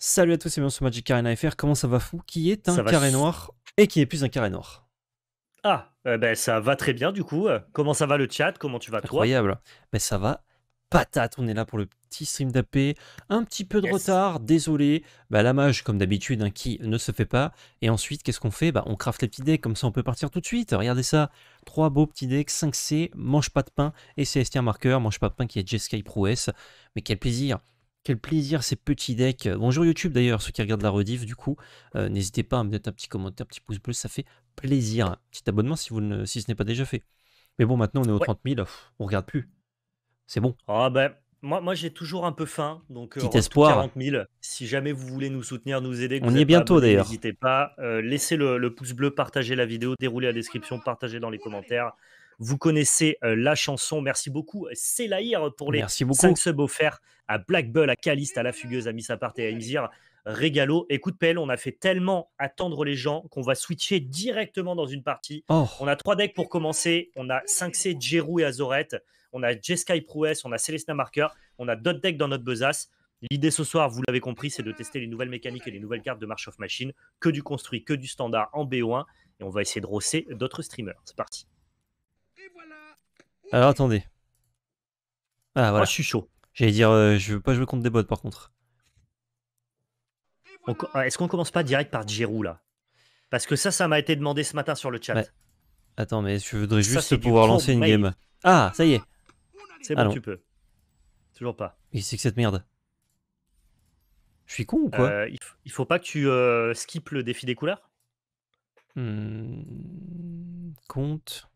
Salut à tous et bienvenue sur Magic Arena FR, comment ça va fou Qui est un carré noir et qui est plus un carré noir Ah, euh, ben ça va très bien du coup. Comment ça va le chat Comment tu vas toi Incroyable. Ben ça va patate, on est là pour le petit stream d'AP. Un petit peu de retard, désolé. Bah, la mage, comme d'habitude, hein, qui ne se fait pas. Et ensuite, qu'est-ce qu'on fait ben, On craft les petits decks, comme ça on peut partir tout de suite. Regardez ça, trois beaux petits decks, 5C, mange pas de pain, et Esther Marker, mange pas de pain qui est Jeskai Prouesse. Mais quel plaisir quel plaisir ces petits decks. Bonjour YouTube d'ailleurs, ceux qui regardent la rediff, du coup, euh, n'hésitez pas à me mettre un petit commentaire, un petit pouce bleu, ça fait plaisir. Petit abonnement si, vous ne, si ce n'est pas déjà fait. Mais bon, maintenant on est aux 30 000, on regarde plus. C'est bon. Ah ben, moi, moi j'ai toujours un peu faim, donc euh, Petit espoir. Si jamais vous voulez nous soutenir, nous aider, on y est bientôt d'ailleurs. N'hésitez pas, euh, laissez le, pouce bleu, partagez la vidéo, déroulez la description, partagez dans les commentaires. Vous connaissez euh, la chanson. Merci beaucoup, euh, C'est l'aïr pour les 5 subs offerts à Black Bull, à Caliste, à La Fugueuse, à Apart et à Imzir. Régalo. Écoute, PL, on a fait tellement attendre les gens qu'on va switcher directement dans une partie. Oh. On a trois decks pour commencer. On a 5C, Jeru et Azorette. On a Jeskai Prouess, on a Celestina Marker. On a d'autres decks dans notre besace. L'idée ce soir, vous l'avez compris, c'est de tester les nouvelles mécaniques et les nouvelles cartes de March of Machine, que du construit, que du standard en BO1, et on va essayer de rosser d'autres streamers. C'est parti. Alors attendez. Ah voilà. Oh, je suis chaud. J'allais dire, euh, je veux pas jouer contre des bots par contre. Est-ce qu'on commence pas direct par Giroud là Parce que ça, ça m'a été demandé ce matin sur le chat. Attends, mais je voudrais juste pouvoir lancer une game. Ah, ça y est. C'est bon, tu peux. Toujours pas. Il c'est que cette merde. Je suis con ou quoi euh, il, faut pas que tu euh, le défi des couleurs hmm, Compte.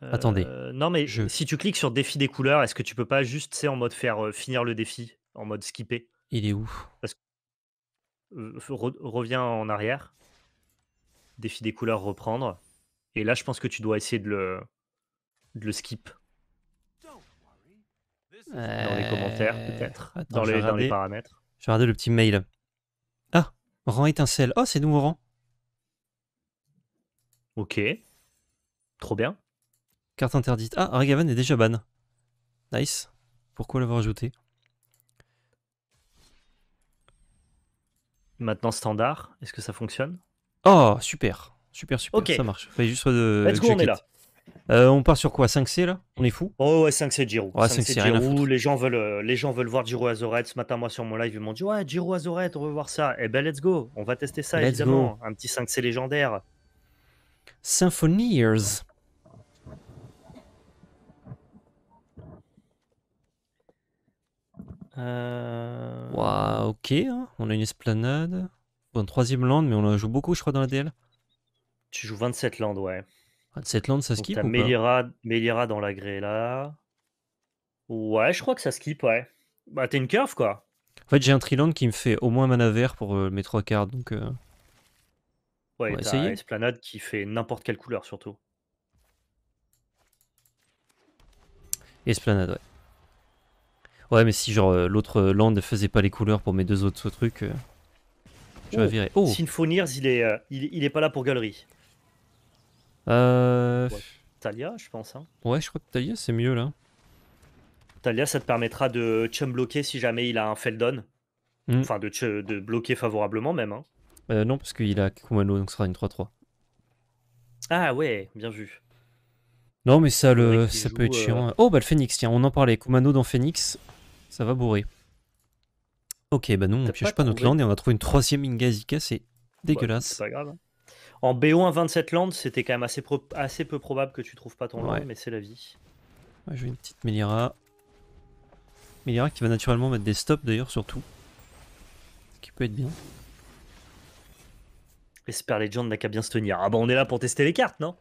Attendez. Euh, non, mais si tu cliques sur défi des couleurs, est-ce que tu peux pas juste, c'est en mode faire euh, finir le défi, en mode skipper Il est où Parce euh, reviens en arrière, défi des couleurs reprendre, et là je pense que tu dois essayer de le, de le skip. Dans les commentaires, peut-être. Dans, les... dans, les paramètres. Je vais regarder le petit mail. Ah, rang étincelle. Oh, c'est nouveau rang. Ok. Trop bien. Carte interdite. Ah, Ragavan est déjà ban. Nice. Pourquoi l'avoir ajouté Maintenant standard, est-ce que ça fonctionne Oh, super. Super, super. Ça marche. Fallait juste de. Euh, on part sur quoi 5C là On est fou Oh ouais 5C Giro. 5C, Les gens veulent euh, les gens veulent voir Giro Azoret. Ce matin moi sur mon live ils m'ont dit ouais Giro Azoret on veut voir ça. Eh ben let's go. On va tester ça évidemment. Un petit 5C légendaire. Symphoniers. Wow, euh, ok, hein. on a une esplanade. Bon, troisième land, mais on en joue beaucoup, je crois, dans la DL. Tu joues 27 land, ouais. 27 land, ça skip ou dans la là Ouais, je crois que ça skip, ouais. Bah, t'es une curve, quoi. En fait, j'ai un triland qui me fait au moins mana vert pour euh, mes trois cartes, donc. Euh... Ouais, une esplanade qui fait n'importe quelle couleur, surtout. Esplanade, ouais. Ouais, mais si genre euh, l'autre land ne faisait pas les couleurs pour mes deux autres trucs, euh, je vais virer. Oh, oh. Sinfonirs, il est, euh, il, est pas là pour galerie. Euh... Talia, je pense. Hein. Ouais, je crois que Talia, c'est mieux là. Talia, ça te permettra de chum bloquer si jamais il a un Feldon. Hmm. Enfin, de, de bloquer favorablement même. Hein. non, parce qu'il a Kumano, donc ça sera une 3-3. Ah ouais, bien vu. Non, mais ça, le, ça peut être chiant. Oh, bah le Phoenix, tiens, on en parlait. Kumano dans Phoenix. Ça va bourrer. Ok, bah non, on pioche pas, notre land et on va trouver une troisième Ingazika, c'est bah, dégueulasse. c'est pas grave. En BO1 27 land, c'était quand même assez, peu probable que tu trouves pas ton land, mais c'est la vie. Ouais, je vais une petite Melira. Melira qui va naturellement mettre des stops d'ailleurs, surtout. Ce qui peut être bien. J'espère Legend n'a qu'à bien se tenir. Ah bah on est là pour tester les cartes, non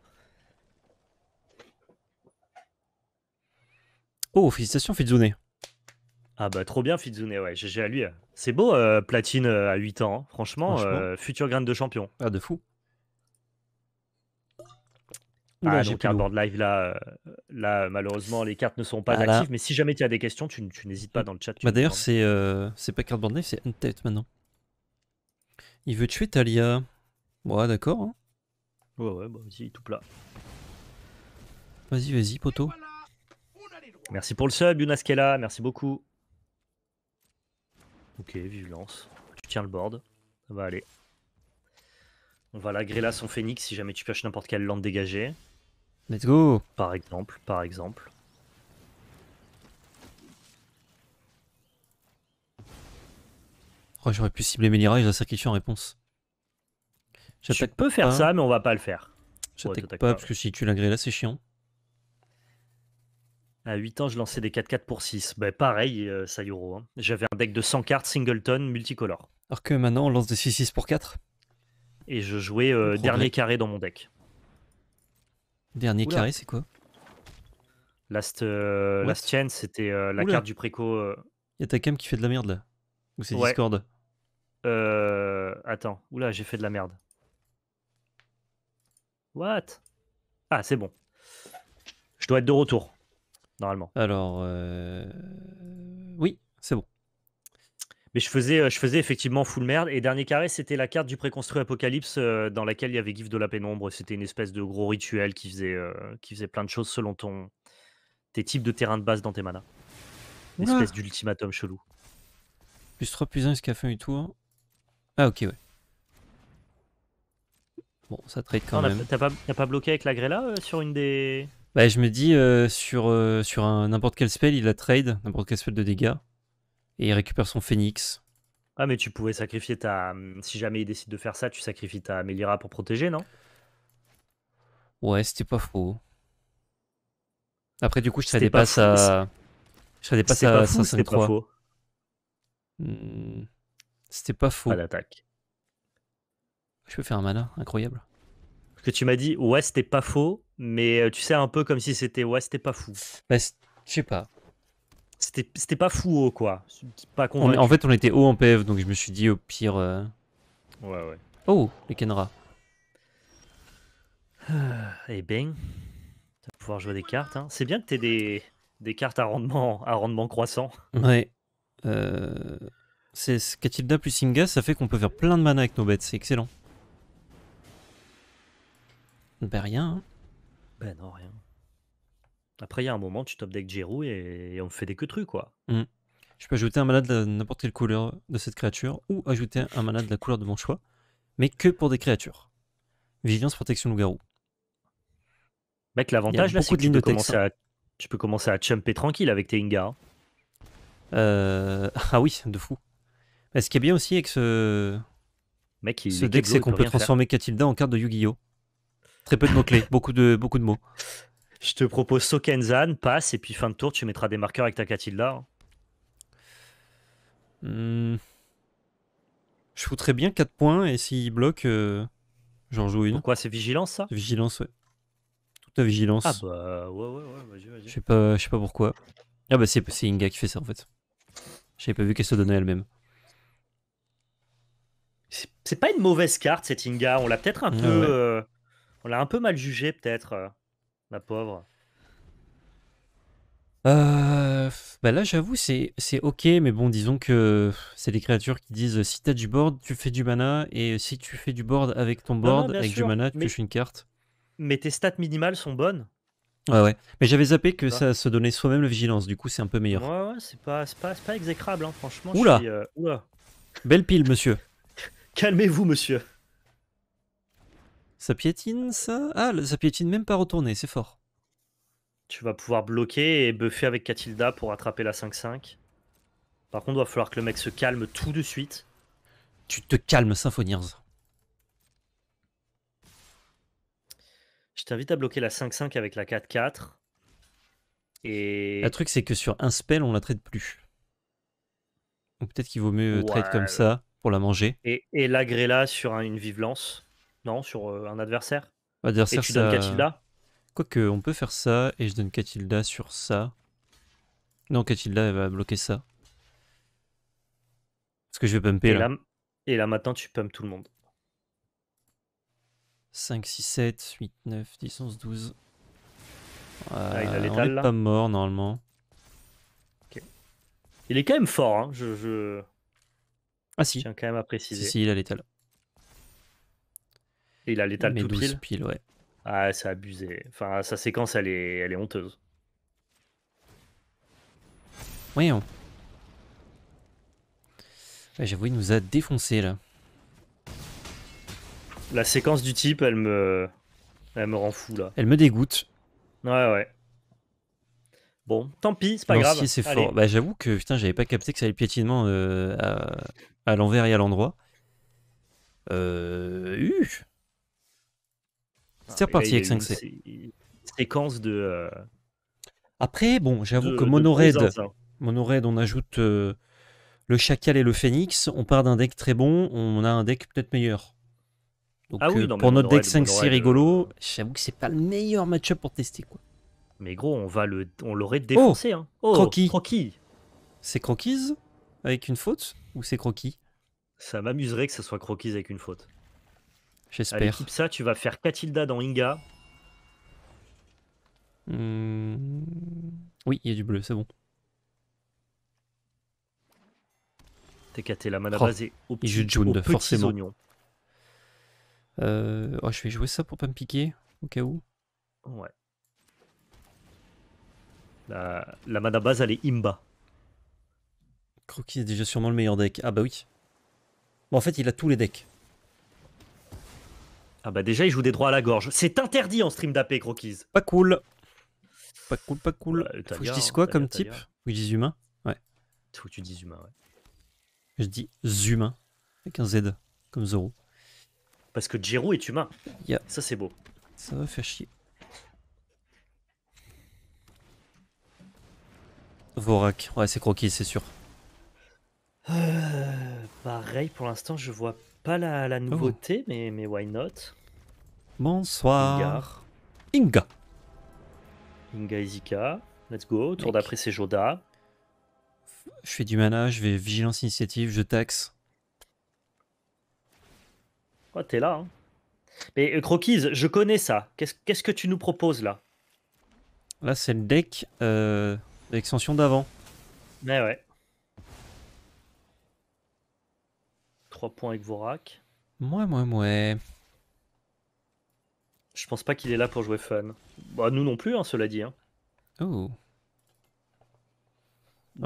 Oh, félicitations Fizune. Ah bah trop bien Fizune, ouais, GG à lui. C'est beau euh, Platine euh, à 8 ans, hein. franchement, euh, futur grain graine de champion. Ah de fou. ah, j'ai donc Cardboard Live là, là malheureusement les cartes ne sont pas ah actives, mais si jamais tu as des questions, tu, n'hésites pas mm. dans le chat. Bah d'ailleurs c'est c'est pas Cardboard Live c'est tête maintenant. Il veut tuer Talia. Ouais d'accord. Hein. Ouais ouais, bah, vas-y, tout plat. Vas-y vas-y poteau. Merci pour le sub, Younas merci beaucoup. Ok, violence. Tu tiens le board. Ça va aller. On va la là son phénix si jamais tu pioches n'importe quelle lande dégagée. Let's go Par exemple, par exemple. Oh, j'aurais pu cibler et je la sacrifie en réponse. Je peux faire ça, mais on va pas le faire. J'attaque pas, parce que si tu la là, c'est chiant. À 8 ans, je lançais des 4-4 pour 6. Bah, pareil, euh, Sayuro. Hein. J'avais un deck de 100 cartes singleton multicolore. Alors que maintenant, on lance des 6-6 pour 4. Et je jouais euh, dernier carré dans mon deck. Dernier carré, c'est quoi Last, euh, Last Chance, c'était euh, la carte du préco. Euh. Y'a ta cam qui fait de la merde là. Ou c'est Discord euh, Attends, oula, j'ai fait de la merde. What Ah, c'est bon. Je dois être de retour normalement. Alors, euh, oui, c'est bon. Mais je faisais, euh, je faisais effectivement full merde. Et dernier carré, c'était la carte du préconstruit Apocalypse euh, dans laquelle il y avait Gif de la pénombre. C'était une espèce de gros rituel qui faisait, qui faisait plein de choses selon ton, tes types de terrain de base dans tes manas. Une espèce d'ultimatum chelou. Plus 3, plus 1, qu'à fin du tour. Ah, ok, ouais. Bon, ça traite quand même. T'as pas, bloqué avec la Grella sur une des. Bah, je me dis, euh, sur, euh, sur n'importe quel spell, il la trade, n'importe quel spell de dégâts, et il récupère son phénix. Ah, mais tu pouvais sacrifier ta. Hum, si jamais il décide de faire ça, tu sacrifies ta Melira pour protéger, non Ouais, c'était pas faux. Après, du coup, je serais pas, ça Je serais pas ça c'était pas faux. Hmm, c'était pas faux. Pas d'attaque. Je peux faire un mana, incroyable que tu m'as dit, ouais, c'était pas faux, mais euh, tu sais, un peu comme si c'était, ouais, c'était pas fou. Bah, je sais pas. C'était pas fou ou oh, quoi. Pas on, en fait, on était haut en PF, e donc je me suis dit, au pire. Euh, ouais, ouais. Oh, les Kenra. et eh ben, tu vas pouvoir jouer des cartes. Hein. C'est bien que tu des, des cartes à rendement, à rendement croissant. Ouais. Euh, c'est Katilda plus singa ça fait qu'on peut faire plein de mana avec nos bêtes, c'est excellent. Ben rien. Hein. Ben non, rien. Après, il y a un moment, tu top deck Jiru et, on fait des que trucs, quoi. Mm. Je peux ajouter un malade de n'importe quelle couleur de cette créature ou ajouter un malade de la couleur de mon choix, mais que pour des créatures. Vigilance, protection, loup-garou. Mec, l'avantage, là, c'est que tu peux, commencer hein. à, tu peux commencer à chumper tranquille avec tes Inga. Hein. Euh, ah oui, de fou. Mais bah, ce qui est bien aussi avec ce, Mec, ce deck, c'est qu'on peut transformer Katilda en carte de Yu-Gi-Oh! Très peu de mots-clés, beaucoup, de, beaucoup de mots. Je te propose Sokenzan, passe, et puis fin de tour, tu mettras des marqueurs avec ta Catilda. Hmm. Je foutrais bien 4 points, et s'il bloque, euh, j'en joue une. Pourquoi C'est vigilance, ça Vigilance, ouais. Toute la vigilance. Ah bah, ouais, ouais, ouais, Je sais pas, sais pas pourquoi. Ah bah, c'est Inga qui fait ça, en fait. J'avais pas vu qu'elle se donnait elle-même. C'est pas une mauvaise carte, cette Inga. On l'a peut-être un peu... Euh, on l'a un peu mal jugé, peut-être, euh, Ma pauvre. Euh, bah là, j'avoue, c'est, c'est ok, mais bon, disons que c'est des créatures qui disent si t'as du board, tu fais du mana, et si tu fais du board avec ton board, avec du mana, tu mais... touches une carte. Mais tes stats minimales sont bonnes. Ouais, ouais. Mais j'avais zappé que ça se donnait soi-même la vigilance, du coup, c'est un peu meilleur. Ouais, ouais, c'est pas, pas, pas exécrable, hein, franchement. Oula. Euh, oula Belle pile, monsieur Calmez-vous, monsieur ça piétine ça Ah, ça piétine même pas retourné, c'est fort. Tu vas pouvoir bloquer et buffer avec Katilda pour attraper la 5-5. Par contre, il va falloir que le mec se calme tout de suite. Tu te calmes, Symphoniers. Je t'invite à bloquer la 5-5 avec la 4-4. Et... Le truc, c'est que sur un spell, on la traite plus. Donc peut-être qu'il vaut mieux traiter trade comme ça pour la manger. Et, et l'agré là sur une vive lance sur euh, un adversaire. Adversaire, et tu Quoique, on peut faire ça et je donne Catilda sur ça. Non, Catilda, elle va bloquer ça. Parce que je vais pumper et là. Et là, maintenant, tu pumps tout le monde. 5, 6, 7, 8, 9, 10, 11, 12. il a euh, on est là. pas mort normalement. Il est quand même fort, hein. je, Ah si. tiens quand même à préciser. Si, si il a l'étal il a l'état tout 12 pile. ouais. Ah, c'est abusé. Enfin, sa séquence, elle est, elle est honteuse. Voyons. J'avoue, il nous a défoncé là. La séquence du type, elle me, elle me rend fou là. Elle me dégoûte. Ouais, ouais. Bon, tant pis, c'est pas grave. c'est fort. Bah, j'avoue que putain, j'avais pas capté que ça allait piétinement euh, à, l'envers et à l'endroit. Euh, c'est reparti avec 5C. séquence de. Euh, Après, bon, j'avoue que Mono Monoraid, hein. on ajoute euh, le Chacal et le Phoenix. On part d'un deck très bon, on a un deck peut-être meilleur. Donc, ah euh, pour notre deck 5C rigolo, j'avoue que c'est pas le meilleur match-up pour tester. Quoi. Mais gros, on va le, on l'aurait oh, défoncé. Hein. Oh, croquis. croquis. C'est croquis avec une faute ou c'est croquis Ça m'amuserait que ce soit croquis avec une faute. J'espère. Avec ça, tu vas faire Katilda dans Inga. Hmm. Oui, il y a du bleu, c'est bon. TKT, la mana oh, base est au petit, oignon forcément. Euh, Oignons. oh, je vais jouer ça pour pas me piquer, au cas où. Ouais. La, mana base, elle est Imba. Croquis est déjà sûrement le meilleur deck. Ah bah oui. Bon, en fait, il a tous les decks. Ah bah déjà, il joue des droits à la gorge. C'est interdit en stream d'AP, Croquis. Pas cool. Pas cool, pas cool. Euh, Faut que je dise quoi comme type que je dise humain Ouais. Faut que tu dis humain, ouais. Je dis humain, avec un Z, comme Zoro. Parce que Jero est humain. Yeah. Ça, c'est beau. Ça va faire chier. Vorak, ouais, c'est Croquis, c'est sûr. Euh, pareil, pour l'instant, je vois pas la, la oh. nouveauté, mais, mais why not Bonsoir. Inga. Inga, Izika. Let's go. Tour d'après, c'est Joda. Je fais du mana, je vais vigilance initiative, je taxe. Oh, t'es là. Hein. Mais euh, croquis je connais ça. Qu'est-ce ce que tu nous proposes là Là, c'est le deck euh, d'extension d'avant. Mais ouais. 3 points avec Vorak. Moi, moi, moi. Je pense pas qu'il est là pour jouer fun. Bah, nous non plus, hein, cela dit. Oh.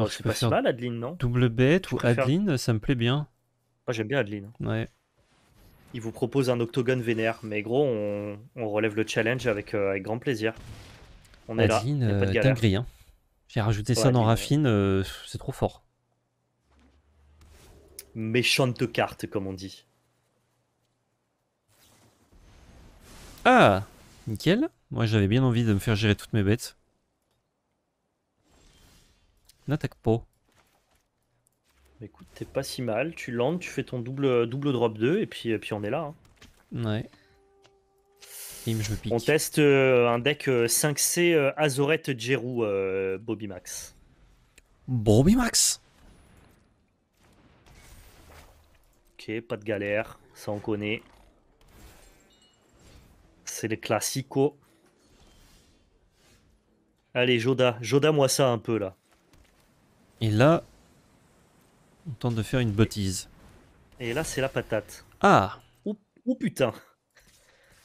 c'est pas mal, Adeline, non Double bête ou Adeline, ça me plaît bien. j'aime bien Adeline. Ouais. Il vous propose un octogone vénère, mais gros, on, relève le challenge euh, avec, grand plaisir. On est là. Euh, hein. J'ai rajouté ça dans Raffine, euh, c'est trop fort méchante carte, comme on dit. Ah Nickel. Moi j'avais bien envie de me faire gérer toutes mes bêtes. N'attaque pas. Bah, écoute, t'es pas si mal. Tu landes, tu fais ton double, double drop 2 et puis, puis on est là. Hein. Ouais. On teste euh, un deck 5C euh, euh, Azorette Jeru Bobby Max. Bobby Max Ok, pas de galère, ça on connaît. C'est les classico. Allez, Joda, Joda moi ça un peu là. Et là, on tente de faire une bêtise. Et là, c'est la patate. Ah Ou oh putain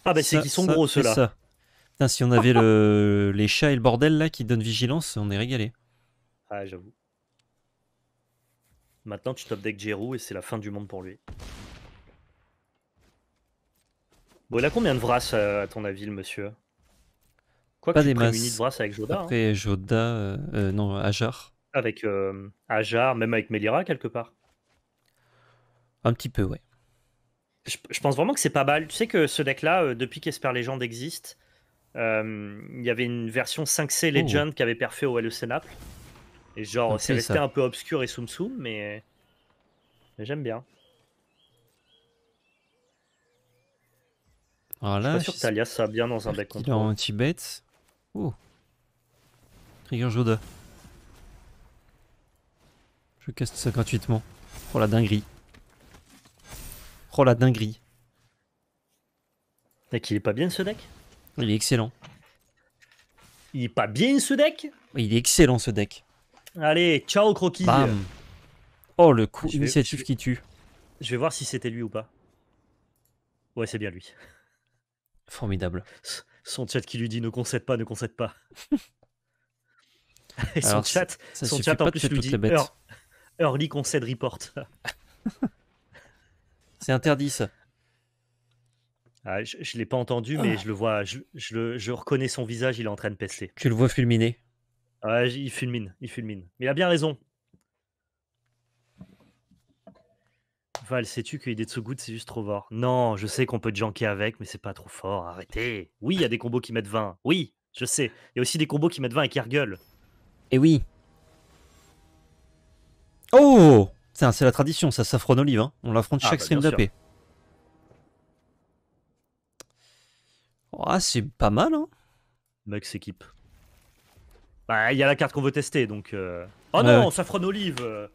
Ah bah c'est qu'ils sont gros ceux-là. Putain, si on avait le... les chats et le bordel là qui donnent vigilance, on est régalé. Ah j'avoue. Maintenant, tu top deck Jero et c'est la fin du monde pour lui. Bon, il a combien de Vras euh, à ton avis, le monsieur Quoi Pas que des de Vras avec Joda. Hein. Après euh, euh, non, Ajar. Avec Ajar, même avec Melira quelque part. Un petit peu, ouais. Je, pense vraiment que c'est pas mal. Tu sais que ce deck-là, depuis qu'Esper Legend existe, il y avait une version 5C Legend qui avait perfé au LEC Naples. Et genre, c'est resté un peu obscur et soum soum, mais, j'aime bien. Alors ah, là, je suis pas sûr que Talia ça bien dans un deck contre. Il est en Tibet. Oh. Trigger Joda. Je casse ça gratuitement. Oh la dinguerie. Oh la dinguerie. deck, il est pas bien ce deck Il est excellent. Il est pas bien ce deck Il est excellent ce deck. Allez, ciao croquis. Oh, le coup c'est initiative qui tue. Je vais voir si c'était lui ou pas. Ouais, c'est bien lui. Formidable. Son chat qui lui dit ne concède pas, ne concède pas. son chat, en plus lui dit Early concède report. c'est interdit ça. Ah, je ne l'ai pas entendu, mais ah. je le vois, je, je reconnais son visage, il est en train de pester. Tu le vois fulminer il fulmine, il fulmine. Mais il a bien raison. Val, sais-tu que de Good, c'est juste trop fort Non, je sais qu'on peut janker avec, mais c'est pas trop fort, arrêtez. Oui, il y a des combos qui mettent 20. Oui, je sais. Il y a aussi des combos qui mettent 20 et qui Eh Et oui. Oh C'est la tradition, ça, s'affronte Olive. Hein. On l'affronte ah, chaque stream d'AP. Ah, c'est pas mal, hein Max équipe. Bah, il y a la carte qu'on veut tester, donc. Euh... Oh non, Safran Olive euh.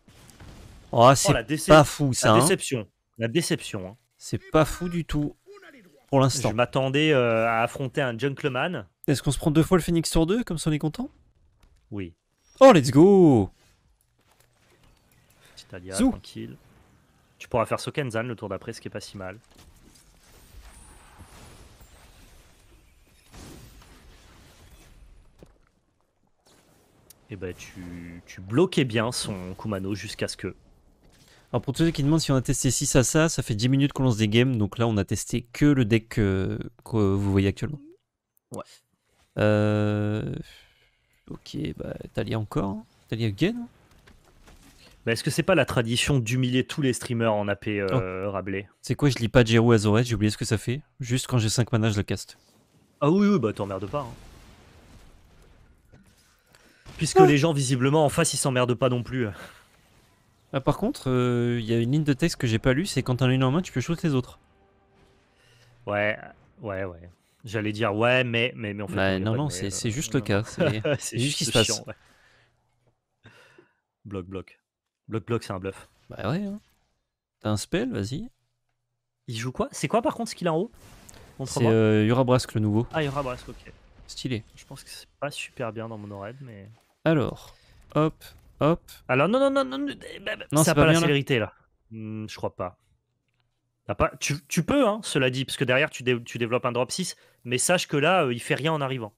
oh, oh, c'est pas fou ça. La hein. déception. La déception. Hein. C'est pas fou du tout pour l'instant. Je m'attendais euh, à affronter un jungleman. Est-ce qu'on se prend deux fois le Phoenix sur deux comme ça on est content Oui. Oh, let's go Petit tranquille. Tu pourras faire Sokenzan le tour d'après, ce qui est pas si mal. Et eh bah, ben, tu, bloquais bien son Kumano jusqu'à ce que. Alors pour tous ceux qui demandent si on a testé 6 à ça, ça fait 10 minutes qu'on lance des games, donc là on a testé que le deck que, vous voyez actuellement. Ouais. Euh... Ok, bah lié encore. Talia again. Bah est-ce que c'est pas la tradition d'humilier tous les streamers en AP euh, oh. C'est quoi, je lis pas Jero Azoret. j'ai oublié ce que ça fait. Juste quand j'ai 5 manas, je le caste. Ah oui, oui, bah t'emmerdes pas. Hein. Puisque les gens, visiblement, en face, ils s'emmerdent pas non plus. Ah, par contre, il euh, y a une ligne de texte que j'ai pas lue, c'est quand t'en as une en main, tu peux shoot les autres. Ouais, ouais, ouais. J'allais dire ouais, mais, mais, mais en fait. Bah, non, non, euh, c'est juste le cas. C'est juste ce qui se passe. Bloc, bloc. Bloc, bloc, c'est un bluff. Bah ouais. Hein. T'as un spell, vas-y. Il joue quoi C'est quoi par contre ce qu'il a en haut C'est euh, Brask, le nouveau. Ah, Yura Brask, ok. Stylé. Je pense que c'est pas super bien dans mon oreille, mais. Alors, hop, hop. Alors, non, non, non, non, euh, bah, bah, non ça n'a pas, la célérité là. Hmm, je crois pas. pas... Tu, peux, hein, cela dit, parce que derrière tu, développes un drop 6, mais sache que là, euh, il fait rien en arrivant.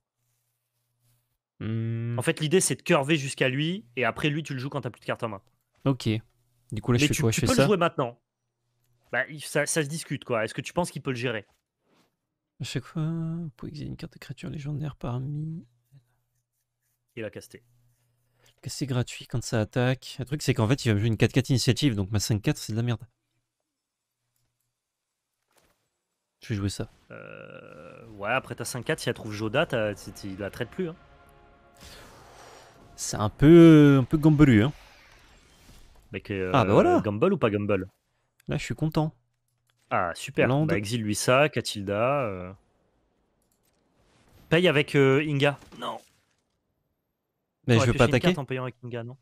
Hmm. En fait, l'idée c'est de curver jusqu'à lui, et après lui, tu le joues quand t'as plus de cartes en main. Ok. Du coup, là, je fais quoi Je fais ça. Tu peux le jouer maintenant. Bah, ça, ça, se discute quoi. Est-ce que tu penses qu'il peut le gérer je chaque fois, vous pouvez une carte de créature légendaire parmi. Il a casté c'est gratuit quand ça attaque. Le truc, c'est qu'en fait, il va me jouer une 4-4 initiative, donc ma 5-4, c'est de la merde. Je vais jouer ça. Euh, ouais, après ta 5-4, si elle trouve Joda, il la traite plus. Hein. C'est un peu, un peu gambelu. Hein. Euh, ah bah voilà Gamble ou pas Gamble Là, je suis content. Ah, super. Bah, exil lui ça, Katilda. Euh. Paye avec Inga. Non. Mais je veux pas attaquer. en payant avec non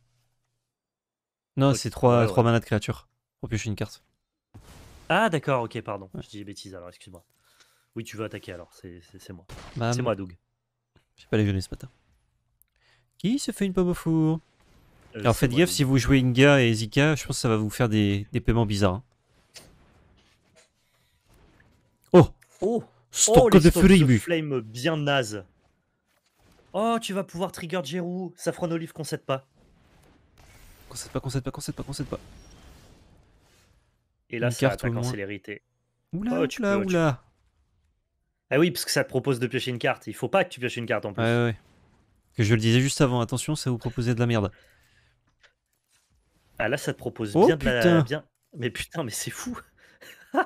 Non, c'est 3 trois manas de créature pour piocher une carte. Ah, d'accord, ok, pardon. Je dis bêtises alors, excuse-moi. Oui, tu veux attaquer alors, c'est moi. c'est moi, Doug. J'ai pas légionné ce matin. Qui se fait une pomme au four euh, Alors faites gaffe, si vous jouez Inga et Zika, je pense que ça va vous faire des, des paiements bizarres. Hein. Oh Oh Stock oh, les de, de bien naze Oh, tu vas pouvoir trigger Jeru, Saffron Olive, concède pas. Concède pas, concède pas, concède pas, cède pas. Et là, ça en célérité. Oula, oh, oula, oula. Ah oui, parce que ça te propose de piocher une carte. Il faut pas que tu pioches une carte en plus. Ouais ouais. Que je le disais juste avant, attention, ça vous proposait de la merde. Ah là, ça te propose oh, bien de la. Bien... Mais putain, mais c'est fou!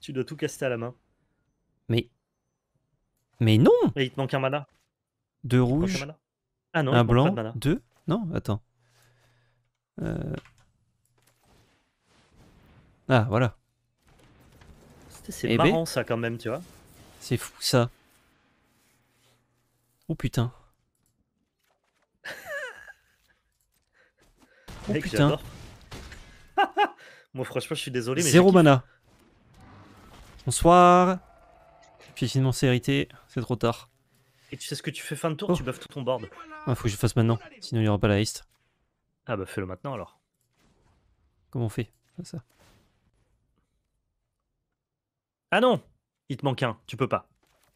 tu dois tout casser à la main. Mais. Mais non! Mais il te manque un mana. Deux rouges. Ah non, un blanc. deux Non, attends. Euh. Ah, voilà. C'est eh ben. marrant ça quand même, tu vois. C'est fou ça. Oh putain. oh putain. Moi franchement je suis désolé mais... Zéro mana. Bonsoir. puis finalement c'est hérité, c'est trop tard. Et tu sais ce que tu fais fin de tour, tu oh. buffes tout ton board. Il ah, faut que je fasse maintenant, sinon il n'y aura pas la liste. Ah bah fais-le maintenant alors. Comment on fait Ah non Il te manque un, tu peux pas.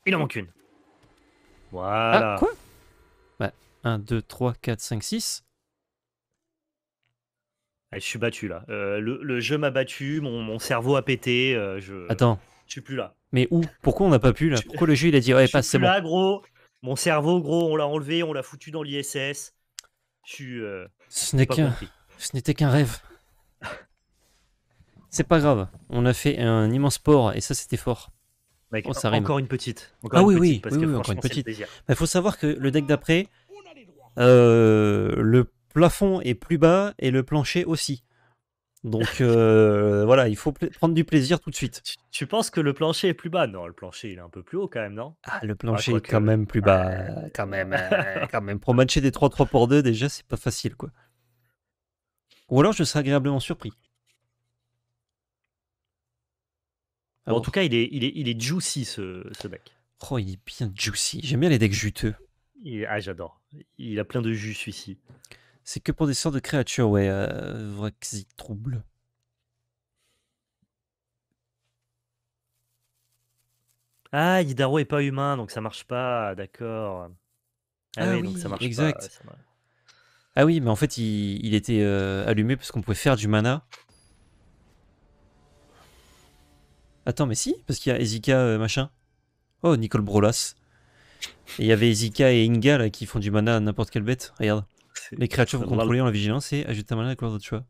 Il en manque une. Ah, voilà. Ah, quoi Bah, 1, 2, 3, 4, 5, 6. je suis battu là. Euh, le, jeu m'a battu, mon, cerveau a pété. Euh, je... Attends. Je suis plus là. Mais où Pourquoi on n'a pas pu là Pourquoi le jeu il a dit ouais, passe, c'est bon. Là, gros. Mon cerveau, gros, on l'a enlevé, on l'a foutu dans l'ISS. Je euh, ce qu'un, n'était qu'un rêve. c'est pas grave. On a fait un immense sport et ça, c'était fort. Oh, encore une petite. Encore ah oui, oui, encore une petite. Il faut savoir que le deck d'après, euh, le plafond est plus bas et le plancher aussi. Donc euh, voilà, il faut prendre du plaisir tout de suite. Tu, penses que le plancher est plus bas Non, le plancher il est un peu plus haut quand même, non Ah, le plancher est quand même plus bas, quand même, euh, quand même. Pour matcher des 3-3 pour 2, déjà c'est pas facile quoi. Ou alors je serais agréablement surpris. en tout cas, il est, il est, il est juicy ce, ce mec. Oh, il est bien juicy. J'aime bien les decks juteux. Ah, j'adore. Il a plein de jus celui-ci. C'est que pour des sortes de créatures, ouais. Euh, trouble. Ah, Hidaro est pas humain, donc ça marche pas, d'accord. Ah, ah oui, donc ça marche pas. Ah oui, mais en fait, il, était euh, allumé parce qu'on pouvait faire du mana. Attends, mais si, parce qu'il y a Ezika euh, machin. Oh, Nicole Brolas. Et il y avait Ezika et Inga qui font du mana à n'importe quelle bête. Regarde. Les créatures vont contrôler en la vigilance et ajouter un malin à la de choix.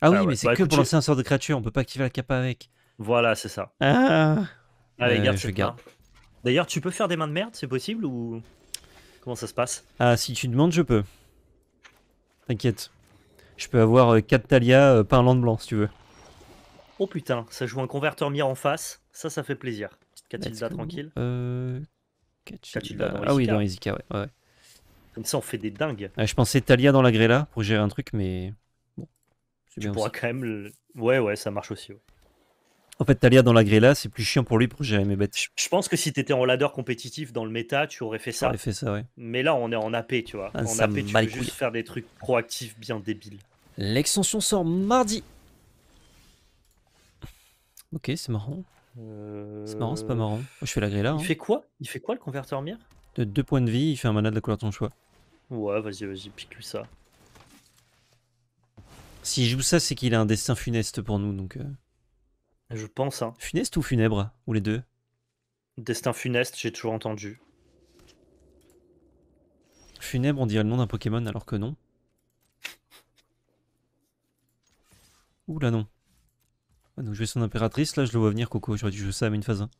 Ah, ah, oui, mais c'est bah, que pour lancer un sort de créature, on peut pas activer la capa avec. Voilà, c'est ça. Ah Allez, euh, garde, je garde. D'ailleurs, tu peux faire des mains de merde, c'est possible ou comment ça se passe Ah, si tu demandes, je peux. T'inquiète. Je peux avoir 4 euh, Talia, euh, de de blanc si tu veux. Oh putain, ça joue un converteur mire en face. Ça, ça fait plaisir. Petite Catilda tranquille. Euh... Catilda. ah oui, dans Izika, ouais. ouais. Comme ça, on fait des dingues. je pensais Talia dans la Grella pour gérer un truc, mais bon. Tu pourras quand même. Ouais, ouais, ça marche aussi. En fait, Talia dans la Grella, c'est plus chiant pour lui pour gérer mes bêtes. Je pense que si t'étais en ladder compétitif dans le méta, tu aurais fait ça. fait ça, ouais. Mais là, on est en AP, tu vois. On ah, en AP, tu peux juste faire des trucs proactifs bien débiles. L'extension sort mardi. Ok, c'est marrant. C'est marrant, c'est pas euh, marrant. je fais la Grella. Il hein. fait quoi Il fait quoi le converteur mire De deux points de vie, il fait un mana de la couleur de ton choix. Ouais, vas-y, vas-y, pique-lui ça. S'il joue ça, c'est qu'il a un destin funeste pour nous, donc... Euh. Je pense, hein. Funeste ou funèbre Ou les deux Destin funeste, j'ai toujours entendu. Funèbre, on dirait le nom d'un Pokémon, alors que non. Oula là, non. Ah, donc vais son impératrice, là je le vois venir Coco, j'aurais dû jouer ça à une phase 1.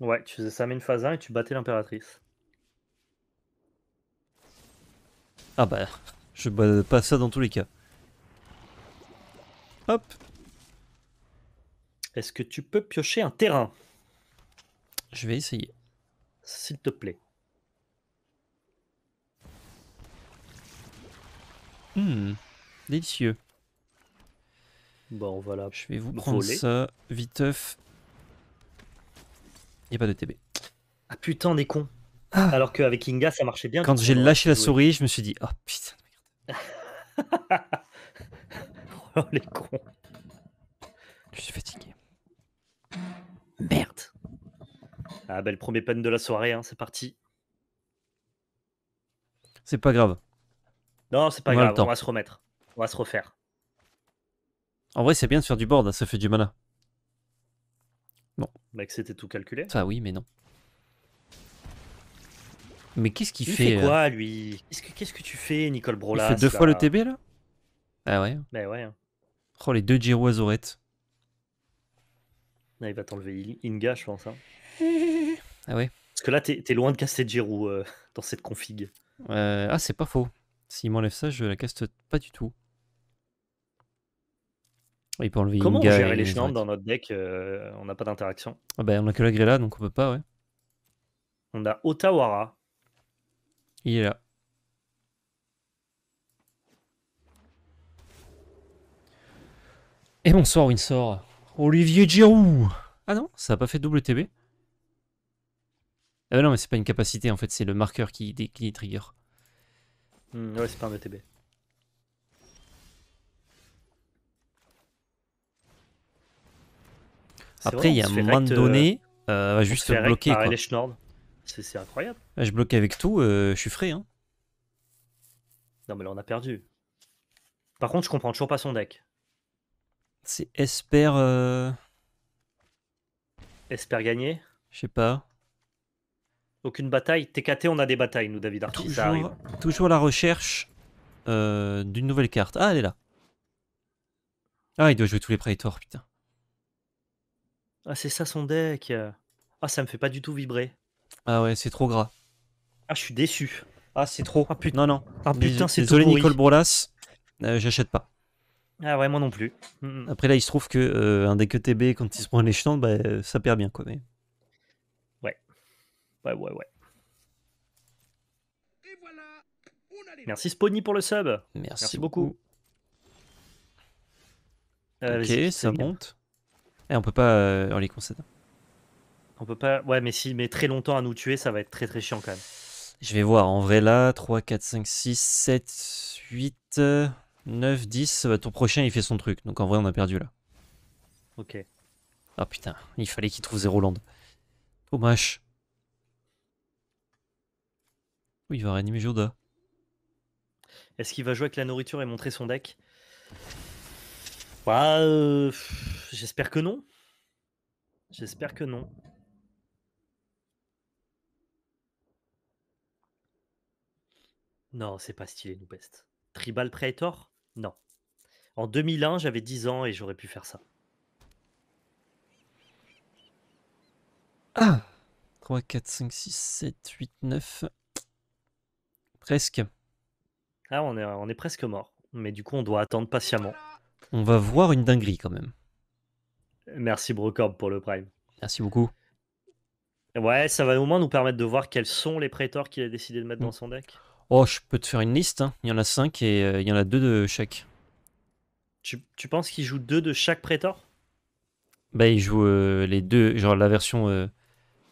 Ouais, tu faisais ça à une phase 1 et tu battais l'impératrice. Ah bah, je bois pas ça dans tous les cas. Hop. Est-ce que tu peux piocher un terrain Je vais essayer. S'il te plaît. Hum, délicieux. Bon, voilà. Je vais vous prendre ça, viteuf. Il a pas de TB. Ah putain, des cons. Alors ah. Alors qu'avec Inga, ça marchait bien. Quand j'ai lâché hein, la souris, je me suis dit, oh putain oh les cons. Je suis fatigué. Merde. Ah ben le premier pun de la soirée, hein, c'est parti. C'est pas grave. Non, c'est pas grave, on va se remettre. On va se refaire. En vrai, c'est bien de faire du board, hein, ça fait du mana. Bon. Mec, bah, c'était tout calculé. Ah oui, mais non. Mais qu'est-ce qu'il fait euh lui Qu'est-ce que tu fais, Nicole Brolas Il fait deux fois le bah. TB, là Ah ouais Bah ouais. Hein. Oh, les deux Giro Là il va t'enlever Inga, je pense. Hein. Ah ouais Parce que là, t'es loin de casser Giro euh, dans cette config. Euh, ah, c'est pas faux. S'il m'enlève ça, je la casse pas du tout. Il peut enlever Comment Inga Comment gérer les jambes dans notre deck On n'a pas d'interaction. Ah ben, on a que la là donc on peut pas, ouais. On a Otawara, il est là. Et bonsoir Windsor. Olivier Giroud. Ah non, ça n'a pas fait double TB. Ah non, mais c'est pas une capacité en fait, c'est le marqueur qui, le trigger. Hmm, ouais, c'est pas un ETB. Après, il y a moins de données. euh, euh juste bloquer quoi. C'est incroyable. Ah, je bloque avec tout, euh, je suis frais. Hein. Non, mais là, on a perdu. Par contre, je comprends toujours pas son deck. C'est espère euh, espère gagner Je sais pas. Aucune bataille. TKT, on a des batailles, nous, David Archie. Toujours, la recherche euh, d'une nouvelle carte. Ah, elle est là. Ah, il doit jouer tous les Praetors, putain. Ah, c'est ça son deck. Ah, ça me fait pas du tout vibrer. Ah ouais, c'est trop gras. Ah, je suis déçu. Ah, c'est trop. Ah putain, non, non. Ah putain, c'est Désolé, Nicole Brolas, euh, j'achète pas. Ah ouais, moi non plus. Mm, mm. Après, là, il se trouve que euh, un des QTB, quand il se prend les chantes, bah, euh, ça perd bien, quoi. Ouais. Ouais, ouais, ouais. Merci Spony pour le sub. Merci, beaucoup. ok, ça monte. Et eh, on peut pas on les concède. On peut pas. Ouais, mais si, met très longtemps à nous tuer, ça va être très très chiant quand même. Je vais voir. En vrai, là, 3, 4, 5, 6, 7, 8, 9, 10. Ton prochain, il fait son truc. Donc en vrai, on a perdu là. Ok. Ah oh, putain, il fallait qu'il trouve Zéro Land. Dommage. Oui, oh, il va réanimer Joda. Est-ce qu'il va jouer avec la nourriture et montrer son deck bah, euh, J'espère que non. J'espère que non. Non, c'est pas stylé, nous Best. Tribal Praetor Non. En 2001, j'avais 10 ans et j'aurais pu faire ça. Ah 3, 4, 5, 6, 7, 8, 9. Presque. Ah, on est, on est presque mort. Mais du coup, on doit attendre patiemment. On va voir une dinguerie quand même. Merci Brocorb pour le prime. Merci beaucoup. Ouais, ça va au moins nous permettre de voir quels sont les prétors qu'il a décidé de mettre dans mm. son deck. Oh, je peux te faire une liste. Hein. Il y en a 5 et euh, il y en a deux de chaque. Tu, penses qu'il joue deux de chaque prétor Bah, il joue euh, les deux, genre la version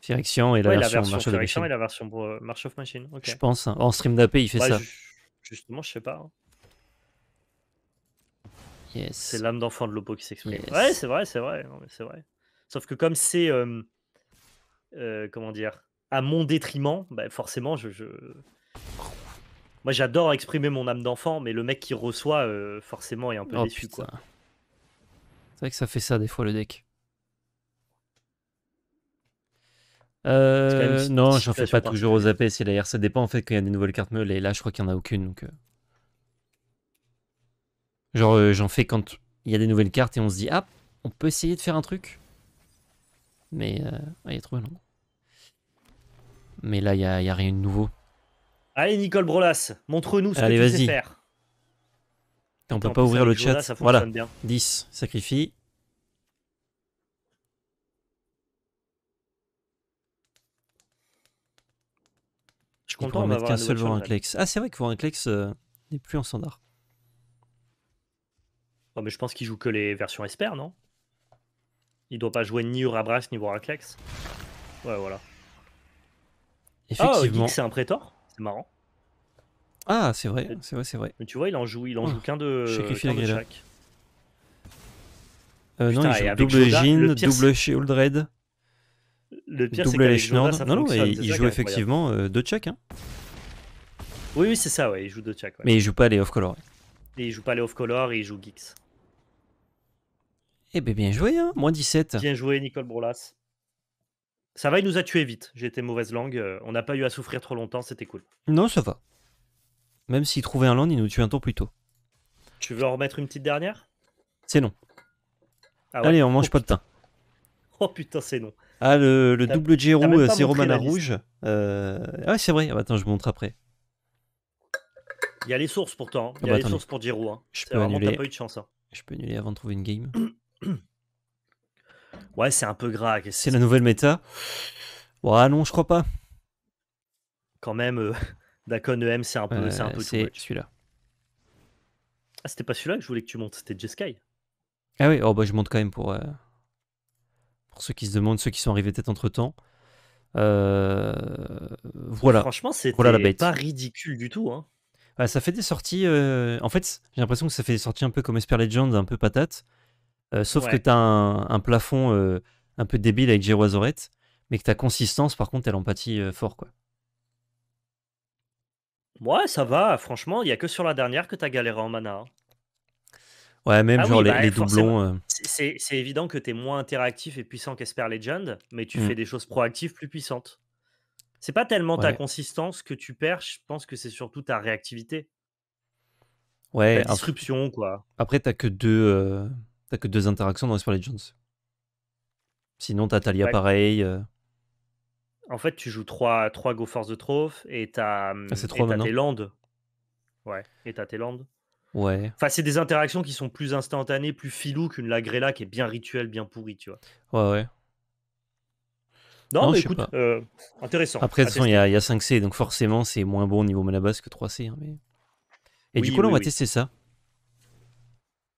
direction euh, et la version March of Machine. et la version Je pense. Hein. En stream d'AP, il fait ça. Justement, je sais pas. Hein. Yes. C'est l'âme d'enfant de Lopo qui s'exprime. Ouais, c'est vrai, c'est vrai. c'est vrai. Sauf que comme c'est. comment dire À mon détriment, bah, forcément, je. je- moi, j'adore exprimer mon âme d'enfant, mais le mec qui reçoit, euh, forcément, est un peu oh, déçu. C'est vrai que ça fait ça, des fois, le deck. Euh, non, j'en fais pas toujours aux AP, c'est d'ailleurs ça dépend en fait quand il y a des nouvelles cartes meules et là je crois qu'il n'y en a aucune donc euh. genre euh, j'en fais quand il y a des nouvelles cartes et on se dit ah on peut essayer de faire un truc mais il y a trop long mais là il n'y a, rien de nouveau Allez, Nicole Brolas, montre-nous ce que tu sais faire. On peut pas ouvrir le chat. voilà, bien. 10, sacrifie. Je suis content mettre qu'un seul Vorinclex. Ah, c'est vrai que voir un euh, n'est plus en standard. Oh, mais je pense qu'il joue que les versions Esper, non Il doit pas jouer ni Urabras ni Waraclex. Ouais, voilà. Effectivement. c'est oh, un prétor c'est marrant. Ah, c'est vrai, c'est vrai, c'est vrai. Mais tu vois, il en joue, il en joue qu'un de, Euh, non, il joue double Jean, double Shield Red, le pire, double Non, non, il, joue effectivement euh, deux check Hein. Oui, oui, c'est ça, ouais, il joue deux check Mais il joue pas les off-color. il joue pas les off-color, il joue Geeks. Eh bien, bien joué, hein, moins 17. Bien joué, Nicole Brolas. Ça va, il nous a tués vite. J'ai été mauvaise langue. Euh, on n'a pas eu à souffrir trop longtemps, c'était cool. Non, ça va. Même s'il trouvait un land, il nous tue un tour plus tôt. Tu veux en remettre une petite dernière C'est non. Ah Allez, on mange oh, pas de thym. Oh putain, c'est non. Ah, le, double G euh, c'est Romana Rouge. Ah, euh, ouais, c'est vrai. Ah, bah, attends, je vous montre après. Il y a les sources pourtant. Hein. Il ah, y a bah, les sources pour dire hein. Je peux chance. Hein. Je peux annuler avant de trouver une game. Ouais, c'est un peu gras. C'est la nouvelle méta Ouais, non, je crois pas. Quand même, euh, Dacon EM, c'est un peu. Euh, c'est celui-là. Ah, c'était pas celui-là que je voulais que tu montes, c'était Jeskai. Ah oui, oh, bah, je monte quand même pour, euh, pour ceux qui se demandent, ceux qui sont arrivés peut-être entre temps. Euh, voilà. Franchement, c'est pas ridicule du tout. Hein. ça fait des sorties. Euh, en fait, j'ai l'impression que ça fait des sorties un peu comme Esper Legends, un peu patate. Euh, sauf que tu as un, plafond euh, un peu débile avec Geroazoret, mais que ta consistance, par contre, elle empathie euh, fort. quoi. Ouais, ça va, franchement, il n'y a que sur la dernière que tu as galéré en mana. Hein. Ouais, même ah genre les, bah, doublons. C'est évident que tu es moins interactif et puissant qu'Esper Legend, mais tu mmh. fais des choses proactives plus puissantes. C'est pas tellement ta consistance que tu perds, je pense que c'est surtout ta réactivité. Ouais, disruption, après, quoi. Après, t'as que deux, T'as que deux interactions dans Whisper Legends. Sinon, t'as Talia pareil. Euh. En fait, tu joues trois, trois Go Force de Troph et t'as hum, ah, tes Ouais, et t'as tes Ouais. Enfin, c'est des interactions qui sont plus instantanées, plus filou qu'une Lagrela qui est bien rituelle, bien pourrie, tu vois. Ouais, ouais. Non, mais écoute, euh, intéressant. Après, il y, a, y a 5C, donc forcément, c'est moins bon au niveau Malabas que 3C. Hein, et du coup, là, on va tester ça.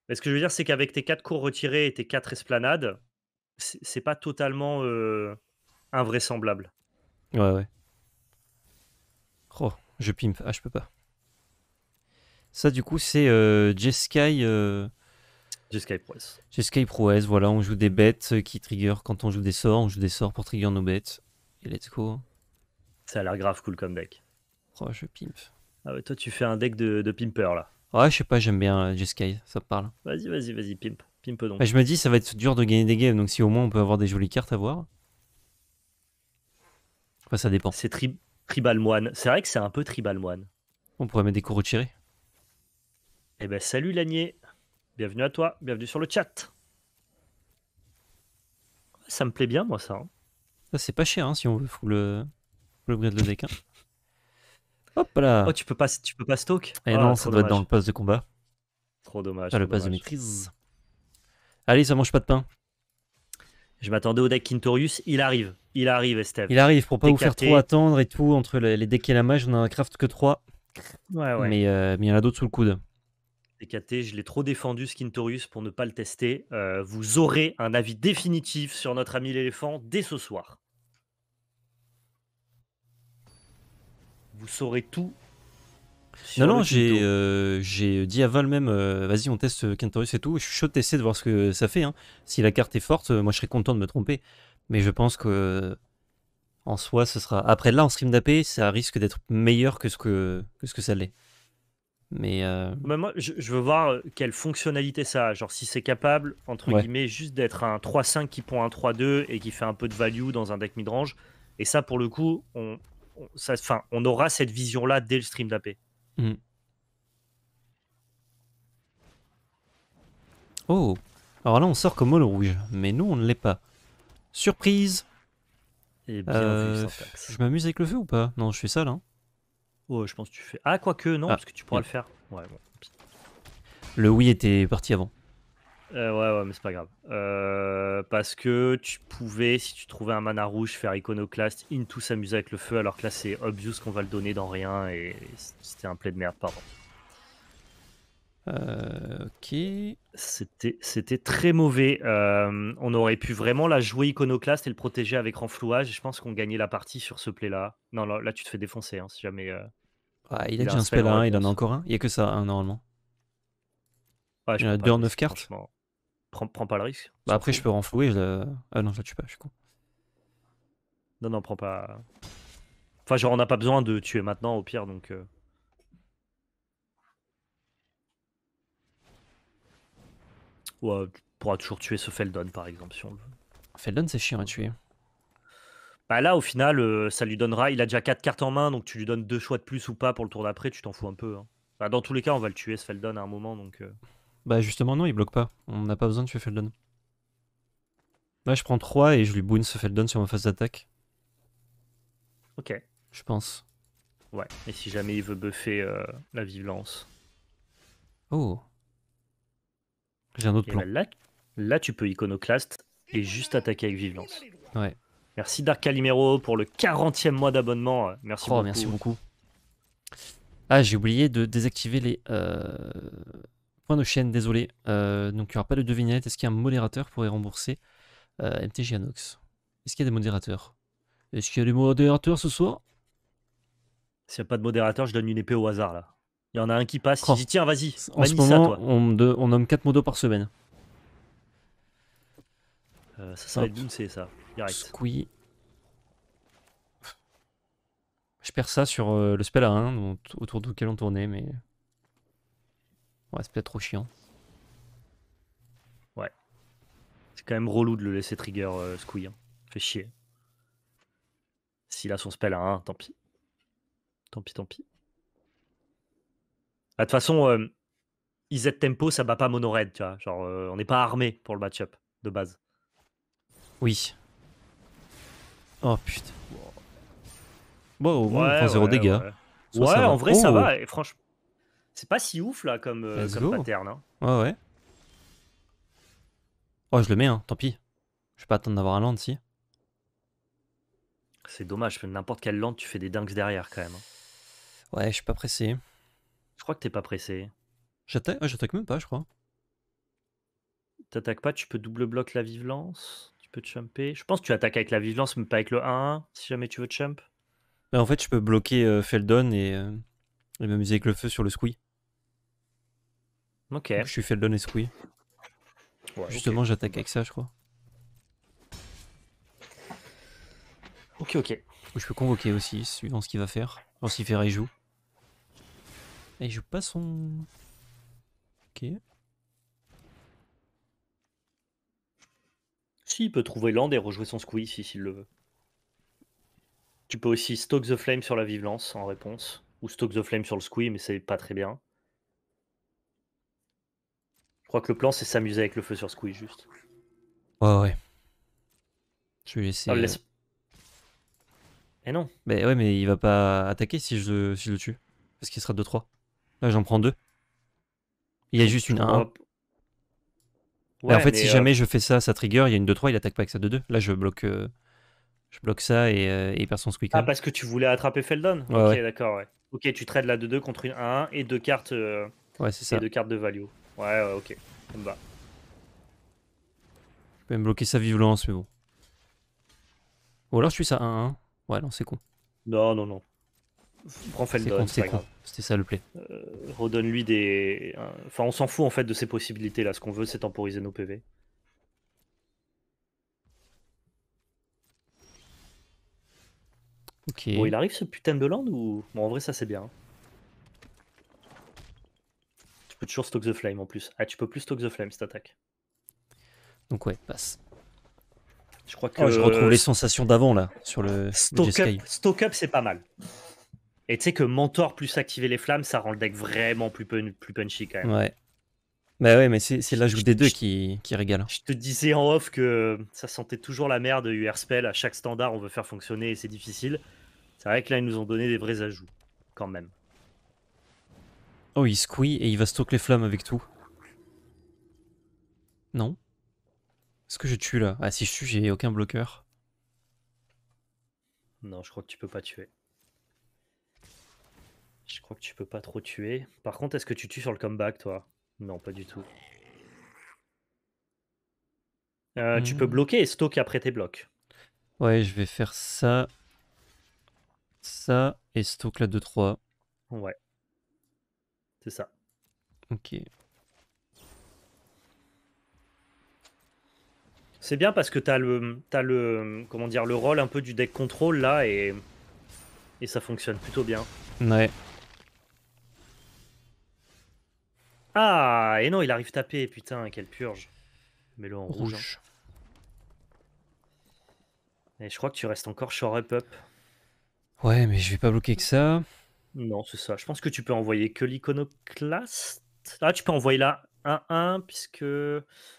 Mais ce que je veux dire, c'est qu'avec tes quatre cours retirés et tes quatre esplanades, c'est pas totalement invraisemblable. Ouais, ouais. Oh, je pimpe. Ah, je peux pas. Ça, du coup, c'est euh, Jeskai. Euh... Jeskai Prowess, voilà, on joue des mmh. bêtes euh, qui trigger quand on joue des sorts, on joue des sorts pour trigger nos bêtes. Et let's go. Ça a l'air grave cool comme deck. Oh, je pimpe. Ah ouais, toi, tu fais un deck de pimper là. Ouais, je sais pas, j'aime bien euh, Just sky ça me parle. Vas-y, vas-y, vas-y, pimp. Pimp donc. Bah, je me dis, ça va être dur de gagner des games, donc si au moins on peut avoir des jolies cartes à voir. Enfin, ça dépend. C'est Tribal Moine. C'est vrai que c'est un peu Tribal Moine. On pourrait mettre des retirés Eh ben, salut Lanier. Bienvenue à toi, bienvenue sur le chat. Ça me plaît bien, moi, ça. ça hein. ah, c'est pas cher, hein, si on veut le, le de le deck. Hein. Hop là Oh, tu peux pas, tu peux pas stock Et eh ah, non, ça doit être dans le poste de combat. Trop dommage. Dans ah, le poste de maîtrise. Allez, ça mange pas de pain. Je m'attendais au deck Kintorius, il arrive. Il arrive, Il arrive pour pas vous faire trop attendre et tout. Entre les decks et la mage, on a un craft que 3. Ouais, ouais. Euh, mais il y en a d'autres sous le coude. Décaté, je l'ai trop défendu Skintorius pour ne pas le tester. Euh, vous aurez un avis définitif sur notre ami l'éléphant dès ce soir. vous saurez tout. non, non, euh, j'ai dit à le même, euh, vas-y, on teste Quintorus et tout. Je suis chaud de tester de voir ce que ça fait. Hein. Si la carte est forte, euh, moi je serais content de me tromper. Mais je pense que en soi, ce sera. Après là, en stream d'AP, ça risque d'être meilleur que ce que, ce que ça l'est. Mais bah, moi, je, veux voir quelle fonctionnalité ça a. Genre, si c'est capable, entre guillemets, juste d'être un 3-5 qui prend un 3-2 et qui fait un peu de value dans un deck midrange. Et ça, pour le coup, on, on, enfin, on aura cette vision-là dès le stream d'AP. Hmm. Oh, alors là on sort comme au rouge, mais nous on ne l'est pas. Surprise eh euh, Je m'amuse avec le feu ou pas Non, je fais ça là. Hein. Oh, je pense tu fais. Ah, que, non, ah. parce que tu pourras hmm. le faire. Ouais, Le oui était parti avant. Euh, ouais, ouais, mais c'est pas grave. Euh, parce que tu pouvais, si tu trouvais un mana rouge, faire in Into s'amuser avec le feu, alors que là c'est obvious qu'on va le donner dans rien et c'était un play de merde, pardon. Euh, ok. C'était très mauvais. on aurait pu vraiment la jouer iconoclast et le protéger avec renflouage. Je pense qu'on gagnait la partie sur ce play là. Non, là, tu te fais défoncer hein, si jamais. Ah, il a, déjà un spell, il en a encore un. Il n'y a que ça hein, normalement. Ouais, il y en a deux en 9 cartes prends, pas le risque. Bah après, je peux renflouer. Ah non, je la tue pas, je suis con. Non, non, prends pas. Enfin, genre, on a pas besoin de tuer maintenant, au pire, donc. Euh... Ouais, tu pourras toujours tuer ce Feldon, par exemple, si on veut. Feldon, c'est chiant à tuer. Bah là, au final, euh, ça lui donnera. Il a déjà 4 cartes en main, donc tu lui donnes deux choix de plus ou pas pour le tour d'après, tu t'en fous un peu. Hein. Bah, dans tous les cas, on va le tuer, ce Feldon, à un moment, donc. Euh. Bah justement non, il bloque pas. On n'a pas besoin de tuer Feldon. bah je prends 3 et je lui boune ce Feldon sur ma phase d'attaque. Ok. Je pense. Ouais, et si jamais il veut buffer euh, la violence. Oh. J'ai un autre plan. Bah, là, tu peux iconoclast et juste attaquer avec violence. Ouais. Merci Dark Calimero pour le 40e mois d'abonnement. Merci oh, beaucoup. Merci beaucoup. Ah, j'ai oublié de désactiver les... Euh, Point de chaîne, désolé. Euh, donc il n'y aura pas de devinette. Est-ce qu'il y a un modérateur pour y rembourser euh, MTG Anox Est-ce qu'il y a des modérateurs Est-ce qu'il y a des modérateurs ce soir S'il n'y a pas de modérateur, je donne une épée au hasard là. Il y en a un qui passe. tiens, vas-y. toi. On, nomme 4 modos par semaine. Euh, ça, ça va être c'est ça. Direct. Je perds ça sur le spell à 1 autour duquel on tournait, mais c'est peut-être trop chiant. Ouais. C'est quand même relou de le laisser trigger euh, hein. Fait chier. S'il a son spell à 1, tant pis. Tant pis, tant pis. Ah, de toute façon, euh, IZ Tempo, ça bat pas Monored, tu vois. Genre, euh, on n'est pas armé pour le match-up de base. Oui. Oh putain. Wow, 0 dégâts. Ouais, en vrai, ça oh. va. Et franchement, c'est pas si ouf là comme, euh, pattern. Hein. Ouais, ouais. Oh, je le mets, hein, tant pis. Je vais pas attendre d'avoir un land, si. C'est dommage, n'importe quelle land, tu fais des dunks derrière quand même. Hein. Ouais, je suis pas pressé. Je crois que t'es pas pressé. J'attaque même pas, je crois. T'attaques pas, tu peux double bloc la lance, Tu peux chumper. Je pense que tu attaques avec la lance mais pas avec le 1-1, si jamais tu veux chump. mais bah, en fait, je peux bloquer euh, Feldon et, euh, et m'amuser avec le feu sur le squee. Ok. Je suis fait le donner Ouais, Justement, j'attaque avec ça, je crois. Ok, ok. Je peux convoquer aussi, suivant ce qu'il va faire. Voir s'il fait joue. Et il joue pas son. Ok. Si, il peut trouver Land et rejouer son squeeze si, s'il le veut. Tu peux aussi stock the Flame sur la Vive Lance en réponse, ou stock the Flame sur le squeeze, mais c'est pas très bien que le plan, c'est s'amuser avec le feu sur Squeeze, juste. Ouais, ouais. Je vais essayer. Et euh, eh non. Mais ouais, mais il va pas attaquer si je, si le tue. Parce qu'il sera 2-3. Là, j'en prends deux Il y a juste une 1 Ouais, en fait, si euh, jamais je fais ça, ça trigger, il y a une 2-3, il attaque pas avec ça 2-2. Là, je bloque, euh, je bloque ça et, personne et il perd ah, parce que tu voulais attraper Feldon Ok, d'accord, Ok, tu trades la 2-2 contre une 1-1 et deux cartes, ouais, c'est ça. Et deux cartes de value. Ouais, ouais, ok. On va. Je peux même bloquer sa violence, mais bon. Ou alors je suis ça 1-1. Ouais, non, c'est con. Non, non, non. Prends Feldon, c'est con. C'était ça le play. Euh, redonne-lui des. Enfin, on s'en fout en fait de ses possibilités là. Ce qu'on veut, c'est temporiser nos PV. Ok. Bon, il arrive ce putain de land ou. Bon, en vrai, ça c'est bien. Hein toujours stock the flame en plus. Ah, tu peux plus stock the flame cette attaque. Donc ouais, passe. Je crois oh, que. je retrouve les sensations d'avant là sur le stock up. Stock up, c'est pas mal. Et tu sais que mentor plus activer les flammes, ça rend le deck vraiment plus, punchy quand même. Ouais. Bah ouais, mais c'est l'ajout des deux qui, régale. Je te disais en off que ça sentait toujours la merde UR Spell. À chaque standard, on veut faire fonctionner et c'est difficile. C'est vrai que là, ils nous ont donné des vrais ajouts, quand même. Oh, il squee et il va stocker les flammes avec tout. Non Est-ce que je tue là Ah, si je tue, j'ai aucun bloqueur. Non, je crois que tu peux pas tuer. Je crois que tu peux pas trop tuer. Par contre, est-ce que tu tues sur le comeback, toi Non, pas du tout. Euh, tu peux hmm. bloquer et stocker après tes blocs. Ouais, je vais faire ça. Ça et stock là 2-3. Ouais. C'est ça. Ok. C'est bien parce que t'as le, tas le, comment dire, le rôle un peu du deck contrôle là et, et ça fonctionne plutôt bien. Ouais. Ah, et non, il arrive taper, putain, quelle purge. mais le en rouge. Hein. Et je crois que tu restes encore short up. Ouais, mais je vais pas bloquer que ça. Non, c'est ça. Je pense que tu peux envoyer que l'Iconoclast. Là, ah, tu peux envoyer là 1 1 puisque.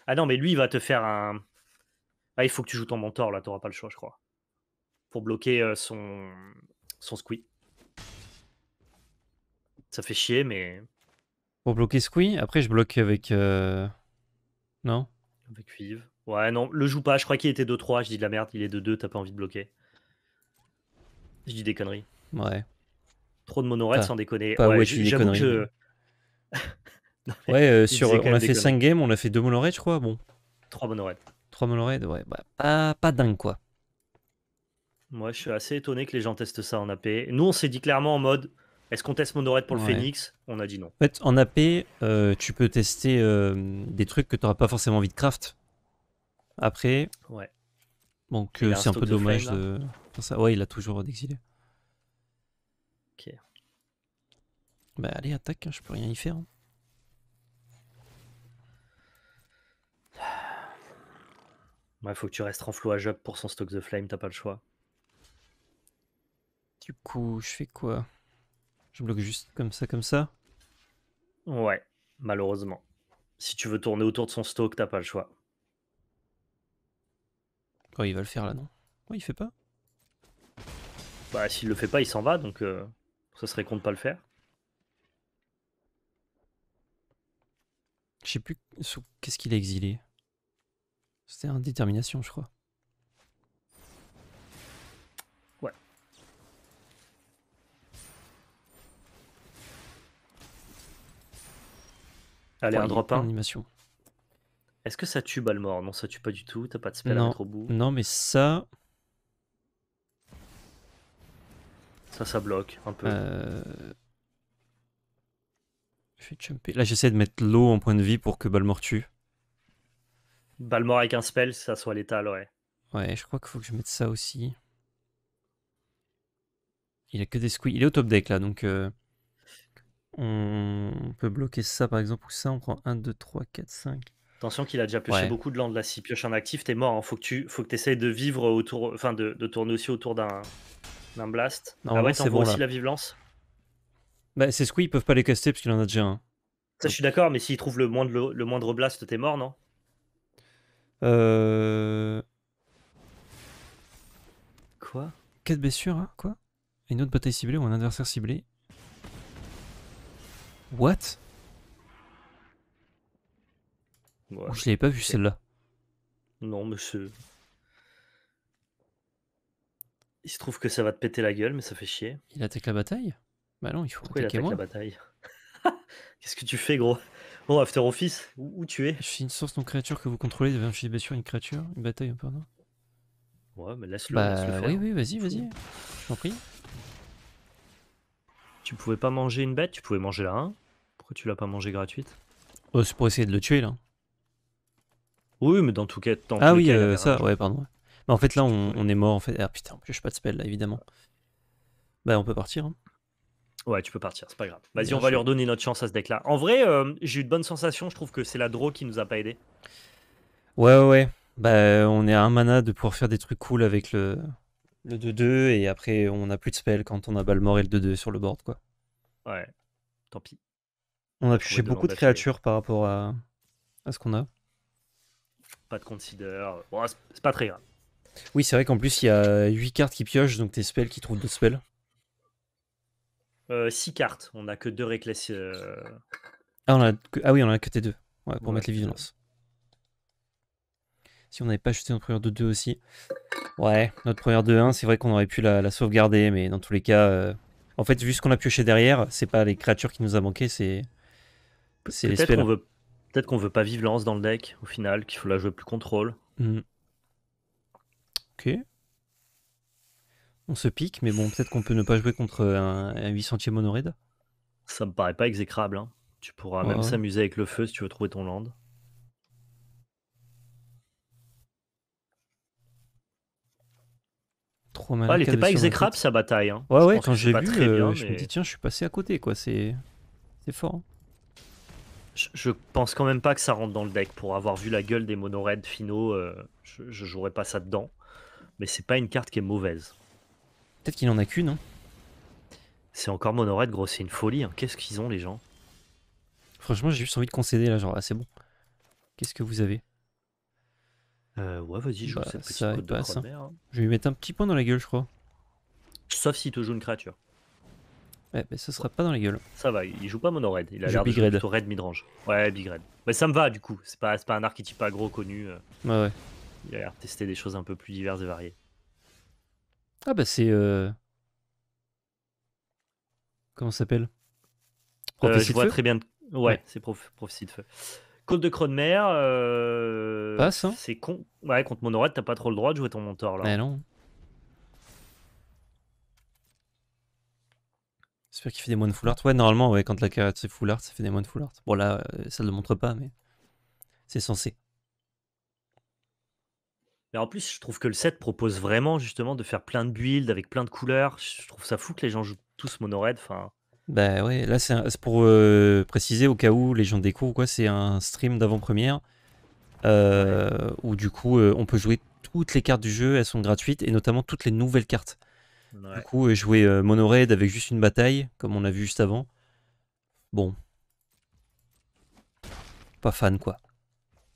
Ah non, mais lui, il va te faire un. Ah, il faut que tu joues ton mentor là, t'auras pas le choix, je crois. Pour bloquer euh, son, son squee. Ça fait chier, mais. Pour bloquer squee, après je bloque avec. Euh, non Avec Vive. Ouais, non, le joue pas. Je crois qu'il était 2-3. Je dis de la merde, il est 2-2, t'as pas envie de bloquer. Je dis des conneries. Ouais. Trop de monorail, sans déconner. Pas ouais, ouais j'avoue que ouais, euh, sur, on a fait 5 games, on a fait 2 monoraids, je crois. Bon. 3 monoraids. 3 monoraids, ouais. Bah, pas, dingue, quoi. Moi, je suis assez étonné que les gens testent ça en AP. Nous, on s'est dit clairement en mode est-ce qu'on teste monorail pour le Phoenix On a dit non. En fait, en AP, euh, tu peux tester euh, des trucs que tu n'auras pas forcément envie de craft. Après. Ouais. Donc, c'est un peu dommage de. ça... Ouais, il a toujours d'exilé. Ok. Bah allez, attaque, hein, je peux rien y faire. Hein. Ouais, faut que tu restes en à job pour son stock the flame, t'as pas le choix. Du coup, je fais quoi Je bloque juste comme ça, comme ça Ouais, malheureusement. Si tu veux tourner autour de son stock, t'as pas le choix. Oh, il va le faire là, non Ouais oh, il fait pas Bah, s'il le fait pas, il s'en va, donc... Euh, ça serait con de pas le faire. Je sais plus qu'est-ce qu'il a exilé. C'était indétermination, je crois. Ouais. Allez, on un drop 1. Animation. Est-ce que ça tue Balmor Non, ça tue pas du tout. T'as pas de spell à mettre bout. Non, mais ça. Ça, ça bloque un peu. Euh, je vais Là, j'essaie de mettre l'eau en point de vie pour que Balmor tue. Balmor avec un spell, ça soit létal, ouais. Ouais, je crois qu'il faut que je mette ça aussi. Il a que des squeaks. Il est au top deck là, donc euh, on peut bloquer ça par exemple ou ça. On prend 1, 2, 3, 4, 5. Attention qu'il a déjà pioché beaucoup de land. là. Si pioche un actif, t'es mort. Hein. Faut que tu faut que essayes de vivre autour, enfin de tourner aussi autour d'un un blast. ah ouais, c'est bon, aussi la violence. Bah, c'est ce qu'ils peuvent pas les caster parce qu'il en a déjà un. Ça, je suis d'accord, mais s'ils trouvent le moindre, le moindre blast, t'es mort, non Euh. Quoi Quatre blessures, hein quoi Une autre bataille ciblée ou un adversaire ciblé What oh, Je l'avais pas vu celle-là. Non, monsieur. Il se trouve que ça va te péter la gueule, mais ça fait chier. Il attaque la bataille Bah non, il faut Pourquoi il attaque la bataille Qu'est-ce que tu fais, gros Bon, After Office, où, tu es Je suis une source non créature que vous contrôlez devient bien sûr une créature, une bataille, un hein, pardon. Ouais, mais laisse-le bah, faire. Oui, oui, vas-y, vas-y. Je t'en prie. Tu pouvais pas manger une bête, tu pouvais manger la 1. Pourquoi tu l'as pas mangé gratuite oh, C'est pour essayer de le tuer, là. Oui, mais dans tout cas, tant Ah oui, euh, ça, ouais, pardon. Bah en fait, là, on, est mort. En fait. Ah putain, en plus, pas de spell, là, évidemment. Bah, on peut partir. Hein. Ouais, tu peux partir, c'est pas grave. Vas-y, on va leur redonner notre chance à ce deck-là. En vrai, euh, j'ai eu de bonnes sensations. Je trouve que c'est la draw qui nous a pas aidé. Ouais, ouais. Bah, on est à un mana de pouvoir faire des trucs cool avec le, le 2-2. Et après, on a plus de spell quand on a mort et le 2-2 sur le board, quoi. Ouais, tant pis. On a pioché beaucoup de créatures par rapport à, à ce qu'on a. Pas de consider. c'est pas très grave. Oui, c'est vrai qu'en plus, il y a 8 cartes qui piochent, donc tes spells qui trouvent 2 spells. 6 cartes, on a que 2 réclassés. Euh, ah, ah, oui, on a que tes 2 pour mettre les violences. Si on n'avait pas acheté notre première de 2 aussi. Ouais, notre première de 1, c'est vrai qu'on aurait pu la, sauvegarder, mais dans tous les cas, euh, en fait, vu ce qu'on a pioché derrière, c'est pas les créatures qui nous a manqué, c'est les Peut-être qu'on veut... Peut veut pas vivre dans le deck au final, qu'il faut la jouer plus contrôle. Hmm. Ok. On se pique, mais bon, peut-être qu'on peut ne pas jouer contre un, 800e honoré. Ça me paraît pas exécrable. Hein. Tu pourras même s'amuser avec le feu si tu veux trouver ton land. Trop mal. Ah, elle était pas exécrable sa bataille. Hein. Ouais, ouais, quand j'ai vu, euh, je me dis, tiens, je suis passé à côté, quoi. C'est fort. Hein. Je, pense quand même pas que ça rentre dans le deck. Pour avoir vu la gueule des mono finaux, euh, je, jouerais pas ça dedans. Mais c'est pas une carte qui est mauvaise. Peut-être qu'il en a qu'une. non hein. c'est encore mono gros, c'est une folie. Hein. Qu'est-ce qu'ils ont les gens Franchement, j'ai juste envie de concéder là, genre, ah, c'est bon. Qu'est-ce que vous avez euh, Ouais, vas-y, joue bah, cette petite hein. Je vais lui mettre un petit point dans la gueule, je crois. Sauf si tu joue une créature. Ouais, mais ce sera pas dans la gueule. Ça va, il joue pas mono Il a l'air de jouer plutôt raid midrange. Ouais, big raid. Mais ça me va du coup. C'est pas, pas un archétype pas gros connu. Euh. Ouais, ouais. Il a l'air de tester des choses un peu plus diverses et variées. Ah bah c'est. Euh... Comment ça s'appelle Prophétie euh, Je vois feu très bien. Ouais, c'est prof... prophétie de feu. Côte de Cronmer. Euh... Hein. C'est con. Ouais, contre tu t'as pas trop le droit de jouer ton mentor là. Mais non. J'espère qu'il fait des moines full art. Ouais, normalement, ouais, quand la carte c'est full art, ça fait des moines full art. Bon, là, euh, ça ne le montre pas, mais c'est censé. Mais en plus, je trouve que le set propose vraiment justement de faire plein de builds avec plein de couleurs. Je trouve ça fou que les gens jouent tous mono raid, Enfin. Bah ouais, là c'est pour euh, préciser au cas où les gens découvrent quoi, c'est un stream d'avant-première euh, où du coup on peut jouer toutes les cartes du jeu, elles sont gratuites et notamment toutes les nouvelles cartes. Du coup, jouer euh, Monoraid mono avec juste une bataille, comme on a vu juste avant. Bon. Pas fan, quoi.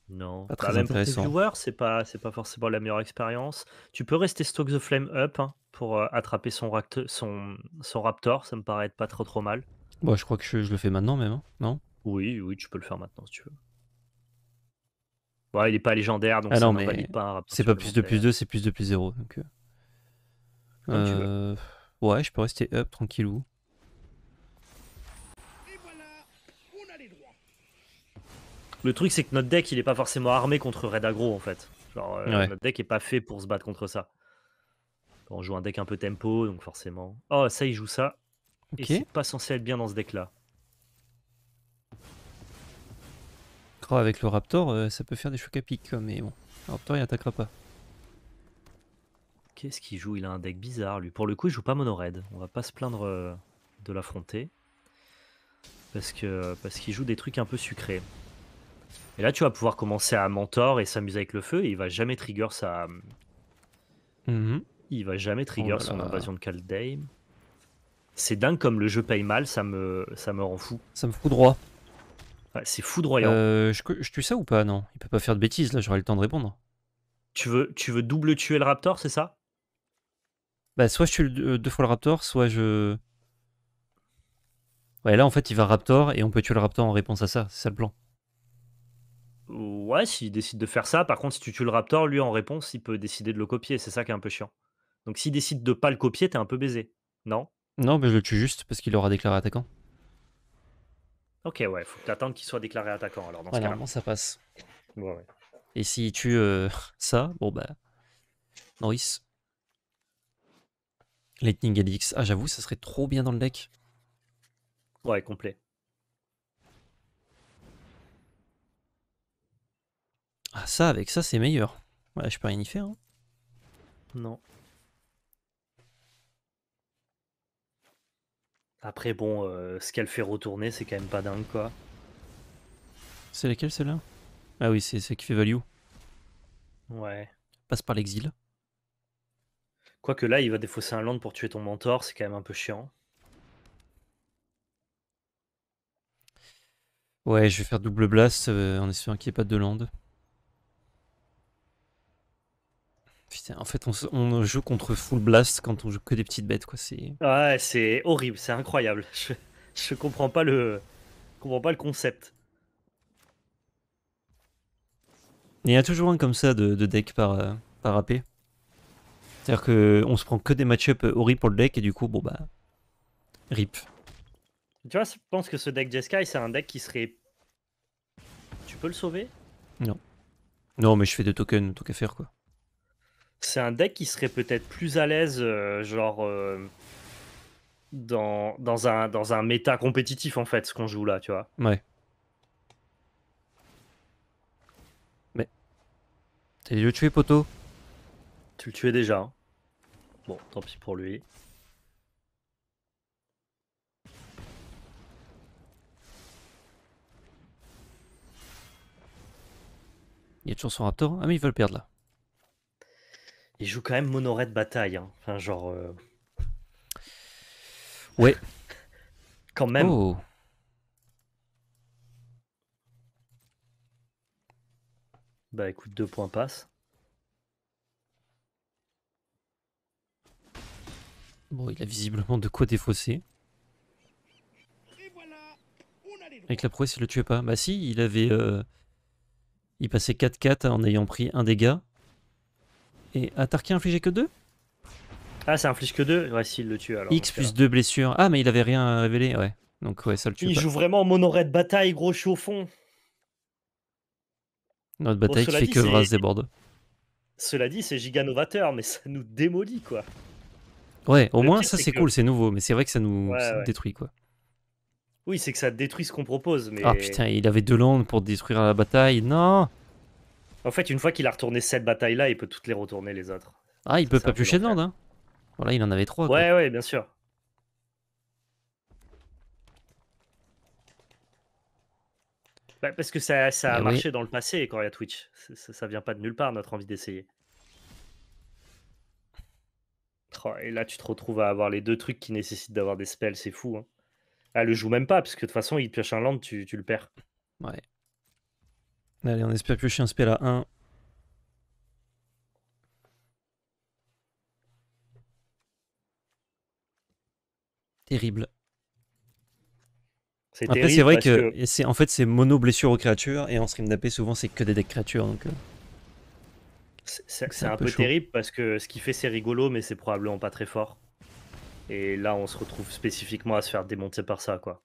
Non. Pas bah, très intéressant. pour c'est pas, c'est pas forcément la meilleure expérience. Tu peux rester Stock the Flame up hein, pour euh, attraper son, son, son, Raptor, ça me paraît pas trop trop mal. Bon, bah, je crois que je, le fais maintenant même, hein, non Oui, oui, tu peux le faire maintenant si tu veux. Bon, il est pas légendaire, donc ah mais pas Raptor. C'est pas plus de plus 2, c'est plus de plus 0. Donc... Euh. Ah, euh, ouais, je peux rester up tranquillou. Le truc, c'est que notre deck, il est pas forcément armé contre Red Aggro, en fait. Genre, euh, notre deck est pas fait pour se battre contre ça. on joue un deck un peu tempo, donc forcément. Oh, ça, il joue ça. Et c'est pas censé être bien dans ce deck-là. Avec le Raptor, euh, ça peut faire des chocs à pic, mais bon. Le Raptor, il attaquera pas. Qu'est-ce qu'il joue Il a un deck bizarre, lui. Pour le coup, il joue pas mono Raid. On va pas se plaindre euh, de l'affronter. Parce que parce qu'il joue des trucs un peu sucrés. Et là, tu vas pouvoir commencer à mentor et s'amuser avec le feu. il va jamais trigger sa. Mm-hmm. Il va jamais trigger oh son invasion de Kaldheim. C'est dingue comme le jeu paye mal, ça me, ça me rend fou. Ça me fout droit. c'est foudroyant. Euh, je, tue ça ou pas Non, il peut pas faire de bêtises là, j'aurai le temps de répondre. Tu veux, tu veux double tuer le raptor, c'est ça bah, soit je tue euh, deux fois le raptor, soit je. Ouais, là en fait, il va raptor et on peut tuer le raptor en réponse à ça. C'est ça le plan. Ouais, s'il décide de faire ça, par contre, si tu tues le raptor, lui en réponse, il peut décider de le copier. C'est ça qui est un peu chiant. Donc s'il décide de pas le copier, t'es un peu baisé. Non Non, mais je le tue juste parce qu'il aura déclaré attaquant. Ok, ouais, faut que qu'il soit déclaré attaquant alors dans cas normalement, ça passe. Et s'il tue euh, ça, bon bah. Norris. Lightning Helix. Ah, j'avoue, ça serait trop bien dans le deck. Ouais, complet. Ah, ça, avec ça, c'est meilleur. Ouais, je peux rien y faire. Hein. Non. Après, bon, euh, ce qu'elle fait retourner, c'est quand même pas dingue, quoi. C'est laquelle, celle-là Ah oui, c'est celle qui fait value. Ouais. Passe par l'exil. Quoique là, il va défausser un land pour tuer ton mentor, c'est quand même un peu chiant. Ouais, je vais faire double blast euh, en espérant qu'il n'y ait pas de land. Putain, en fait, on, joue contre full blast quand on joue que des petites bêtes, quoi. C'est... Ouais, c'est horrible, c'est incroyable. Je, comprends pas le, comprends pas le concept. Il y a toujours un comme ça de, deck par, euh, par AP. C'est-à-dire qu'on se prend que des match-up euh, horribles pour le deck et du coup, bon bah. Rip. Tu vois, je pense que ce deck Jeskai, c'est un deck qui serait. Tu peux le sauver Non. Non, mais je fais des tokens, tout qu'à faire quoi. C'est un deck qui serait peut-être plus à l'aise, euh, genre. Euh, dans, un, dans un méta compétitif en fait, ce qu'on joue là, tu vois. Ouais. Mais. T'as le tuer, poteau tu le tuais déjà. Hein. Bon, tant pis pour lui. Il y a toujours son raptor. Ah mais ils veulent perdre là. Il joue quand même monoret de bataille. Hein. Enfin genre... Euh, ouais. quand même. Oh. Bah écoute, deux points passent. Bon, il a visiblement de quoi défausser. Avec la prouesse, il le tuait pas. Bah si, il avait... Euh, il passait 4-4 en ayant pris un dégât. Et Atarki n'a infligé que 2 Ah, ça inflige que 2 Ouais, s'il le tue alors. X plus 2 blessures. Ah, mais il avait rien révélé, ouais. Donc ouais, ça le tue Il joue vraiment mono de bataille, gros, je au fond. Notre bataille qui fait que Vras déborde. Cela dit, c'est giga novateur, mais ça nous démolit, quoi. Ouais, au moins, ça, c'est cool, c'est nouveau. Mais c'est vrai que ça nous détruit, quoi. Oui, c'est que ça détruit ce qu'on propose. Mais... Ah putain, il avait deux landes pour détruire la bataille. Non En fait, une fois qu'il a retourné cette bataille-là, il peut toutes les retourner, les autres. Ah, il peut pas piocher de landes, hein Voilà, il en avait trois. Ouais, quoi. ouais, bien sûr. Bah, parce que ça, ça a bah marché dans le passé quand il y a Twitch. ça vient pas de nulle part, notre envie d'essayer et là, tu te retrouves à avoir les deux trucs qui nécessitent d'avoir des spells, c'est fou. Hein. Ah, le joue même pas, parce que de toute façon, il pioche un land, tu, le perds. Ouais. Allez, on espère piocher un spell à 1. Terrible. C'est Après, c'est vrai que, c'est en fait, c'est mono blessure aux créatures, et en stream d'AP, souvent, c'est que des decks créatures. Donc, euh. C'est un, peu, terrible parce que ce qu'il fait, c'est rigolo, mais c'est probablement pas très fort. Et là, on se retrouve spécifiquement à se faire démonter par ça, quoi.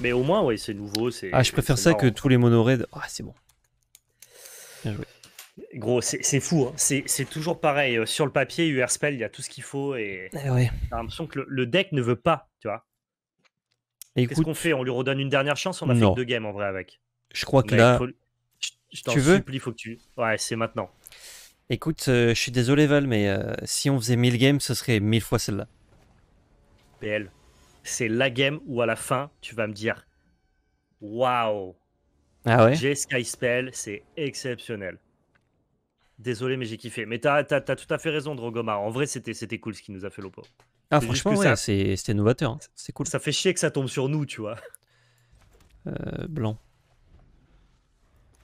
Mais au moins, oui, c'est nouveau. Ah, je préfère ça que tous les monoraids. Ah, c'est bon. Bien joué. Gros, c'est fou. Hein. C'est toujours pareil. Euh, sur le papier, UR-Spell, il y a tout ce qu'il faut. Et j'ai eh l'impression que le, deck ne veut pas, tu vois. Qu'est-ce qu'on fait On lui redonne une dernière chance On a fait deux games en vrai avec. Je crois que là, je t'en supplie, faut que tu. Ouais, c'est maintenant. Écoute, euh, je suis désolé, Val, mais euh, si on faisait 1000 games, ce serait 1000 fois celle-là. PL, c'est la game où à la fin, tu vas me dire Waouh Ah ouais J'ai Sky Spell, c'est exceptionnel. Désolé, mais j'ai kiffé. Mais t'as tout à fait raison, Drogomar. En vrai, c'était cool ce qui nous a fait l'opo. Ah, franchement, c'était novateur. Hein. C'est cool. Ça fait chier que ça tombe sur nous, tu vois. Euh, blanc.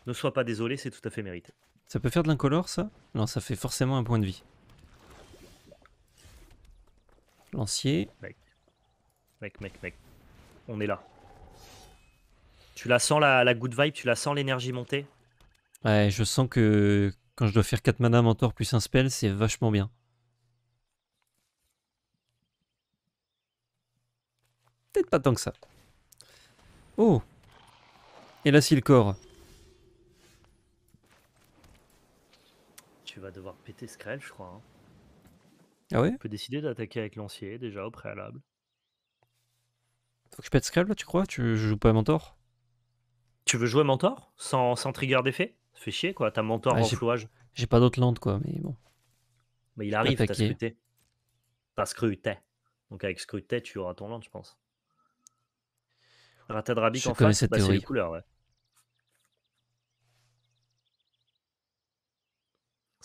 Ne sois pas désolé, c'est tout à fait mérité. Ça peut faire de l'incolore, ça Non, ça fait forcément un point de vie. Lancier. Mec, mec, mec, mec. On est là. Tu la sens, la, good vibe Tu la sens, l'énergie monter Ouais, je sens que quand je dois faire 4 mana mentor plus un spell, c'est vachement bien. Peut-être pas tant que ça. Oh Et là, c'est le corps. devoir péter Skrell, je crois. Hein. Ah ouais On peut décider d'attaquer avec lancier déjà au préalable. Faut que je pète Skrell là, tu crois Tu joues pas Mentor Tu veux jouer Mentor sans, sans trigger d'effet Ça chier quoi, t'as Mentor en flouage. J'ai pas d'autre landes quoi, mais bon. Mais il arrive, t'as scruté. T'as scruté. Donc avec scruté, tu auras ton land, je pense. Rata Drabic en face, bah, c'est les couleurs, ouais.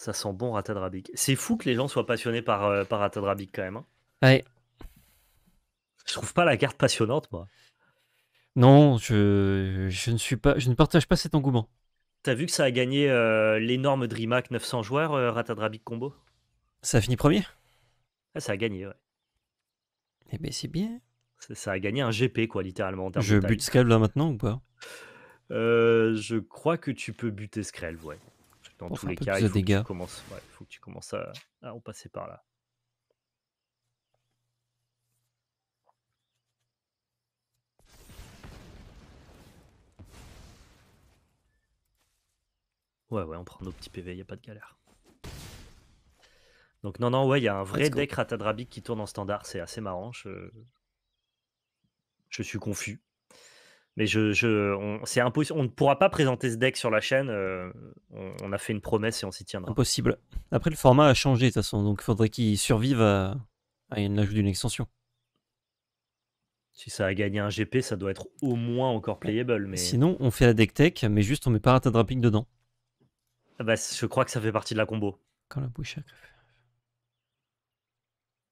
Ça sent bon Ratadrabic. C'est fou que les gens soient passionnés par, euh, Ratadrabic quand même. Hein. Ouais. Je trouve pas la carte passionnante, moi. Non, je, ne suis pas, je ne partage pas cet engouement. T'as vu que ça a gagné euh, l'énorme DreamHack 900 joueurs, euh, Ratadrabic Combo Ça a fini premier ah, Ça a gagné, ouais. Eh ben c'est bien. Ça- a gagné un GP, quoi, littéralement. Je bute là maintenant ou pas je crois que tu peux buter Skrelv, ouais. Dans tous les cas, il faut, Que tu commences à, en passer par là. Ouais, ouais, on prend nos petits PV, il n'y a pas de galère. Donc non, non, ouais, il y a un vrai deck Ratadrabic qui tourne en standard, c'est assez marrant. je suis confus. Mais je, on, c'est impossible. On ne pourra pas présenter ce deck sur la chaîne. Euh, on, a fait une promesse et on s'y tiendra. Impossible. Après, le format a changé de toute façon, donc il faudrait qu'il survive à, une l'ajout d'une extension. Si ça a gagné un GP, ça doit être au moins encore playable. Mais... Sinon, on fait la deck tech, mais juste on met pas un Drapping dedans. Ah bah, je crois que ça fait partie de la combo.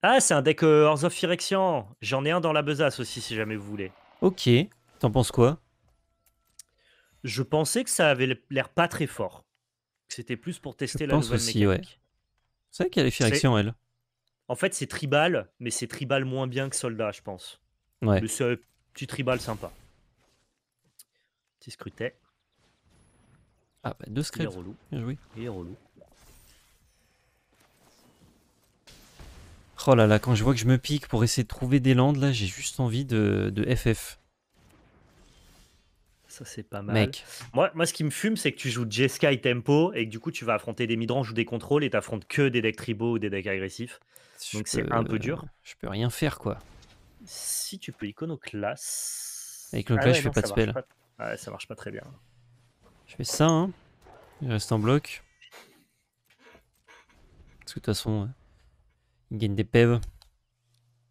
Ah, c'est un deck euh, hors of Phyrexian. J'en ai un dans la besace aussi, si jamais vous voulez. Ok. T'en penses quoi Je pensais que ça avait l'air pas très fort. C'était plus pour tester je la pense nouvelle aussi, Ouais. C'est vrai qu'elle est action, elle. En fait, c'est tribal, mais c'est tribal moins bien que soldat, je pense. Ouais. Mais c'est un petit tribal sympa. Petit scruté. Ah bah deux scripts. Il est relou. Bien joué. Il est relou. Oh là là, quand je vois que je me pique pour essayer de trouver des landes, là, j'ai juste envie de FF. Ça, c'est pas mal. Mec. Moi, moi, ce qui me fume, c'est que tu joues Jeskai Tempo et que du coup, tu vas affronter des midranges ou des contrôles et t'affrontes que des decks tribaux ou des decks agressifs. Donc, c'est un peu dur. Je peux rien faire, quoi. Si tu peux iconoclasse. avec le ah ouais, je fais pas de spell. ça marche pas très bien. Je fais ça, hein. Il reste en bloc. de toute façon, euh, il gagne des pèves.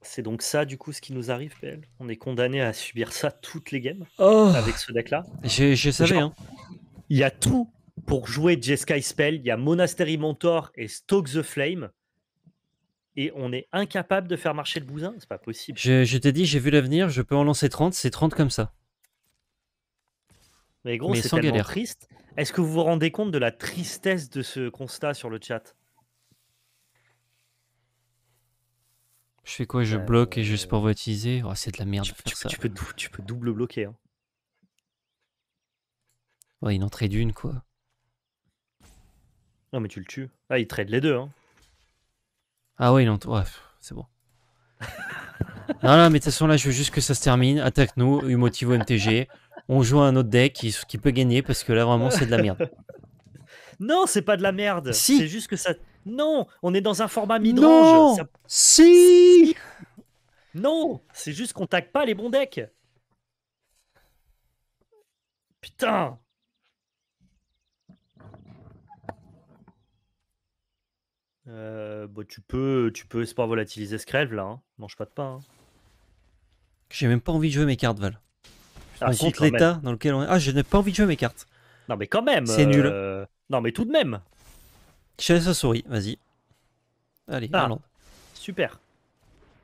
C'est donc ça, du coup, ce qui nous arrive, PL. On est condamné à subir ça toutes les games oh. avec ce deck-là. Je, savais. Hein. Il y a tout pour jouer Jeskai Spell. Il y a Monastery Mentor et Stoke the Flame. Et on est incapable de faire marcher le bousin. C'est pas possible. Je, t'ai dit, j'ai vu l'avenir. Je peux en lancer 30. C'est 30 comme ça. Mais gros, c'est tellement triste. Est-ce que vous vous rendez compte de la tristesse de ce constat sur le chat Je fais quoi Je euh, bloque et juste pour vous oh, C'est de la merde. Tu, ça. tu, peux, tu peux double bloquer. Hein. Ouais, il en trade une, quoi. Non, mais tu le tues. Ah, il trade les deux. Hein. Ah ouais, il en... Ouais, c'est bon. non, non, mais de toute façon, là, je veux juste que ça se termine. Attaque-nous, Umotivo MTG. On joue à un autre deck qui, qui peut gagner parce que là, vraiment, c'est de la merde. Non, c'est pas de la merde. Si. C'est juste que ça, non, on est dans un format midrange. Non, si Non, c'est juste qu'on tague pas les bons decks. Putain euh, bah, tu peux, tu peux espoir volatiliser crève, là, hein. mange pas de pain. Hein. J'ai même pas envie de jouer mes cartes Val. Je ah, l'état dans lequel on est. Ah, je n'ai pas envie de jouer mes cartes. Non mais quand même. C'est nul. Euh, non mais tout de même. Je à souris, vas-y. Allez, ah, Un Super.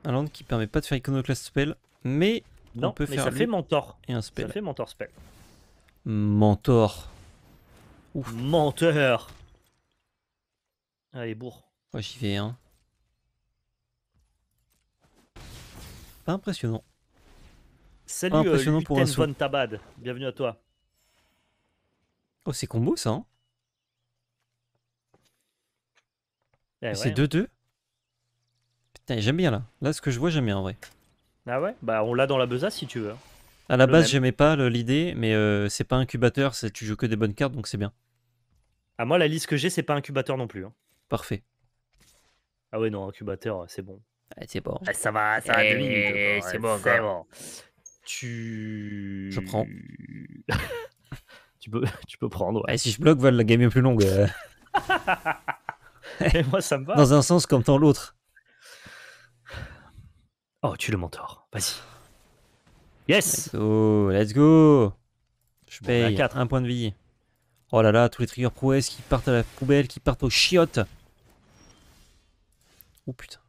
land qui permet pas de faire Iconoclast Spell, mais on peut mais faire. Ça fait Mentor. Et un spell. Ça fait Mentor Spell. Mentor. Ouf. Menteur. Allez, bourre. Moi, j'y vais, hein. Pas impressionnant. Salut, pas euh, Tabad. Bienvenue à toi. Oh, c'est combo ça, hein Eh c'est 2-2 Putain, j'aime bien là. Là, ce que je vois, j'aime bien en vrai. Ah ouais Bah, on l'a dans la besace si tu veux. À la base, j'aimais pas l'idée, mais euh, c'est pas incubateur, tu joues que des bonnes cartes, donc c'est bien. Ah, moi, la liste que j'ai, c'est pas incubateur non plus. Hein. Parfait. Ah ouais, non, incubateur, c'est bon. Ah, c'est bon. Ah, ça va, ça va, eh, c'est bon, c'est bon. Tu. Je prends. tu, peux, tu peux prendre. Ouais. Ah, si je bloque, va la game est plus longue. Euh. ça va. Dans un sens comme dans l'autre. Oh, tu le mentor Vas-y. Yes Oh, let's go Je paye 4. un point de vie. Oh là là, tous les triggers prouesses qui partent à la poubelle, qui partent au chiottes. Oh putain.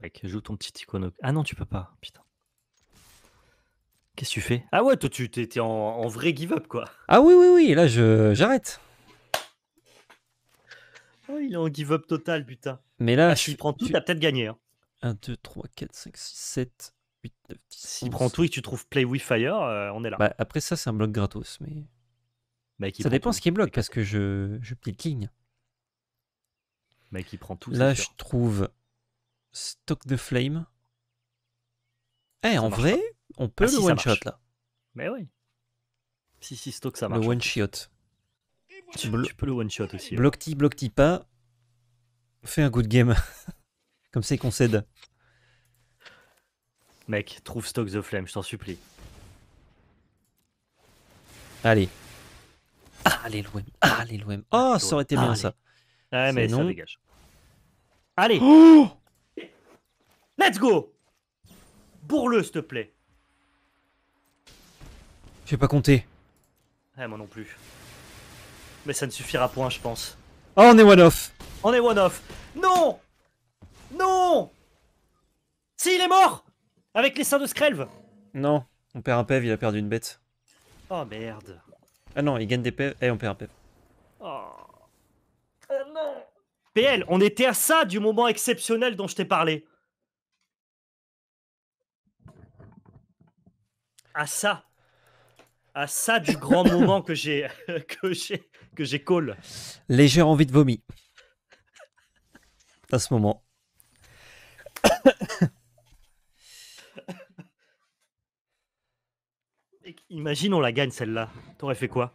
Mec, joue ton petit icono. Ah non, tu peux pas, putain. Qu'est-ce que tu fais Ah ouais, toi, tu étais en, en, vrai give-up, quoi. Ah oui, oui, oui, là, je j'arrête. Oh, il est en give-up total, putain. Mais là, ah, s'il prend tout, t'as peut-être gagné. 1, 2, 3, 4, 5, 6, 7, 8, 9, 10. S'il prend tout et que tu trouves Play with Fire, euh, on est là. Bah, après ça, c'est un bloc gratos. mais bah, Ça dépend ce qui est bloc parce que je, je King bah, prend tout. Là, je trouve Stock the Flame. Eh, en vrai, on peut ah, le one-shot là. Mais oui. Si, si, Stock, ça marche. Le one-shot. Tu, peux le one-shot aussi. Hein. Bloque-ti, ti pas. Fais un good game. Comme ça, qu'on concèdent Mec, trouve Stock the Flame, je t'en supplie. Allez. Allez, l'OM. Allez, l'OM. Oh, ça aurait été bien, ça. Ouais, mais ça dégage. Allez oh Let's go Bourre-le, s'il te plaît. Je vais pas compter. Ouais, moi non plus. Mais ça ne suffira point, je pense. Oh, on est one-off On est one-off Non Non Si, il est mort Avec les seins de Screlve Non, on perd un PEV, il a perdu une bête. Oh merde Ah non, il gagne des PEV et on perd un PEV. Oh. oh non PL, on était à ça du moment exceptionnel dont je t'ai parlé. À ça à ça du grand moment que j'ai que j'ai que j'ai call. Légère envie de vomi. À ce moment. Imagine on la gagne celle-là. T'aurais fait quoi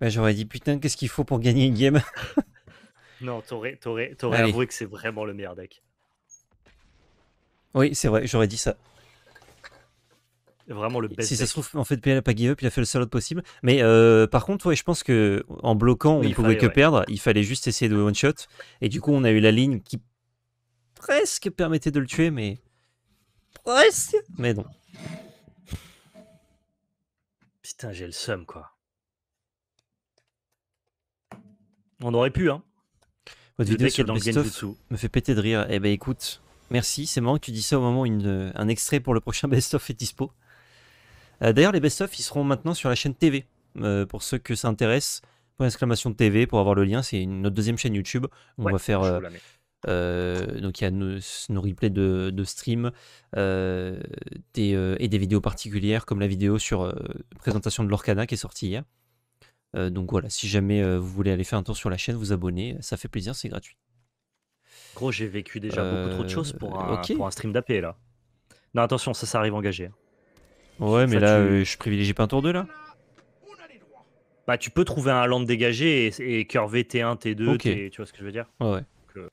bah, J'aurais dit putain qu'est-ce qu'il faut pour gagner une game Non, t'aurais avoué que c'est vraiment le meilleur deck. Oui, c'est vrai, j'aurais dit ça vraiment le best. Si ça se trouve, en fait, give Up, il a fait le seul autre possible. Mais euh, par contre, ouais, je pense que en bloquant, on ne pouvait que perdre. Il fallait juste essayer de one shot. Et du coup, on a eu la ligne qui presque permettait de le tuer, mais presque. Mais non. Putain, j'ai le seum, quoi. On aurait pu, hein. Votre vidéo sur le best me fait péter de rire. Eh ben écoute, merci. C'est marrant que tu dis ça au moment une, un extrait pour le prochain best-of est dispo. Euh, d'ailleurs, les best-of, ils seront maintenant sur la chaîne TV. Euh, pour ceux que ça intéresse, point TV pour avoir le lien, c'est notre deuxième chaîne YouTube. On va faire. Euh, donc il y a nos, replays de, stream et des vidéos particulières comme la vidéo sur présentation de l'Orcana qui est sortie hier. donc voilà, si jamais vous voulez aller faire un tour sur la chaîne, vous abonner, ça fait plaisir, c'est gratuit. Gros, j'ai vécu déjà beaucoup trop de choses pour un, pour stream d'AP là. Non, attention, ça, ça arrive engagé. Hein. Ouais, mais là, euh, je privilégie pas un tour 2 là Bah, tu peux trouver un land dégagé et, et curver T1, T2, Ok. tu vois ce que je veux dire Ouais. Euh,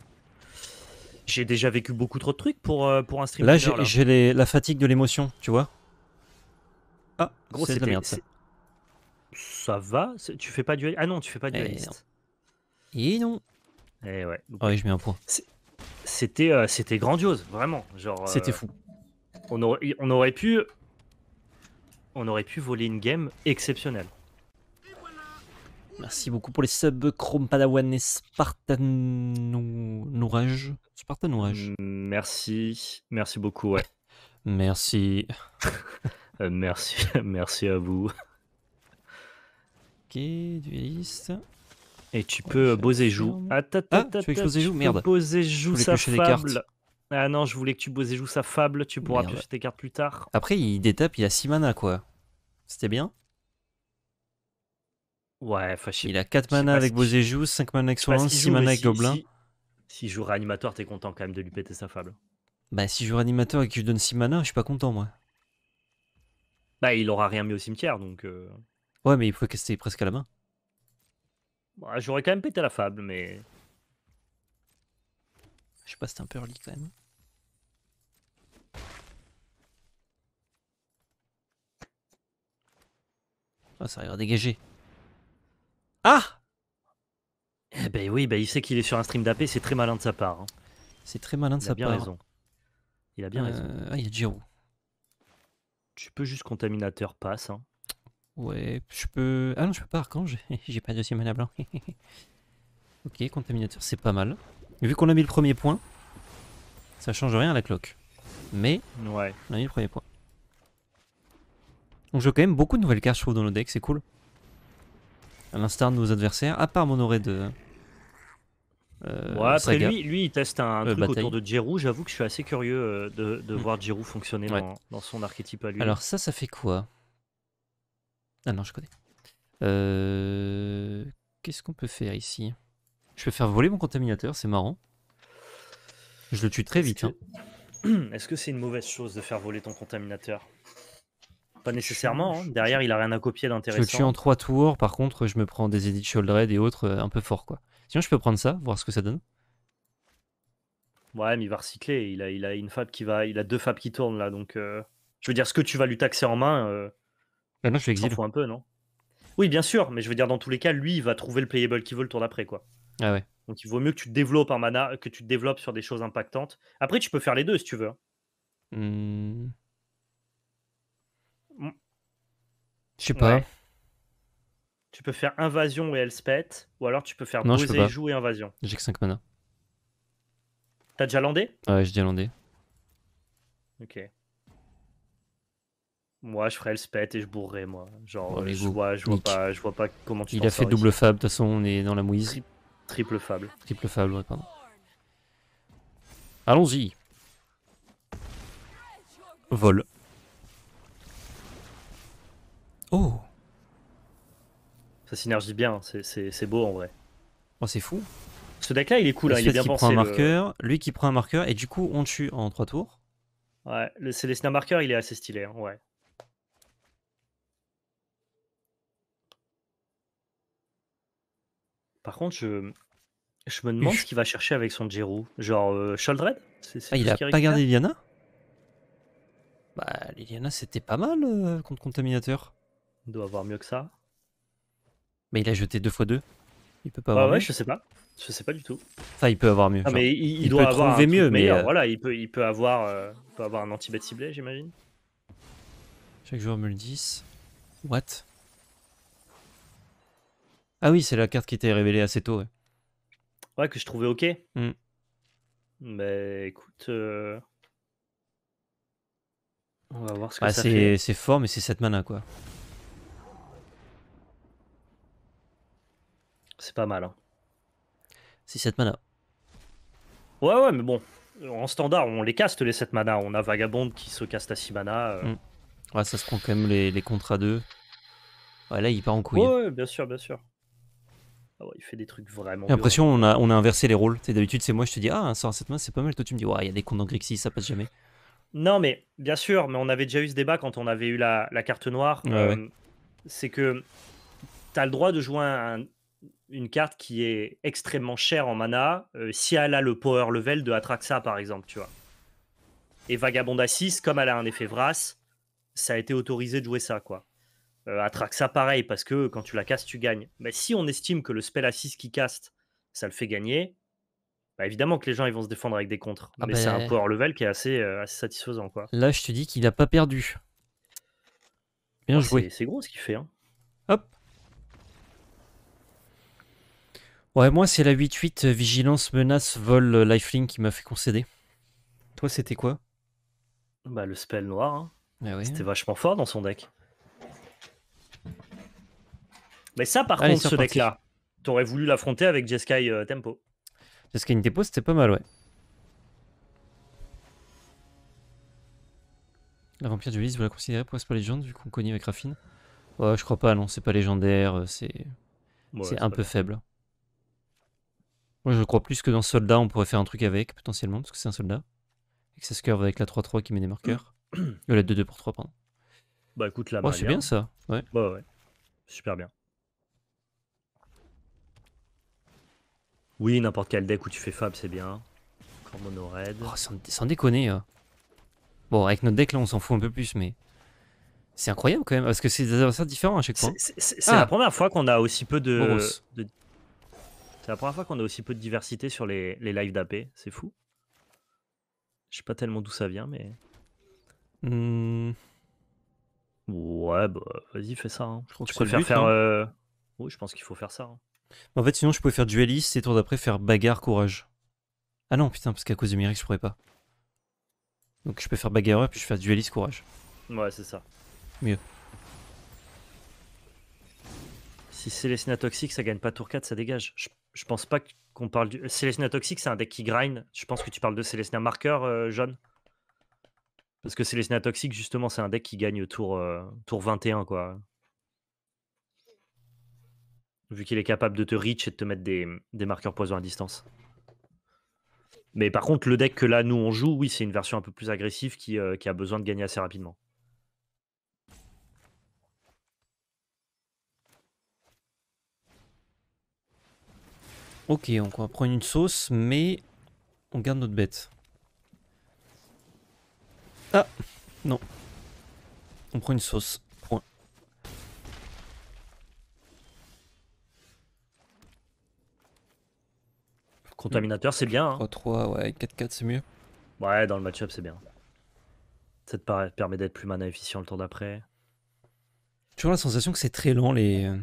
j'ai déjà vécu beaucoup trop de trucs pour, euh, pour un stream. Là, j'ai la fatigue de l'émotion, tu vois Ah, c'est de merde ça. va Tu fais pas du. Ah non, tu fais pas du. Et eh non Et eh eh ouais. ah oui, je mets un point. C'était c'était grandiose, vraiment. genre C'était fou. On aurait, on aurait pu on aurait pu voler une game exceptionnelle. Merci beaucoup pour les subs, Chrome Padawan et Spartanourage. Spartanourage. Mm, merci, merci beaucoup, ouais. merci. Euh, merci, merci à vous. Ok, dueliste. Et tu peux poser euh, joue. Ah, ah tu peux poser joue, merde. Poser joue ça fable. Ah non, je voulais que tu bosais joue sa fable, tu pourras piocher tes cartes plus tard. Après, il détape, il a 6 mana quoi. C'était bien Ouais, enfin, Il a 4 mana avec si joues, 5 mana avec Soin, 6 mana avec si, je S'il joue réanimateur, t'es content quand même de lui péter sa fable. Bah, si je joue réanimateur et que je donne 6 mana, je suis pas content moi. Bah, il aura rien mis au cimetière donc. Euh. Ouais, mais il pouvait caster presque à la main. Bah, J'aurais quand même pété la fable, mais. Je sais pas, un peu early quand même. Oh, ça arrive dégager. Ah Eh ben oui, ben il sait qu'il est sur un stream d'AP, c'est très malin de sa part. Hein. C'est très malin de sa part. Il a bien raison. Il a bien euh, raison. Ah, il y a Giro. Tu peux juste contaminateur passe. Hein. Ouais, je peux. Ah non, je peux pas quand J'ai pas de deuxième mana blanc. ok, contaminateur, c'est pas mal. Vu qu'on a mis le premier point, ça change rien à la cloque. Mais ouais. on a mis le premier point. On joue quand même beaucoup de nouvelles cartes, je trouve, dans nos decks, c'est cool. À l'instar de nos adversaires, à part mon de. Euh, ouais, après lui, lui, il teste un euh, truc autour de Jirou. J'avoue que je suis assez curieux euh, de, mm. voir Jirou fonctionner dans, son archétype à lui. Alors, ça, ça fait quoi Ah non, je connais. Euh... Qu'est-ce qu'on peut faire ici je vais faire voler mon contaminateur, c'est marrant. Je le tue très vite. Hein. Est-ce que c'est une mauvaise chose de faire voler ton contaminateur Pas nécessairement. Hein. Derrière, il a rien à copier d'intéressant. Je le tue en trois tours. Par contre, je me prends des Edith Red et autres euh, un peu forts. Quoi. Sinon, je peux prendre ça, voir ce que ça donne. Ouais, mais il va recycler. Il a, une fab qui va, il a deux fabs qui tournent là. Donc, euh, je veux dire, ce que tu vas lui taxer en main. Euh... Ah non, je vais un peu, non Oui, bien sûr. Mais je veux dire, dans tous les cas, lui, il va trouver le playable qui veut le tour d'après, quoi. Ah ouais. Donc il vaut mieux que tu développes un mana, que tu développes sur des choses impactantes. Après, tu peux faire les deux si tu veux. Hein. Mmh. Mmh. Je sais pas. Tu peux faire invasion et elspeth, ou alors tu peux faire non, et joue et invasion. J'ai que 5 mana. T'as déjà landé Ouais, j'ai déjà landé. Ok. Moi, je ferais Elspeth et je bourrerai moi. Genre, je, vois, pas, je vois pas comment tu Il a fait double fab, de toute façon, on est dans la mouise. Triple fable. Triple fable, ouais, pardon. Allons-y. Vol. Oh Ça synergie bien, c'est beau en vrai. Oh, c'est fou. Ce deck là, il est cool, hein, il est bien qui Prend un marqueur, Lui qui prend un marqueur, et du coup, on tue en trois tours. Ouais, le Célestin marqueur, il est assez stylé, hein, ouais. Par contre, je, me demande ce qu'il va chercher avec son Girou. Genre euh, sholdred. Ah, il a pas gardé Liliana Bah, Liliana, c'était pas mal euh, contre Contaminateur. Il doit avoir mieux que ça. Mais il a jeté 2 fois 2 Il peut pas avoir. Ah ouais, je sais pas. Je sais pas du tout. Enfin, il peut avoir mieux. Ah, mais il, doit avoir trouver mieux, mais. Euh, voilà, il peut, il peut avoir, un anti ciblé, j'imagine. Chaque joueur me le dit, What ah oui, c'est la carte qui était révélée assez tôt. Ouais, que je trouvais ok. Mais mm. bah, écoute, euh, on va voir ce que ah, ça fait. C'est fort, mais c'est 7 mana quoi. C'est pas mal. Hein. C'est 7 mana. Ouais, ouais, mais bon, en standard, on les caste les 7 mana. On a Vagabond qui se caste à 6 mana. Euh. Mm. Ouais, ça se prend quand même les, les contrats 2. Ouais, là, il part en couille. Ouais, ouais bien sûr, bien sûr. Ah il fait des trucs vraiment. J'ai l'impression on a, on a inversé les rôles. D'habitude, c'est moi, je te dis, ah, un sort à cette main, c'est pas mal. Toi, tu me dis, ouais, il y a des comptes dans Grixis, ça passe jamais. Non, mais bien sûr, mais on avait déjà eu ce débat quand on avait eu la, la carte noire. Euh, c'est que tu as le droit de jouer une carte qui est extrêmement chère en mana euh, si elle a le power level de Atraxa, par exemple, tu vois. Et Vagabond 6, comme elle a un effet Vras, ça a été autorisé de jouer ça, quoi. Euh, ça pareil, parce que quand tu la castes, tu gagnes. Mais si on estime que le spell à 6 qui caste, ça le fait gagner, bah, évidemment que les gens ils vont se défendre avec des contres. Ah mais c'est un ben. power level qui est euh, assez, satisfaisant. Quoi. Là, je te dis qu'il n'a pas perdu. Bien joué. C'est gros ce qu'il fait. Hein. Hop. Ouais, moi, c'est la 8-8 euh, vigilance, menace, vol, euh, lifeling qui m'a fait concéder. Toi, c'était quoi Bah, le spell noir. Hein. Bah c'était vachement fort dans son deck. Mais ça, par contre, ce deck-là, t'aurais voulu l'affronter avec Jeskai euh, Tempo. Jeskai Tempo, c'était pas mal, ouais. La vampire du lys, vous la considérez pour pas légende vu qu'on connaît avec Raffine Ouais, je crois pas, non, c'est pas légendaire, euh, c'est c'est un peu faible. Moi, je crois plus que dans Soldat, on pourrait faire un truc avec, potentiellement, parce que c'est un soldat. Et que ça se curve avec la 3-3 qui met des marqueurs. Ou euh, la 2-2 pour 3, pardon. Bah écoute, là, oh, c'est bien ça, ouais, super bien. Oui, n'importe quel deck où tu fais Fab, c'est bien. Encore mono raid. Oh, sans, déconner. Hein. Bon, avec notre deck là, on s'en fout un peu plus, mais. C'est incroyable quand même, parce que c'est des adversaires différents à chaque fois. C'est la ah. première fois qu'on a aussi peu de. C'est la première fois qu'on a aussi peu de diversité sur les, les lives d'AP, c'est fou. Je sais pas tellement d'où ça vient, mais. Hmm. Ouais, bah vas-y, fais ça. Hein. Je crois tu préfères faire. Euh, oui, je pense qu'il faut faire ça. Hein. En fait, sinon, je pouvais faire duelliste et tour d'après faire bagarre, courage. Ah non, putain, parce qu'à cause de Myrix, je pourrais pas. Donc je peux faire bagarreur, puis je fais duelliste courage. Ouais, c'est ça. Mieux. Si Célestina Toxique, ça gagne pas tour 4, ça dégage. Je, pense pas qu'on parle du. Célestina Toxique, c'est un deck qui grind. Je pense que tu parles de Célestina Marker euh, John. Parce que Célestina Toxique, justement, c'est un deck qui gagne tour, euh, tour 21, quoi vu qu'il est capable de te reach et de te mettre des, marqueurs poison à distance. Mais par contre, le deck que là, nous, on joue, oui, c'est une version un peu plus agressive qui, euh, qui a besoin de gagner assez rapidement. Ok, on va prendre une sauce, mais on garde notre bête. Ah Non. On prend une sauce. Contaminateur, c'est bien. Hein. 3-3, ouais, 4-4, c'est mieux. Ouais, dans le match-up, c'est bien. Ça te permet d'être plus mana efficient le tour d'après. J'ai Toujours la sensation que c'est très lent les... Euh,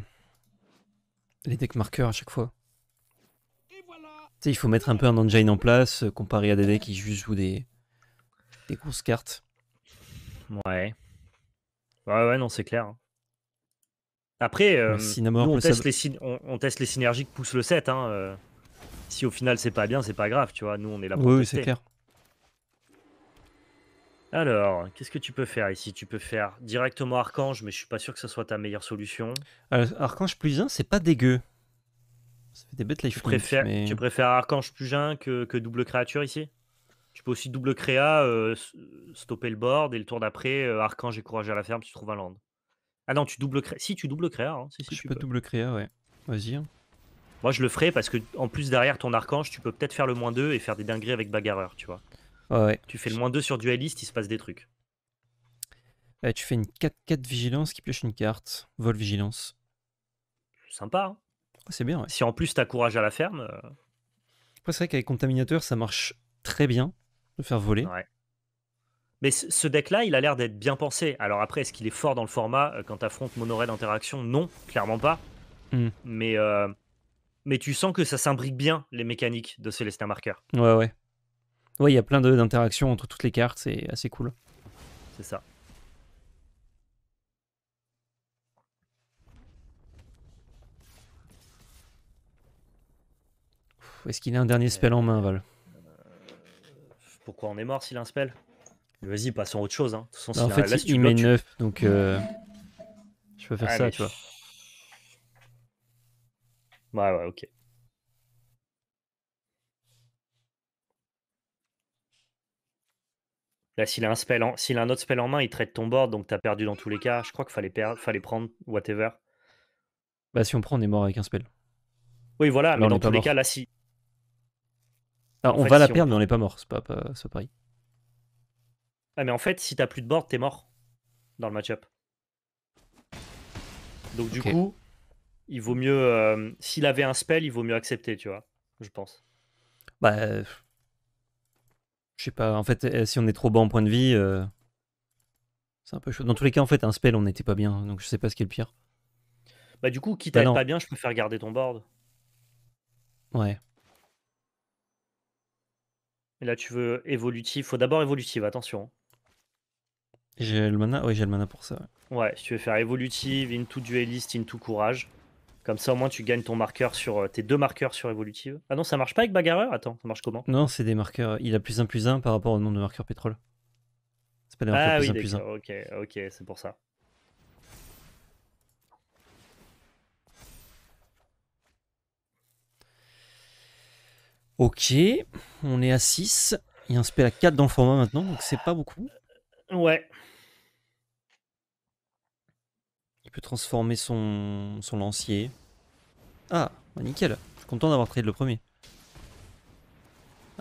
les decks marqueurs à chaque fois. Voilà. Tu il faut mettre un peu un engine en place euh, comparé à des decks qui juste jouent des, des grosses cartes. Ouais. Ouais, ouais, non, c'est clair. Hein. Après, euh, on, teste les synergies que pousse le 7. Hein, si au final c'est pas bien, c'est pas grave, tu vois. Nous, on est là pour. Oui, oui c'est clair. Alors, qu'est-ce que tu peux faire ici Tu peux faire directement Archange, mais je suis pas sûr que ce soit ta meilleure solution. Euh, Archange plus 1, c'est pas dégueu. Ça fait des bêtes life tu préfères, mais... tu préfères Archange plus 1 que, que double créature ici Tu peux aussi double créa, euh, stopper le board et le tour d'après, euh, Archange et courage à la ferme, tu trouves un land. Ah non, tu double créa. Si, tu double créa. Hein. Si, si, tu peux, double créa, ouais. Vas-y. Hein. Moi, je le ferai parce que, en plus, derrière ton archange, tu peux peut-être faire le moins 2 et faire des dingueries avec bagarreur, tu vois. Ouais. Tu fais le moins 2 sur dualiste, il se passe des trucs. Eh, tu fais une 4-4 vigilance qui pioche une carte. Vol vigilance. Sympa. Hein. c'est bien. Si en plus tu as courage à la ferme. Euh. Après, c'est vrai qu'avec Contaminateur, ça marche très bien de faire voler. Mais ce deck-là, il a l'air d'être bien pensé. Alors après, est-ce qu'il est fort dans le format euh, quand t'affrontes Monorail d'interaction Non, clairement pas. Hmm. Mais euh, mais tu sens que ça s'imbrique bien les mécaniques de Celestia Marker. Ouais, ouais. Ouais, il y a plein d'interactions entre toutes les cartes, c'est assez cool. C'est ça. Est-ce qu'il a un dernier spell en main, Val euh, Pourquoi on est mort s'il a un spell Vas-y, passons à autre chose. Hein. Bah, en fait, il, il met 9, donc euh, je peux faire ça, tu vois. Ouais, ouais, ok. Là, s'il a, un spell s'il a un autre spell en main, il traite ton board, donc t'as perdu dans tous les cas. Je crois qu'il fallait, fallait prendre whatever. Bah, si on prend, on est mort avec un spell. Oui, voilà, mais dans tous les cas, là, si. Ah, on va la perdre, mais on n'est pas mort, c'est pas, pareil. Ah, mais en fait, si t'as plus de board, t'es mort dans le match-up. Donc, du coup, il vaut mieux. Euh, s'il avait un spell, il vaut mieux accepter, tu vois, je pense. Bah. je sais pas, en fait, euh, si on est trop bas en point de vie, euh, c'est un peu chaud. Dans tous les cas, en fait, un spell, on n'était pas bien, donc je sais pas ce qui est le pire. Bah, du coup, quitte bah à être pas bien, je peux faire garder ton board. Ouais. Et là, tu veux évolutif. Faut d'abord évolutive attention. J'ai le mana, ouais j'ai le mana pour ça. Ouais, si tu veux faire évolutive, into duelist, into courage. Comme ça, au moins, tu gagnes ton marqueur sur euh, tes deux marqueurs sur évolutive. Ah non, ça marche pas avec bagarreur Attends, ça marche comment Non, c'est des marqueurs. Euh, il a plus 1 plus 1 par rapport au nombre de marqueurs pétrole. C'est pas des marqueurs ah, plus oui, plus Ok, ok, c'est pour ça. Ok, on est à 6. Il y a un spell à 4 dans le format maintenant, donc c'est pas beaucoup. Ouais transformer son, lancier. Ah, bah, nickel. Je suis content d'avoir pris le premier.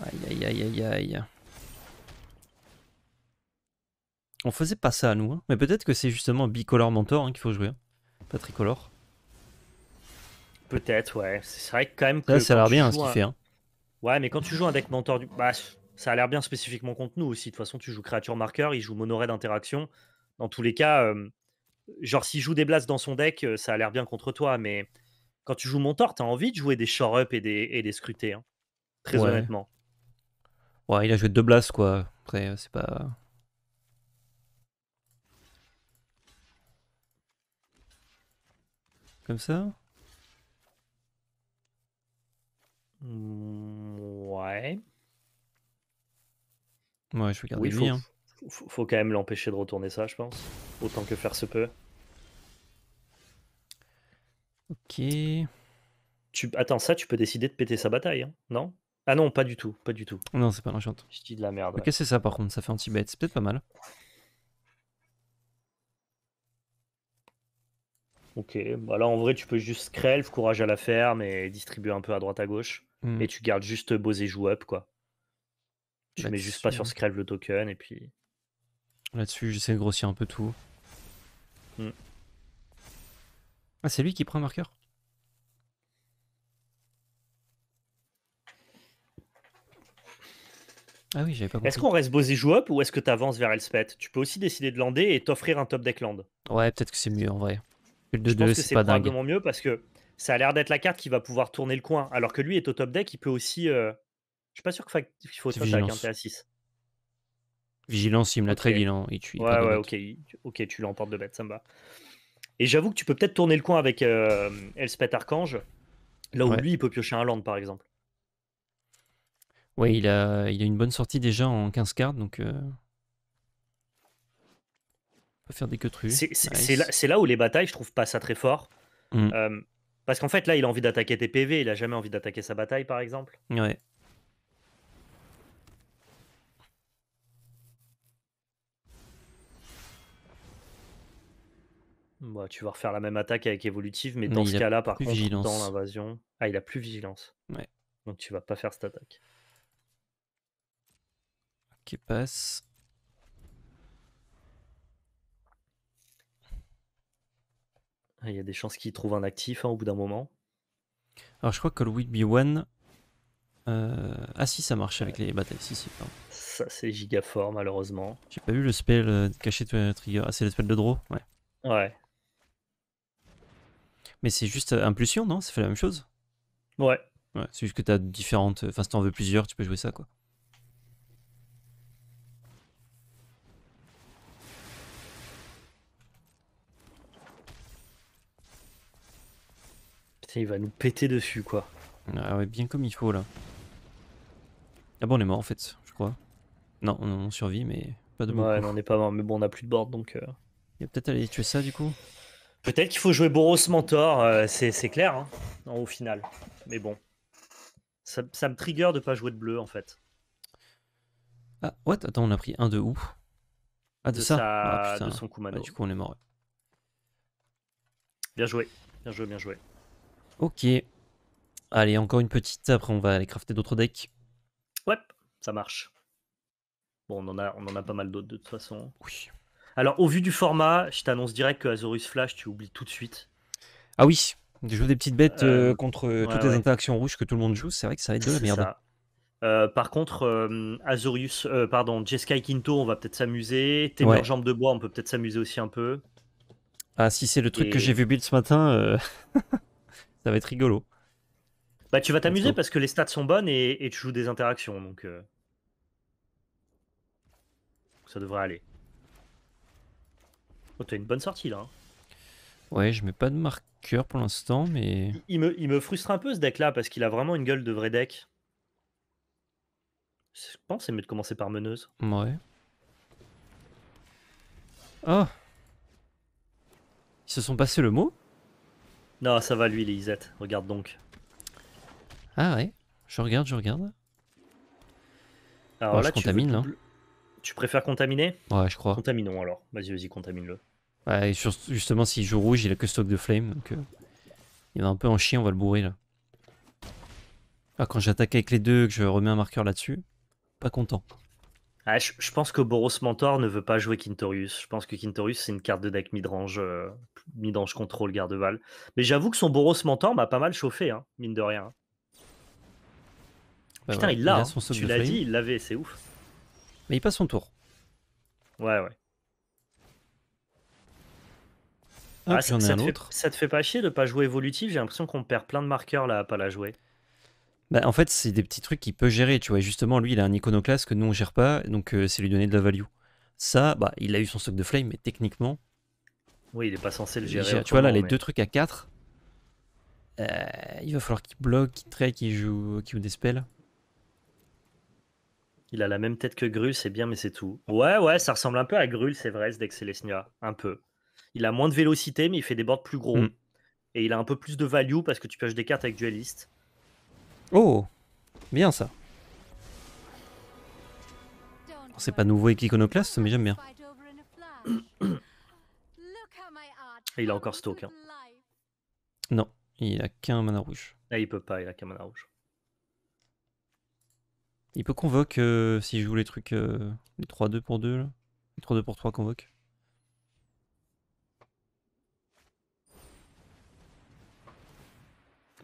Aïe, aïe, aïe, aïe, aïe. On faisait pas ça à nous. Hein. Mais peut-être que c'est justement bicolore mentor hein, qu'il faut jouer. Hein. Pas tricolore. Peut-être, ouais. C'est vrai que quand même. Que ça, a l'air bien ce qu'il fait. Ouais, mais quand tu joues un deck mentor du. Bah, ça a l'air bien spécifiquement contre nous aussi. De toute façon, tu joues créature marqueur, il joue mono d'interaction. Dans tous les cas, euh, genre s'il joue des blasts dans son deck, euh, ça a l'air bien contre toi, mais quand tu joues mon Montor, t'as envie de jouer des shore-up et des, et des scrutés, hein. très honnêtement. Ouais, il a joué deux blasts, quoi. Après, euh, c'est pas... Comme ça mmh, Ouais. Ouais, je vais garder lui. Hein. Faut, quand même l'empêcher de retourner ça, je pense. Autant que faire se peut. Ok. Tu... Attends, ça, tu peux décider de péter sa bataille, hein non Ah non, pas du tout, pas du tout. Non, c'est pas l'enchant. Je dis de la merde. Ok, c'est ça par contre, ça fait anti-bête, c'est peut-être pas mal. Ok, bah là en vrai, tu peux juste crève courage à la ferme et distribuer un peu à droite à gauche. Hmm. Et tu gardes juste et joue up, quoi. Tu mets juste pas sur Screlve le token et puis. Là-dessus, j'essaie de grossir un peu tout. Mm. Ah, c'est lui qui prend un marqueur Ah oui, j'avais pas compris. Est-ce qu'on reste bosé up ou est-ce que tu avances vers Elspeth Tu peux aussi décider de lander et t'offrir un top deck land. Ouais, peut-être que c'est mieux en vrai. Le 2-2, c'est pas dingue. mieux parce que ça a l'air d'être la carte qui va pouvoir tourner le coin. Alors que lui est au top deck, il peut aussi. Euh, je suis pas sûr qu'il faut top deck un hein, 6. Vigilance, il me l'a très vilain. Il ouais, ouais, ok, ok, tu l'emportes de bête, ça me va. Et j'avoue que tu peux peut-être tourner le coin avec euh, Elspeth Archange, là où lui, il peut piocher un land, par exemple. Ouais, il a, il a une bonne sortie déjà en 15 cartes, donc. Euh, faire des queutrues. C'est là, où les batailles, je trouve pas ça très fort. Mm. Euh, parce qu'en fait, là, il a envie d'attaquer tes PV, il a jamais envie d'attaquer sa bataille, par exemple. Ouais. Bah, tu vas refaire la même attaque avec évolutive, mais, dans ce cas-là, par contre, dans l'invasion, ah, il a plus vigilance. Donc tu vas pas faire cette attaque. Ok, passe. Ah, il y a des chances qu'il trouve un actif hein, au bout d'un moment. Alors je crois que le Will Be One. Euh, ah si, ça marche avec les batailles. Si, si, Ça c'est giga fort malheureusement. J'ai pas vu le spell euh, caché de trigger. Ah, c'est le spell de draw Ouais. Ouais. Mais c'est juste euh, impulsion, non Ça fait la même chose Ouais. ouais c'est juste que tu as différentes. Euh, enfin, si t'en veux plusieurs, tu peux jouer ça, quoi. Putain, il va nous péter dessus, quoi. Ah ouais, bien comme il faut, là. Ah bon, on est mort, en fait, je crois. Non, on, survit, mais pas de bon. Ouais, on n'est pas mort, mais bon, on a plus de board, donc. Euh. Il va peut-être aller tuer ça, du coup Peut-être qu'il faut jouer Boros Mentor, euh, c'est clair, hein, au final. Mais bon. Ça, me trigger de pas jouer de bleu en fait. Ah, what Attends, on a pris un de où Ah, de, ça ah, De son Kumano. du coup, on est mort. Bien joué, bien joué, bien joué. Ok. Allez, encore une petite, après on va aller crafter d'autres decks. Ouais, ça marche. Bon, on en a, on en a pas mal d'autres de toute façon. Oui. Alors, au vu du format, je t'annonce direct que Azorus Flash, tu oublies tout de suite. Ah oui, tu joues des petites bêtes euh, euh, contre euh, toutes les interactions rouges que tout le monde joue, c'est vrai que ça va être de la merde. par contre, Azorius, pardon, Jeskai Quinto, on va peut-être s'amuser. Témur Jambes de Bois, on peut peut-être s'amuser aussi un peu. Ah, si c'est le truc que j'ai vu build ce matin, ça va être rigolo. Bah, tu vas t'amuser parce que les stats sont bonnes et, tu joues des interactions, donc ça devrait aller. T'as une bonne sortie là. Hein. Ouais, je mets pas de marqueur pour l'instant, mais. Il, me, frustre un peu ce deck là parce qu'il a vraiment une gueule de vrai deck. Je pense que c'est mieux de commencer par meneuse. Ouais. Oh Ils se sont passés le mot Non, ça va lui, les Regarde donc. Ah ouais Je regarde, je regarde. Alors oh, là, contamine, tu, là. tu préfères contaminer Ouais, je crois. Contaminons alors. Vas-y, vas-y, contamine-le. Ouais, justement, s'il joue rouge, il a que stock de flame. Donc, euh, il va un peu en chien, on va le bourrer là. Ah, quand j'attaque avec les deux, que je remets un marqueur là-dessus, pas content. Ah, je, pense que Boros Mentor ne veut pas jouer Kintorius. Je pense que Kintorius, c'est une carte de deck midrange, euh, midrange contrôle, garde Mais j'avoue que son Boros Mentor m'a pas mal chauffé, hein, mine de rien. Bah Putain, il l'a. Hein. Tu l'as dit, il l'avait, c'est ouf. Mais il passe son tour. Ouais, ouais. Ah, ah ça, te fait, pas chier de pas jouer évolutif J'ai l'impression qu'on perd plein de marqueurs là à pas la jouer. Bah, en fait, c'est des petits trucs qu'il peut gérer. Tu vois, justement, lui, il a un iconoclaste que nous, on gère pas, donc euh, c'est lui donner de la value. Ça, bah, il a eu son stock de flame, mais techniquement. Oui, il est pas censé le gérer. tu vois, là, les deux trucs à 4, euh, il va falloir qu'il bloque, qu'il traite, qu'il joue, qu'il joue des spells. Il a la même tête que Grul, c'est bien, mais c'est tout. Ouais, ouais, ça ressemble un peu à Grul, c'est vrai, ce Dex Un peu. Il a moins de vélocité, mais il fait des boards plus gros. Hmm. Et il a un peu plus de value parce que tu pioches des cartes avec dualiste. Oh, bien ça. C'est pas nouveau avec l'Iconoclast mais j'aime bien. il a encore stock. Hein. Non, il a qu'un mana rouge. Ah, il peut pas, il a qu'un mana rouge. Il peut convoque euh, si je joue les trucs. Euh, les 3-2 pour 2 là. Les 3-2 pour 3 convoque.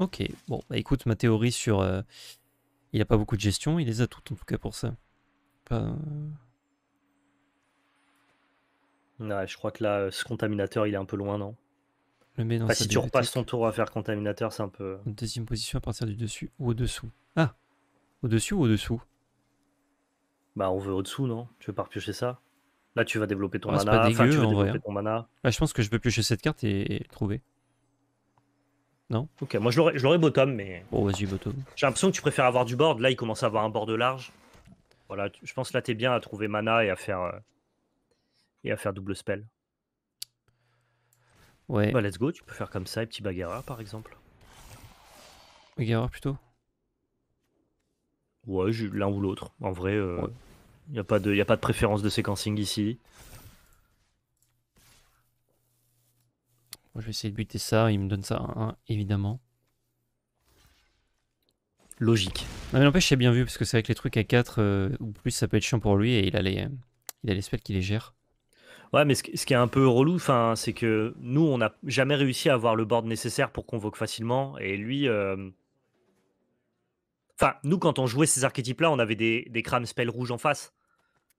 Ok, bon, bah, écoute, ma théorie sur... Euh, il a pas beaucoup de gestion, il les a toutes en tout cas pour ça. Euh, je crois que là, ce contaminateur, il est un peu loin, non Le Si tu repasses ton tour à faire contaminateur, c'est un peu... Euh, deuxième position à partir du dessus ou au-dessous Ah Au-dessus ou au-dessous Bah on veut au-dessous, non Tu veux pas repiocher ça Là, tu vas développer ton mana. je pense que je peux piocher cette carte et, et trouver. Non Ok, moi je l'aurais bottom, mais. Bon, vas-y, bottom. J'ai l'impression que tu préfères avoir du board. Là, il commence à avoir un board large. Voilà, je pense que là, t'es bien à trouver mana et à faire. Euh, et à faire double spell. Ouais. Bah, let's go, tu peux faire comme ça, et petit bagarreur par exemple. Bagarreur plutôt Ouais, l'un ou l'autre. En vrai, euh, il n'y a, pas de, a pas de préférence de séquencing ici. je vais essayer de buter ça. Il me donne ça à évidemment. Logique. Non, mais n'empêche, j'ai bien vu, parce que c'est avec les trucs à 4 ou euh, plus, ça peut être chiant pour lui et il a les, il spells qui les gèrent. Ouais, mais ce, qui est un peu relou, c'est que nous, on n'a jamais réussi à avoir le board nécessaire pour convoquer facilement. Et lui. Euh, enfin, nous, quand on jouait ces archétypes-là, on avait des, des spells rouges en face.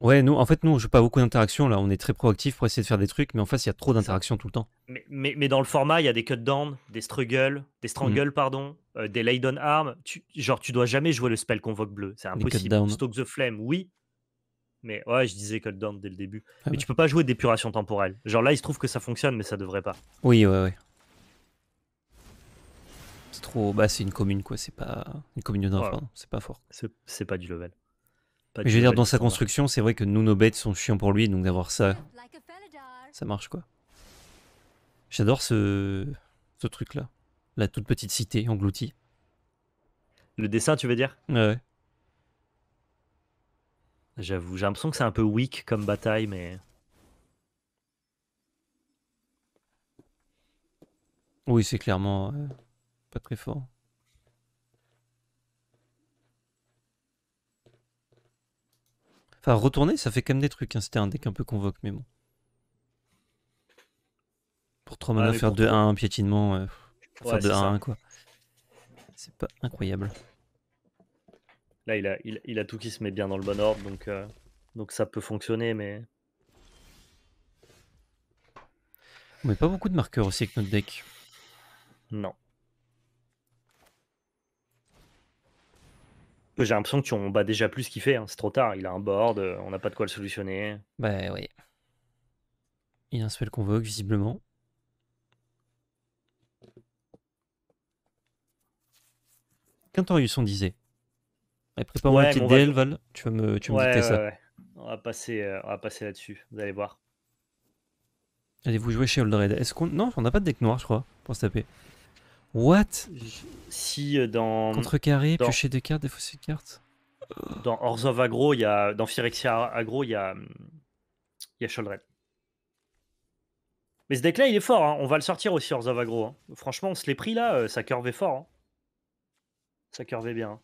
Ouais, nous, en fait, nous, on joue pas beaucoup d'interactions. Là, on est très proactif pour essayer de faire des trucs, mais en face, il y a trop d'interactions tout le temps. Mais, mais, dans le format, il y a des cutdowns, des struggles, des mmh. strangles, pardon, euh, des lay down arm. genre, tu dois jamais jouer le spell convoque bleu. C'est impossible. stock the flame, oui. Mais ouais, je disais down dès le début. Ah mais tu peux pas jouer d'épuration temporelle. Genre là, il se trouve que ça fonctionne, mais ça devrait pas. Oui, ouais, ouais. C'est trop. Bah, c'est une commune, quoi. C'est pas. Une commune de hein. c'est pas fort. C'est pas du level je veux dire, dans sa construction, c'est vrai que nous, nos bêtes sont chiants pour lui, donc d'avoir ça, ça marche quoi. J'adore ce, ce truc-là. La toute petite cité engloutie. Le dessin, tu veux dire Ouais. J'avoue, j'ai l'impression que c'est un peu weak comme bataille, mais. Oui, c'est clairement euh, pas très fort. Enfin, retourner, ça fait quand même des trucs. Hein. C'était un deck un peu convoque, mais bon. Pour 3 mana, faire 2-1, piétinement, euh, faire 2-1, quoi. C'est pas incroyable. Là, il a, il, a tout qui se met bien dans le bon ordre, donc, euh, donc ça peut fonctionner, mais. On met pas beaucoup de marqueurs aussi avec notre deck. Non. J'ai l'impression qu'on bat déjà plus ce qu'il fait. Hein. C'est trop tard. Il a un board. Euh, on n'a pas de quoi le solutionner. Bah oui. Il a un spell convoque, visiblement. Quintorius, on disait. Et prépare-moi ouais, DL, va... Val. Tu vas me, tu vas me dicter ouais, ça. On va passer, euh, on va passer là-dessus. Vous allez voir. Allez, vous jouer chez Old Red. Est-ce qu'on. Non, on n'a pas de deck noir, je crois, pour se taper. What Si euh, dans. contre carré, piocher des cartes, défausser de cartes. Dans Orzov of Agro, il y a. Dans Phyrexia Agro, il y a. Il y a Mais ce deck là, il est fort. Hein. On va le sortir aussi, hors of Agro. Hein. Franchement, on se l'est pris là. Ça euh, curvait fort. Ça hein. curvait bien.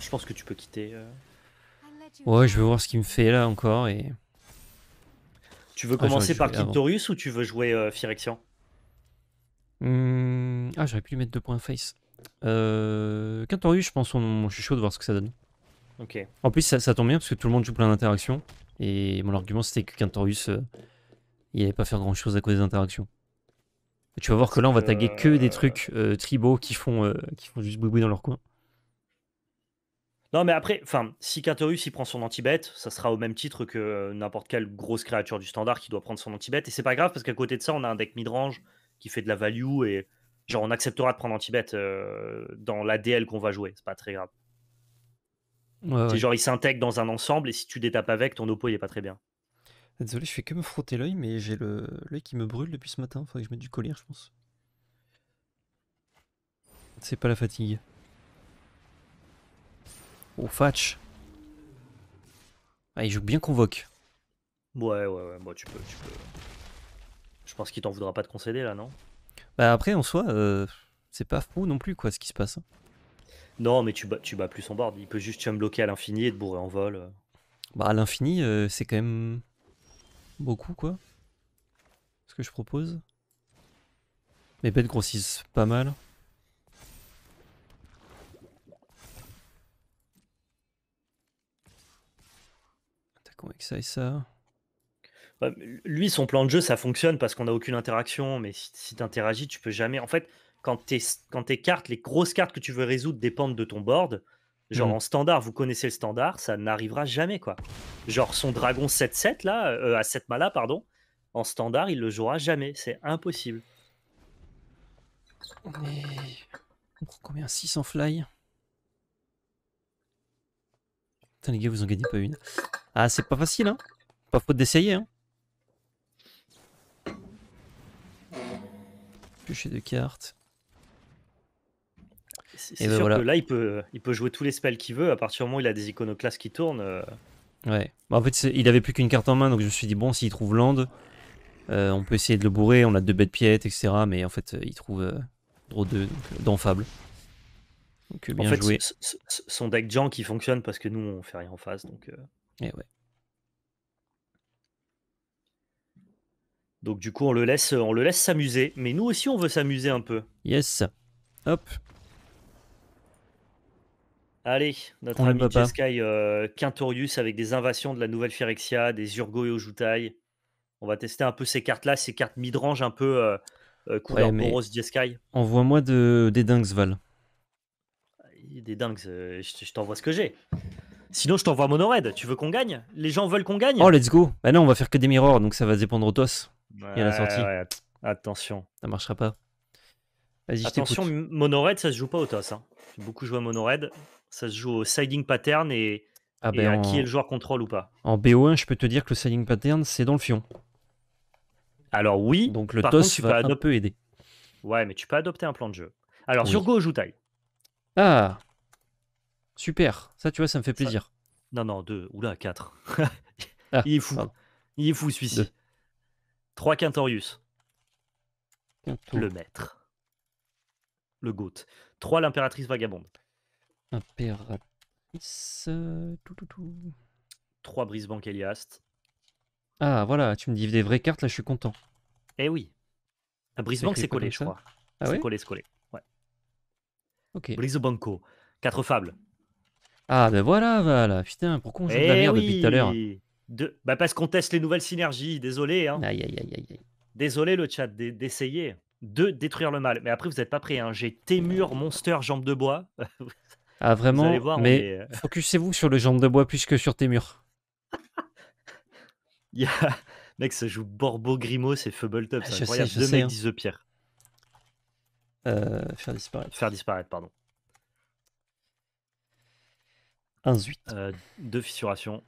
Je pense que tu peux quitter. Euh. Ouais, je veux voir ce qu'il me fait là encore et. Tu veux ah, commencer par Quintorius ou tu veux jouer euh, Phyrexian hmm, Ah, j'aurais pu lui mettre deux points face. Quintorius euh, je pense, on... je suis chaud de voir ce que ça donne. Ok. En plus, ça, tombe bien parce que tout le monde joue plein d'interactions. Et mon argument, c'était que Quintorius, euh, il n'allait pas faire grand chose à cause des interactions. tu vas voir que là, on va taguer que des trucs tribaux qui font, qui font juste boui dans leur coin. Non, mais après, enfin, si Quinterus il prend son anti ça sera au même titre que euh, n'importe quelle grosse créature du standard qui doit prendre son anti bet Et c'est pas grave parce qu'à côté de ça, on a un deck midrange qui fait de la value et genre on acceptera de prendre anti euh, dans la DL qu'on va jouer. C'est pas très grave. c'est genre il s'intègre dans un ensemble et si tu détapes avec, ton oppo il est pas très bien. Désolé, je fais que me frotter l'œil, mais j'ai l'œil qui me brûle depuis ce matin. Faudrait que je mette du collier, je pense. C'est pas la fatigue. Oh, Fatch. Ah, il joue bien convoque. Ouais, ouais, ouais, moi tu peux, tu peux. Je pense qu'il t'en voudra pas de concéder là, non Bah après, en soi, euh, c'est pas fou non plus, quoi, ce qui se passe. Hein. Non, mais tu bats, tu bats plus son board. Il peut juste me bloquer à l'infini et te bourrer en vol. Euh. Bah à l'infini, euh, c'est quand même beaucoup, quoi. Ce que je propose. Mes bêtes grossissent pas mal. ça et ça lui, son plan de jeu, ça fonctionne parce qu'on n'a aucune interaction, mais si, tu interagis, tu peux jamais. En fait, quand tes, quand cartes, les grosses cartes que tu veux résoudre dépendent de ton board, genre mm. en standard, vous connaissez le standard, ça n'arrivera jamais, quoi. Genre son dragon 7-7, là, euh, à 7 mana pardon, en standard, il le jouera jamais, c'est impossible. On On combien 600 fly Putain, les gars, vous en gagnez pas une. Ah, c'est pas facile, hein. Pas faute d'essayer, hein. de cartes. C'est ben sûr que là, il peut, il peut jouer tous les spells qu'il veut. À partir du moment où il a des iconoclastes qui tournent. Euh. Ouais. Bah, en fait, il avait plus qu'une carte en main, donc je me suis dit, bon, s'il trouve land, euh, on peut essayer de le bourrer. On a deux bêtes piètes, etc. Mais en fait, euh, il trouve euh, draw 2, donc euh, en fait, son deck Jean qui fonctionne parce que nous, on fait rien en face. Donc, euh. eh ouais. donc du coup, euh, on le laisse s'amuser. Mais nous aussi, on veut s'amuser un peu. Yes. Hop. Allez, notre ami Jeskai Quintorius avec des invasions de la Nouvelle Phyrexia, des Urgo et Ojutai. On va tester un peu ces cartes-là, ces cartes midrange un peu euh, couleur ouais, Boros Jeskai. Envoie-moi de, des Val des dingues. Euh, je, t'envoie ce que j'ai. Sinon, je t'envoie Monored. Tu veux qu'on gagne Les gens veulent qu'on gagne Oh, let's go. Bah non, on va faire que des mirrors, donc ça va dépendre au toss. et à la sortie. Attention. Ça marchera pas. Vas-y, Attention, Monored, ça se joue pas au toss. Hein. J'ai beaucoup joué à Monored. Ça se joue au siding pattern et, ah ben à qui est le joueur contrôle ou pas. En BO1, je peux te dire que le siding pattern, c'est dans le fion. Alors oui. Donc le toss va peu aider. Ouais, mais tu peux adopter un plan de jeu. Alors sur Go ah Super, ça tu vois, ça me fait plaisir. Non, non, deux, oula, quatre. Ah, Il est fou. Il est fou celui-ci. Trois Quintorius. Le maître. Le goat. Trois l'impératrice vagabonde. Impératrice. Euh, tout, tout, tout. Trois Eliast. Ah voilà, tu me dis des vraies cartes, là je suis content. Eh oui. Brisbank c'est collé, je crois. Ah c'est collé, c'est collé. Ok. Briso Banco. Quatre fables. Ah ben voilà, voilà. Putain, pourquoi on joue de la eh merde depuis tout à l'heure bah Parce qu'on teste les nouvelles synergies, désolé. hein. Aïe, aïe, aïe, aïe. Désolé le chat d'essayer de détruire le mal. Mais après, vous n'êtes pas prêt. hein. J'ai Témur, Monster, Jambe de Bois. Ah vraiment, voir, mais euh, focussez-vous sur le jambe de bois plus que sur Témur Mec, ça joue Borbo, Grimaud, c'est Fubble Top. Ah, c'est je sais, incroyable. je Deux sais, mecs hein. disent euh, faire disparaître. Faire disparaître, pardon. 1-8. Euh, deux fissurations.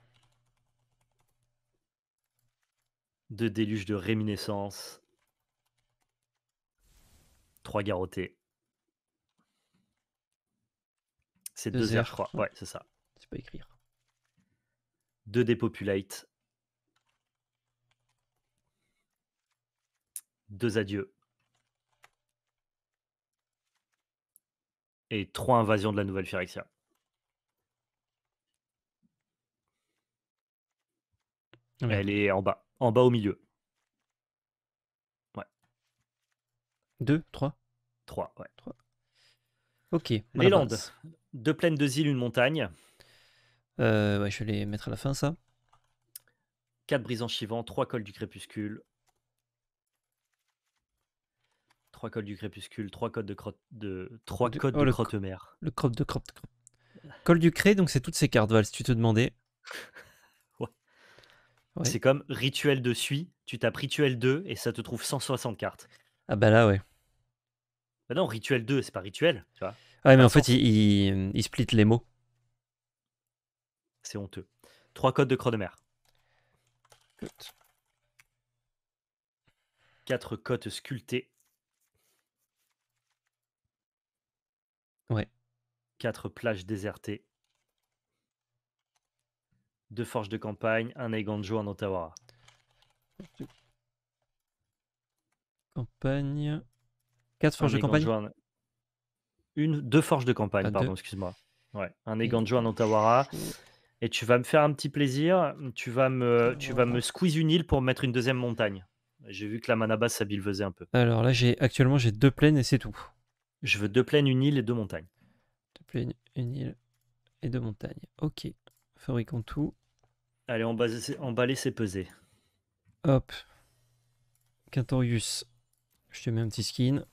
Deux déluges de réminiscence. Trois garrottés. C'est deux, deux je crois. Ouais, c'est ça. c'est pas écrire. Deux dépopulate. Deux adieux. et trois invasions de la nouvelle Phyrexia. Ah, Elle est en bas, en bas au milieu. Ouais. Deux, trois Trois, ouais. Ok. Les landes. Deux plaines, deux îles, une montagne. Euh, ouais, je vais les mettre à la fin, ça. Quatre brisants chivants, trois cols du crépuscule, Trois du crépuscule, trois codes de crotte de trois codes oh, de crotte mère. Le crop de crotte. Col du cré, donc c'est toutes ces cartes, Val, si tu te demandais. C'est comme rituel de suie, tu tapes rituel 2 et ça te trouve 160 cartes. Ah bah là, ouais. Bah non, rituel 2, c'est pas rituel, Ouais, mais en fait, il, split les mots. C'est honteux. Trois codes de de mer. Quatre cotes sculptées. Ouais. Quatre plages désertées. Deux forges de campagne, un Aiganjo, en Ottawa. Campagne. Quatre forges de campagne. Une, deux forges de campagne, ah, pardon, excuse-moi. Ouais, un Eganjo, en ottawa Et tu vas me faire un petit plaisir. Tu vas me, tu vas me squeeze une île pour mettre une deuxième montagne. J'ai vu que la mana basse un peu. Alors là, j'ai actuellement j'ai deux plaines et c'est tout. Je veux deux plaines, une île et deux montagnes. Deux plaines, une île et deux montagnes. Ok. Fabriquons tout. Allez, emballer, c'est peser. Hop. Quintorius. Je te mets un petit skin.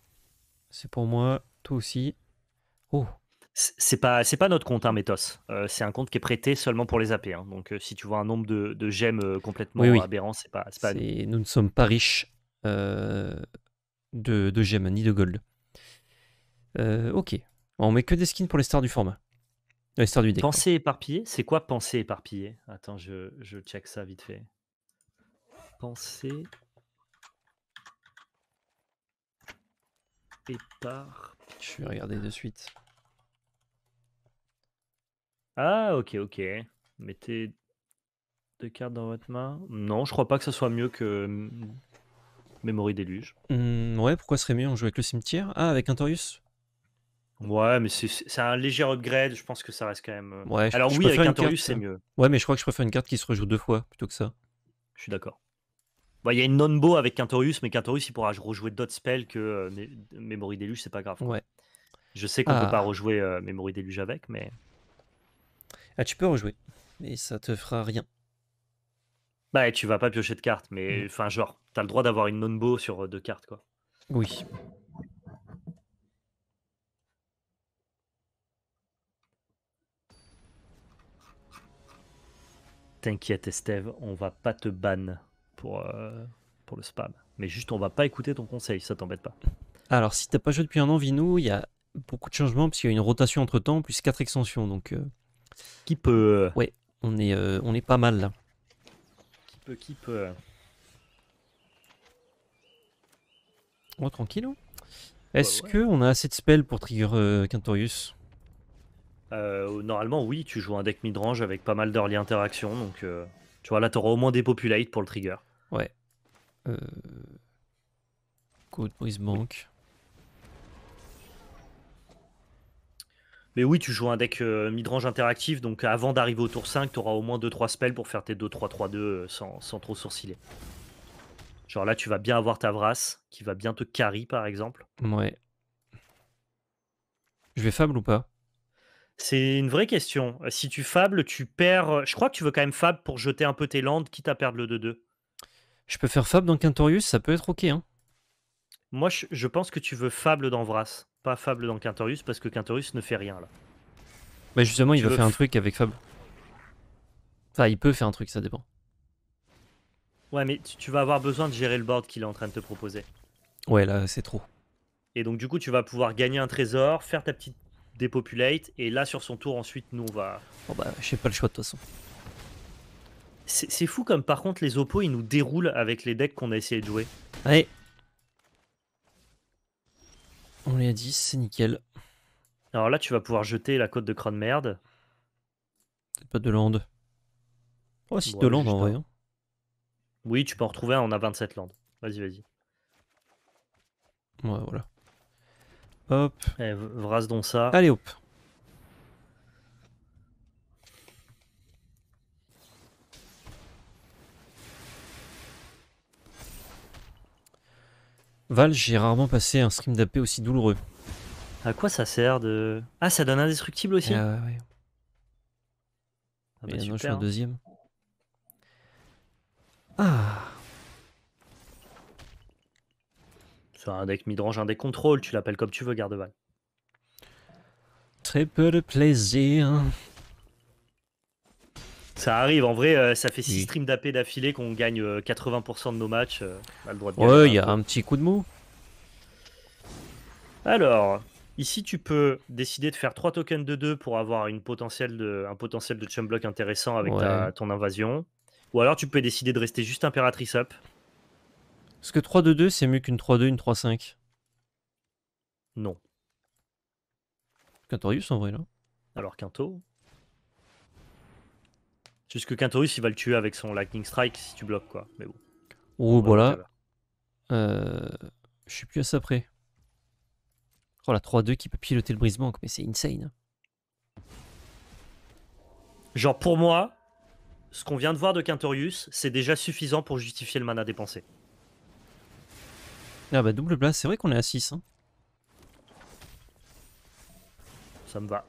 C'est pour moi. Toi aussi. Oh. C'est pas, c'est pas notre compte, hein, Métos. Euh, c'est un compte qui est prêté seulement pour les AP. Hein. Donc, euh, si tu vois un nombre de, gemmes euh, complètement aberrant, c'est pas, pas nous. ne sommes pas riches de, de gemmes ni de gold. Euh, ok. On met que des skins pour les stars du format. Les stars du deck. Pensée éparpillée C'est quoi pensée éparpillée Attends, je, je check ça vite fait. Pensée éparpillée. Je vais regarder de suite. Ah, ok, ok. Mettez deux cartes dans votre main. Non, je crois pas que ça soit mieux que Memory Déluge. Hmm, ouais, pourquoi serait mieux On joue avec le cimetière Ah, avec torus Ouais, mais c'est un léger upgrade. Je pense que ça reste quand même. Euh. Ouais, Alors, oui, avec c'est mieux. Ouais, mais je crois que je préfère une carte qui se rejoue deux fois plutôt que ça. Je suis d'accord. Bah, il y a une non-bo avec Quintorius, mais Quintorius, il pourra rejouer d'autres spells que euh, Memory Deluge, c'est pas grave. Ouais. Je sais qu'on peut ah. pas rejouer euh, Memory Deluge avec, mais. Ah, tu peux rejouer. Mais ça te fera rien. Bah, tu vas pas piocher de cartes, mais mm. enfin, genre, t'as le droit d'avoir une non-bo sur deux cartes, quoi. Oui. T'inquiète, Estève, on va pas te ban pour, euh, pour le spam. Mais juste, on va pas écouter ton conseil, ça t'embête pas. Alors, si t'as pas joué depuis un an, Vinou, il y a beaucoup de changements, parce qu'il y a une rotation entre temps, plus 4 extensions. Donc, euh, Qui peut euh, Ouais, on est, on est pas mal là. Qui peut, qui peut Oh, tranquille. Hein. Est-ce qu'on a assez de spells pour trigger Quintorius euh, normalement, oui, tu joues un deck midrange avec pas mal d'early interactions. Donc, euh, tu vois, là, t'auras au moins des populate pour le trigger. Ouais. Euh... Code brise manque. Mais oui, tu joues un deck euh, midrange interactif. Donc, avant d'arriver au tour 5, T'auras au moins 2-3 spells pour faire tes 2-3-3-2 sans, sans, trop sourciller. Genre là, tu vas bien avoir ta Vras qui va bien te carry, par exemple. Ouais. Je vais fable ou pas c'est une vraie question. Si tu fables, tu perds. Je crois que tu veux quand même fable pour jeter un peu tes landes, quitte à perdre le 2-2. Je peux faire fab dans Quintorius, ça peut être ok. Hein. Moi, je, pense que tu veux fable dans Vras, pas fable dans Quintorius, parce que Quintorius ne fait rien là. Mais bah, justement, il veut faire un truc avec fable. Enfin, il peut faire un truc, ça dépend. Ouais, mais tu, tu vas avoir besoin de gérer le board qu'il est en train de te proposer. Ouais, là, c'est trop. Et donc, du coup, tu vas pouvoir gagner un trésor, faire ta petite dépopulate, et là sur son tour ensuite nous on va... Bon bah j'ai pas le choix de toute façon. C'est fou comme par contre les oppos ils nous déroulent avec les decks qu'on a essayé de jouer. Ouais. On les a dit, c'est nickel. Alors là tu vas pouvoir jeter la côte de crâne merde. pas de land. Oh si, de land en vrai. Hein. Oui tu peux en retrouver un, on a 27 landes. Vas-y, vas-y. Ouais, voilà. Hop. Eh, Allez, donc ça. Allez, hop. Val, j'ai rarement passé un stream d'AP aussi douloureux. À quoi ça sert de... Ah, ça donne indestructible aussi Ah, ah bah, je suis deuxième. Ah C'est un deck midrange, un deck contrôle, tu l'appelles comme tu veux, Gardeval. Très peu de plaisir. Ça arrive, en vrai, euh, ça fait 6 streams d'AP d'affilée qu'on gagne 80% euh, de nos matchs. Euh, ouais, il y a hein. un petit coup de mou. Alors, ici, tu peux décider de faire 3 tokens de 2 pour avoir un potentiel de chum block intéressant avec ton invasion. Ou alors, tu peux décider de rester juste impératrice up. Est-ce que 3-2-2, c'est mieux qu'une 3-2, une 3-5 Non. Quintorius en vrai là Alors Quinto. Juste que Quintorius il va le tuer avec son Lightning Strike si tu bloques quoi. Mais bon. Oh voilà. Euh, je suis plus à ça près. Oh la 3-2 qui peut piloter le brisement, mais c'est insane. Genre pour moi, ce qu'on vient de voir de Quintorius, c'est déjà suffisant pour justifier le mana dépensé. Ah bah double blast, c'est vrai qu'on est à 6. Hein. Ça me va.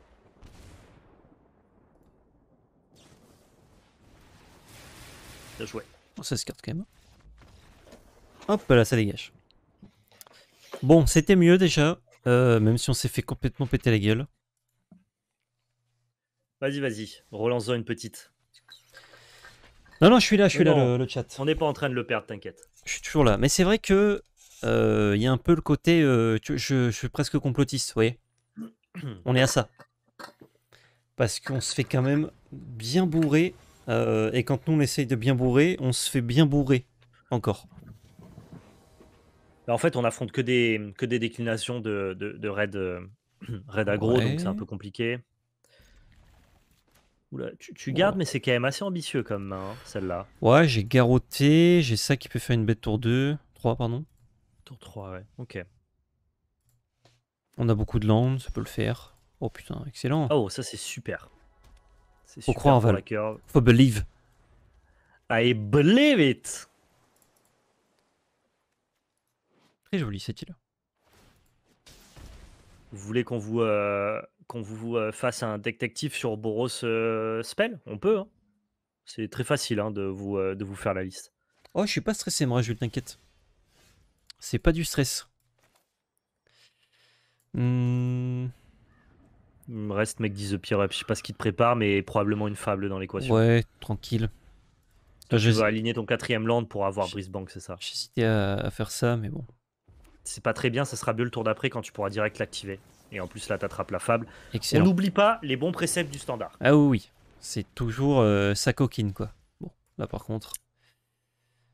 Bien joué. On se carte quand même. Hein. Hop là, ça dégage. Bon, c'était mieux déjà. Euh, même si on s'est fait complètement péter la gueule. Vas-y, vas-y. Relance-en une petite. Non, non, je suis là, je suis là, le, chat. On n'est pas en train de le perdre, t'inquiète. Je suis toujours là. Mais c'est vrai que euh, il y a un peu le côté. Euh, je, suis presque complotiste, vous voyez. On est à ça. Parce qu'on se fait quand même bien bourrer. Euh, et quand nous, on essaye de bien bourrer, on se fait bien bourrer. Encore. Bah, en fait, on affronte que des, que des déclinations de, raid, raid donc c'est un peu compliqué. tu, gardes, mais c'est quand même assez ambitieux comme hein, celle-là. Ouais, j'ai garrotté, j'ai ça qui peut faire une bête tour 2, 3, pardon. 3, ouais. Ok. On a beaucoup de land, ça peut le faire. Oh putain, excellent. Oh, ça c'est super. C'est Faut croire, Faut believe. I believe it. Très joli cette île. Vous voulez qu'on vous, euh, qu'on vous euh, fasse un détective sur Boros euh, Spell On peut. Hein. C'est très facile hein, de, vous, de vous faire la liste. Oh, je suis pas stressé, moi, je t'inquiète. C'est pas du stress. Hmm. reste, mec, dis The Pirate. Je sais pas ce qui te prépare, mais probablement une fable dans l'équation. Ouais, tranquille. tu vas aligner ton quatrième land pour avoir bank, c'est ça J'hésitais à, à faire ça, mais bon. C'est pas très bien, ça sera mieux le tour d'après quand tu pourras direct l'activer. Et en plus, là, t'attrapes la fable. On n'oublie pas les bons préceptes du standard. Ah oui, C'est toujours euh, sa coquine, quoi. Bon, là, par contre.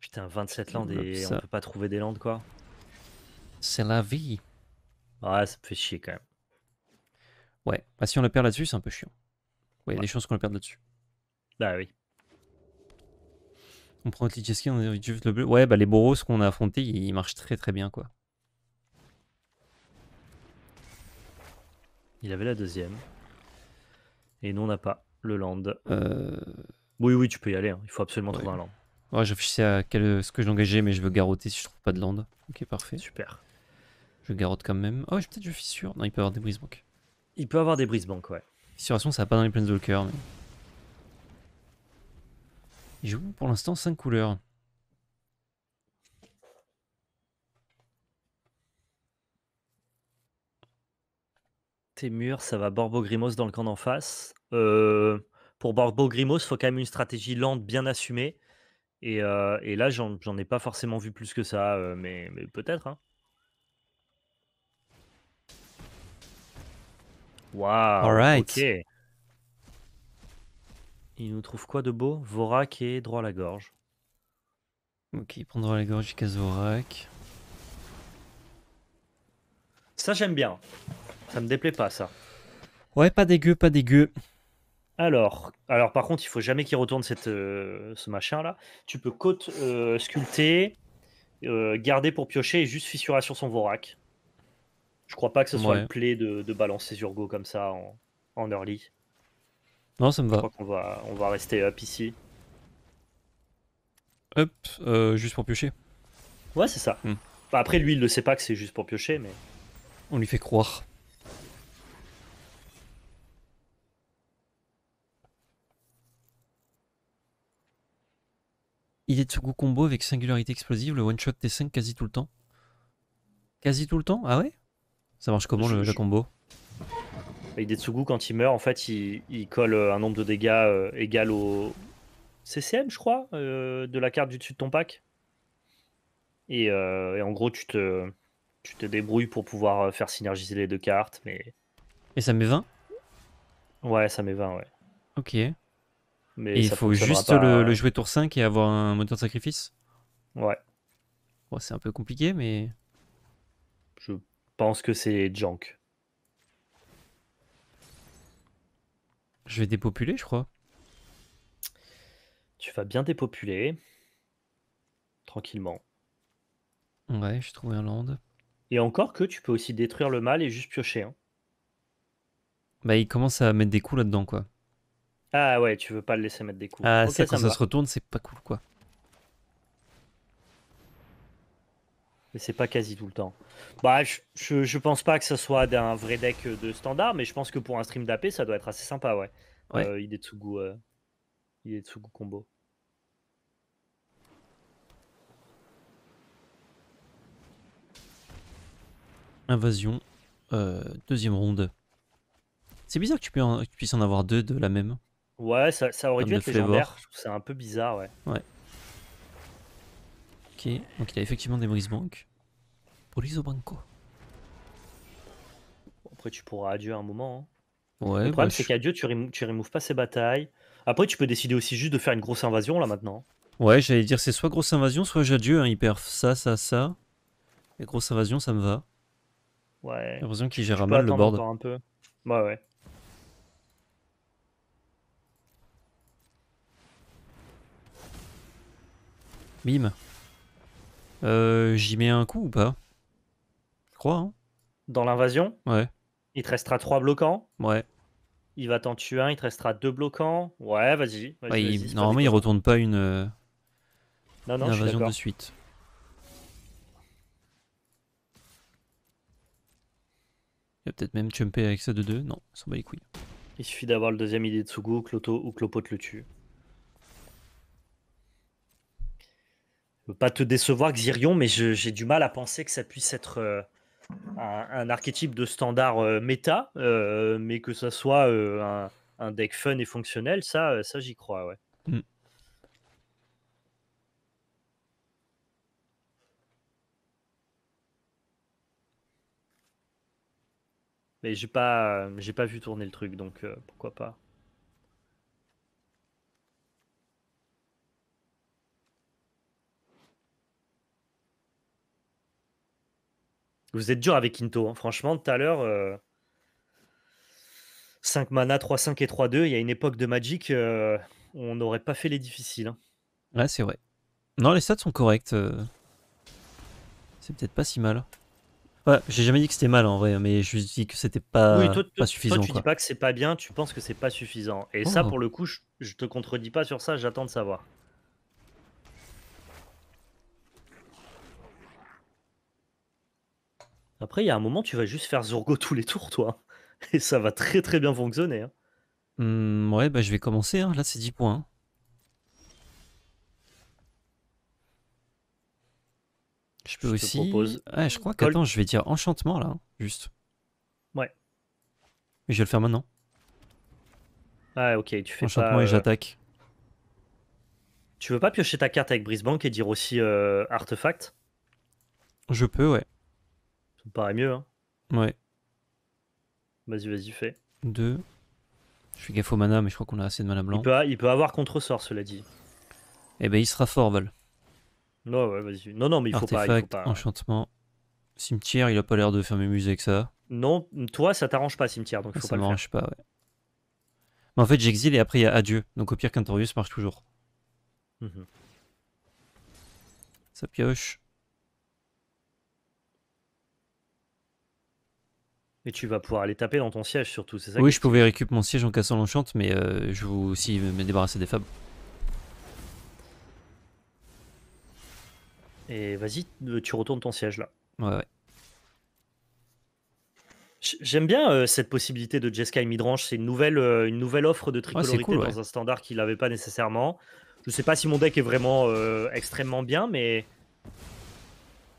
Putain, 27 landes et on peut pas trouver des landes, quoi. C'est la vie. Ouais, ça me fait chier quand même. Ouais, bah, si on le perd là-dessus, c'est un peu chiant. Ouais, il y a des chances qu'on le perde là-dessus. Bah oui. On prend Lichesky, on a juste le bleu. Ouais, bah les Boros qu'on a affrontés, ils marchent très très bien quoi. Il avait la deuxième. Et nous, on n'a pas le land. Euh. Oui, oui, tu peux y aller. Hein. Il faut absolument trouver un land. Ouais, je sais à quel, ce que j'engageais, mais je veux garroter si je trouve pas de land. Ok, parfait. Super. Je garotte quand même. Oh, peut-être je suis sûr. Non, il peut avoir des brise-banques. Il peut avoir des brise-banques, ouais. Fissuration, ça va pas dans les de Mais... Il joue pour l'instant 5 couleurs. Tes murs, ça va Borbo Grimos dans le camp d'en face. Euh, pour Borbo Grimos, faut quand même une stratégie lente, bien assumée. Et, euh, là, j'en ai pas forcément vu plus que ça, euh, mais, mais peut-être. Hein. Wow. Ok. Il nous trouve quoi de beau Vorak et droit à la gorge. Ok, il prend droit à la gorge jusqu'à Vorak. Ça, j'aime bien. Ça me déplaît pas, ça. Ouais, pas dégueu, pas dégueu. Alors, alors par contre, il faut jamais qu'il retourne cette, euh, ce machin-là. Tu peux côte euh, sculpter, euh, garder pour piocher et juste fissurer sur son Vorak. Je crois pas que ce soit le play de, balancer Zurgo comme ça en, early. Non, ça me va. Je crois qu'on va, on va rester up ici. Hop, euh, juste pour piocher. Ouais, c'est ça. Hmm. Bah, après, lui, il ne sait pas que c'est juste pour piocher, mais. On lui fait croire. Il est de ce combo avec singularité explosive, le one shot T5 quasi tout le temps. Quasi tout le temps Ah ouais ça marche comment le, Jacombo. combo Avec bah, quand il meurt, en fait, il, colle euh, un nombre de dégâts euh, égal au CCM, je crois, euh, de la carte du dessus de ton pack. Et, en gros, tu te, te débrouilles pour pouvoir faire synergiser les deux cartes. Mais... Et ça met 20 Ouais, ça met 20, ouais. Ok. Mais il faut juste le, jouer tour 5 et avoir un moteur de sacrifice Ouais. Bon, c'est un peu compliqué, mais. Je pense que c'est junk. Je vais dépopuler, je crois. Tu vas bien dépopuler. Tranquillement. Ouais, je trouve un land. Et encore que tu peux aussi détruire le mal et juste piocher. Hein. Bah, il commence à mettre des coups là-dedans, quoi. Ah ouais, tu veux pas le laisser mettre des coups. Ah, c'est ça, quand ça se retourne, c'est pas cool, quoi. c'est pas quasi tout le temps. Bah, je, pense pas que ça soit d'un vrai deck de standard, mais je pense que pour un stream d'AP, ça doit être assez sympa, ouais. ouais. Euh, Idetsugu, euh, combo. Invasion, euh, deuxième ronde. C'est bizarre que tu, puisses en avoir deux de la même. Ouais, ça, aurait dû être légendaire. C'est un peu bizarre, ouais. Ouais. Ok, donc il a effectivement des brise banques après, tu pourras adieu un moment. Hein. Ouais, le problème, bah, c'est qu'adieu tu, ne tu pas ces batailles. Après, tu peux décider aussi juste de faire une grosse invasion là maintenant. Ouais, j'allais dire, c'est soit grosse invasion, soit j'adieu. Hein. Il perd ça, ça, ça. Et grosse invasion, ça me va. Ouais. J'ai l'impression qu'il gère mal le board. Un peu. ouais. Bim. Euh, j'y mets un coup ou pas crois. Hein. Dans l'invasion Ouais. Il te restera 3 bloquants. Ouais. Il va t'en tuer un, il te restera 2 bloquants. Ouais, vas-y. normalement, il retourne pas une, euh, invasion de suite. Il va peut-être même chumper avec ça de 2. Non, ça s'en les couilles. Il suffit d'avoir le deuxième idée de Sugu, Cloto ou Clopote le tue. Je veux pas te décevoir, Xirion, mais j'ai du mal à penser que ça puisse être. Euh, un, archétype de standard euh, méta, euh, mais que ça soit euh, un, deck fun et fonctionnel, ça, ça j'y crois, ouais. Hmm. Mais j'ai pas, j'ai pas vu tourner le truc, donc pourquoi pas. Vous êtes dur avec Kinto, hein. Franchement, tout à l'heure, 5 euh, mana, 3-5 et 3-2. Il y a une époque de Magic, euh, on n'aurait pas fait les difficiles. Hein. Ouais, c'est vrai. Non, les stats sont corrects. Euh. C'est peut-être pas si mal. Ouais, j'ai jamais dit que c'était mal en vrai, mais je dis que c'était pas, suffisant. Toi, tu dis pas que c'est pas bien, tu penses que c'est pas suffisant. Et ça, oh. pour le coup, je, je te contredis pas sur ça, j'attends de savoir. Après, il y a un moment, tu vas juste faire Zorgo tous les tours, toi. Et ça va très très bien fonctionner. Hein. Mmh, ouais, bah je vais commencer. Hein. Là, c'est 10 points. Hein. Je peux aussi. je crois que qu'attends, je vais dire enchantement là, juste. Ouais. Mais je vais le faire maintenant. Ah, ok, tu fais enchantement et euh, j'attaque. Tu veux pas piocher ta carte avec Brisbank et dire aussi euh, artefact Je peux, ouais paraît mieux, hein. Ouais. Vas-y, vas-y, fais. Deux. Je fais gaffe au mana, mais je crois qu'on a assez de mana blanc. Il peut, avoir contre-sort, cela dit. Eh ben, il sera fort, Val. Non, Non, mais il faut, pas, Artefact, enchantement. Cimetière, il a pas l'air de faire m'amuser avec ça. Non, toi, ça t'arrange pas, cimetière, donc faut ça pas m'arrange pas, ouais. Mais en fait, j'exile et après, il y a adieu. Donc au pire, Cantorius marche toujours. Mhm. Ça pioche. Et tu vas pouvoir aller taper dans ton siège surtout, c'est ça Oui, je pouvais récupérer mon siège en cassant l'enchante, mais euh, je vous aussi me débarrasser des fables. Et vas-y, euh, tu retournes ton siège là. Ouais, ouais. J'aime bien euh, cette possibilité de Jeskai Midrange. C'est une nouvelle, une nouvelle offre de tricolorité dans un standard qu'il n'avait pas nécessairement. Je sais pas si mon deck est vraiment extrêmement bien, mais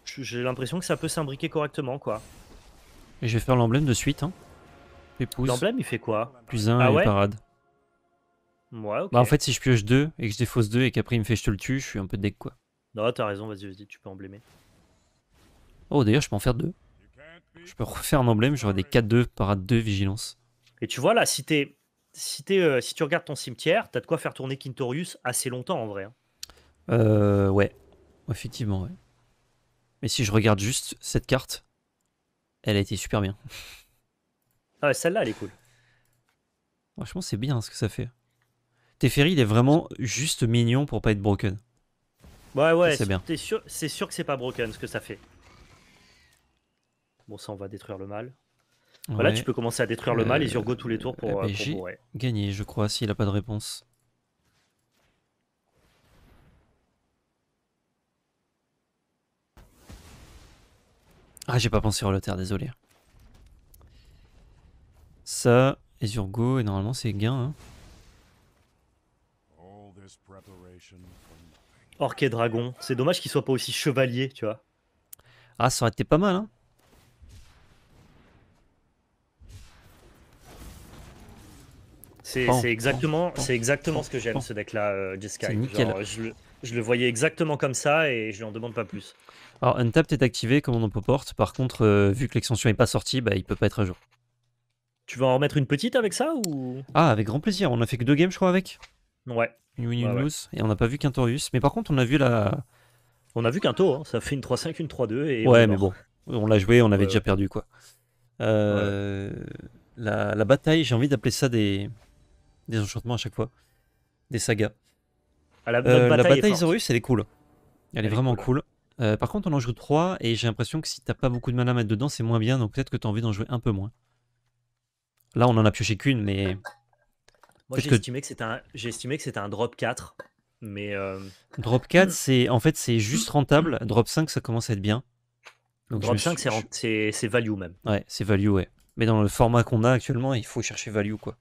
j'ai l'impression que ça peut s'imbriquer correctement, quoi. Et je vais faire l'emblème de suite. Hein. L'emblème, il fait quoi Plus 1 ah et parade. Bah, en fait, si je pioche 2 et que je défausse 2 et qu'après il me fait je te le tue, je suis un peu deck quoi. Non, t'as raison, vas-y, vas-y, tu peux emblémer. Oh, d'ailleurs, je peux en faire 2. Je peux refaire un emblème, j'aurai des 4-2, parade 2, vigilance. Et tu vois là, si t'es. Si, euh, si tu regardes ton cimetière, t'as de quoi faire tourner Quintorius assez longtemps en vrai. Hein. Euh, ouais, effectivement, ouais. Mais si je regarde juste cette carte, elle a été super bien. Ah ouais, celle-là, elle est cool. Franchement, c'est bien hein, ce que ça fait. Teferi, il est vraiment juste mignon pour pas être broken. Ouais, ouais, c'est bien. Sûr, c'est sûr que c'est pas broken ce que ça fait. Bon, ça, on va détruire le mal. Voilà, tu peux commencer à détruire le euh, mal et Zurgo tous les tours pour, euh, euh, bah, gagner, je crois, s'il a pas de réponse. Ah, j'ai pas pensé au désolé. Ça, Ezurgo, et normalement c'est gain. Hein. et dragon, c'est dommage qu'il soit pas aussi chevalier, tu vois. Ah, ça aurait été pas mal, hein. C'est exactement, c'est exactement ce que j'aime ce deck-là, Jessica. Euh, Jeskai. je, le, je, le voyais exactement comme ça et je lui en demande pas plus. Alors, Untapped est activé comme on en porte. Par contre, euh, vu que l'extension n'est pas sortie, bah, il peut pas être à jour. Tu vas en remettre une petite avec ça ou Ah, avec grand plaisir. On a fait que deux games, je crois, avec. Ouais. Une win, une Et on n'a pas vu Quintorius. Mais par contre, on a vu la. On a vu qu'un hein. Ça fait une 3-5, une 3-2. Et ouais, mais bon. On l'a joué, on avait déjà perdu, quoi. Euh, la, bataille, j'ai envie d'appeler ça des... enchantements à chaque fois. Des sagas. Ah, euh, la, bataille, la elle est cool. Elle, est, vraiment cool. Hein. Euh, par contre, on en joue 3 et j'ai l'impression que si t'as pas beaucoup de mana à mettre dedans, c'est moins bien, donc peut-être que t'as envie d'en jouer un peu moins. Là, on en a pioché qu'une, mais. Moi, j'ai que... estimé que c'était un... drop 4. Mais. Euh, drop 4, c'est en fait, c'est juste rentable. Drop 5, ça commence à être bien. drop 5, c'est value même. Ouais, c'est value, ouais. Mais dans le format qu'on a actuellement, il faut chercher value, quoi.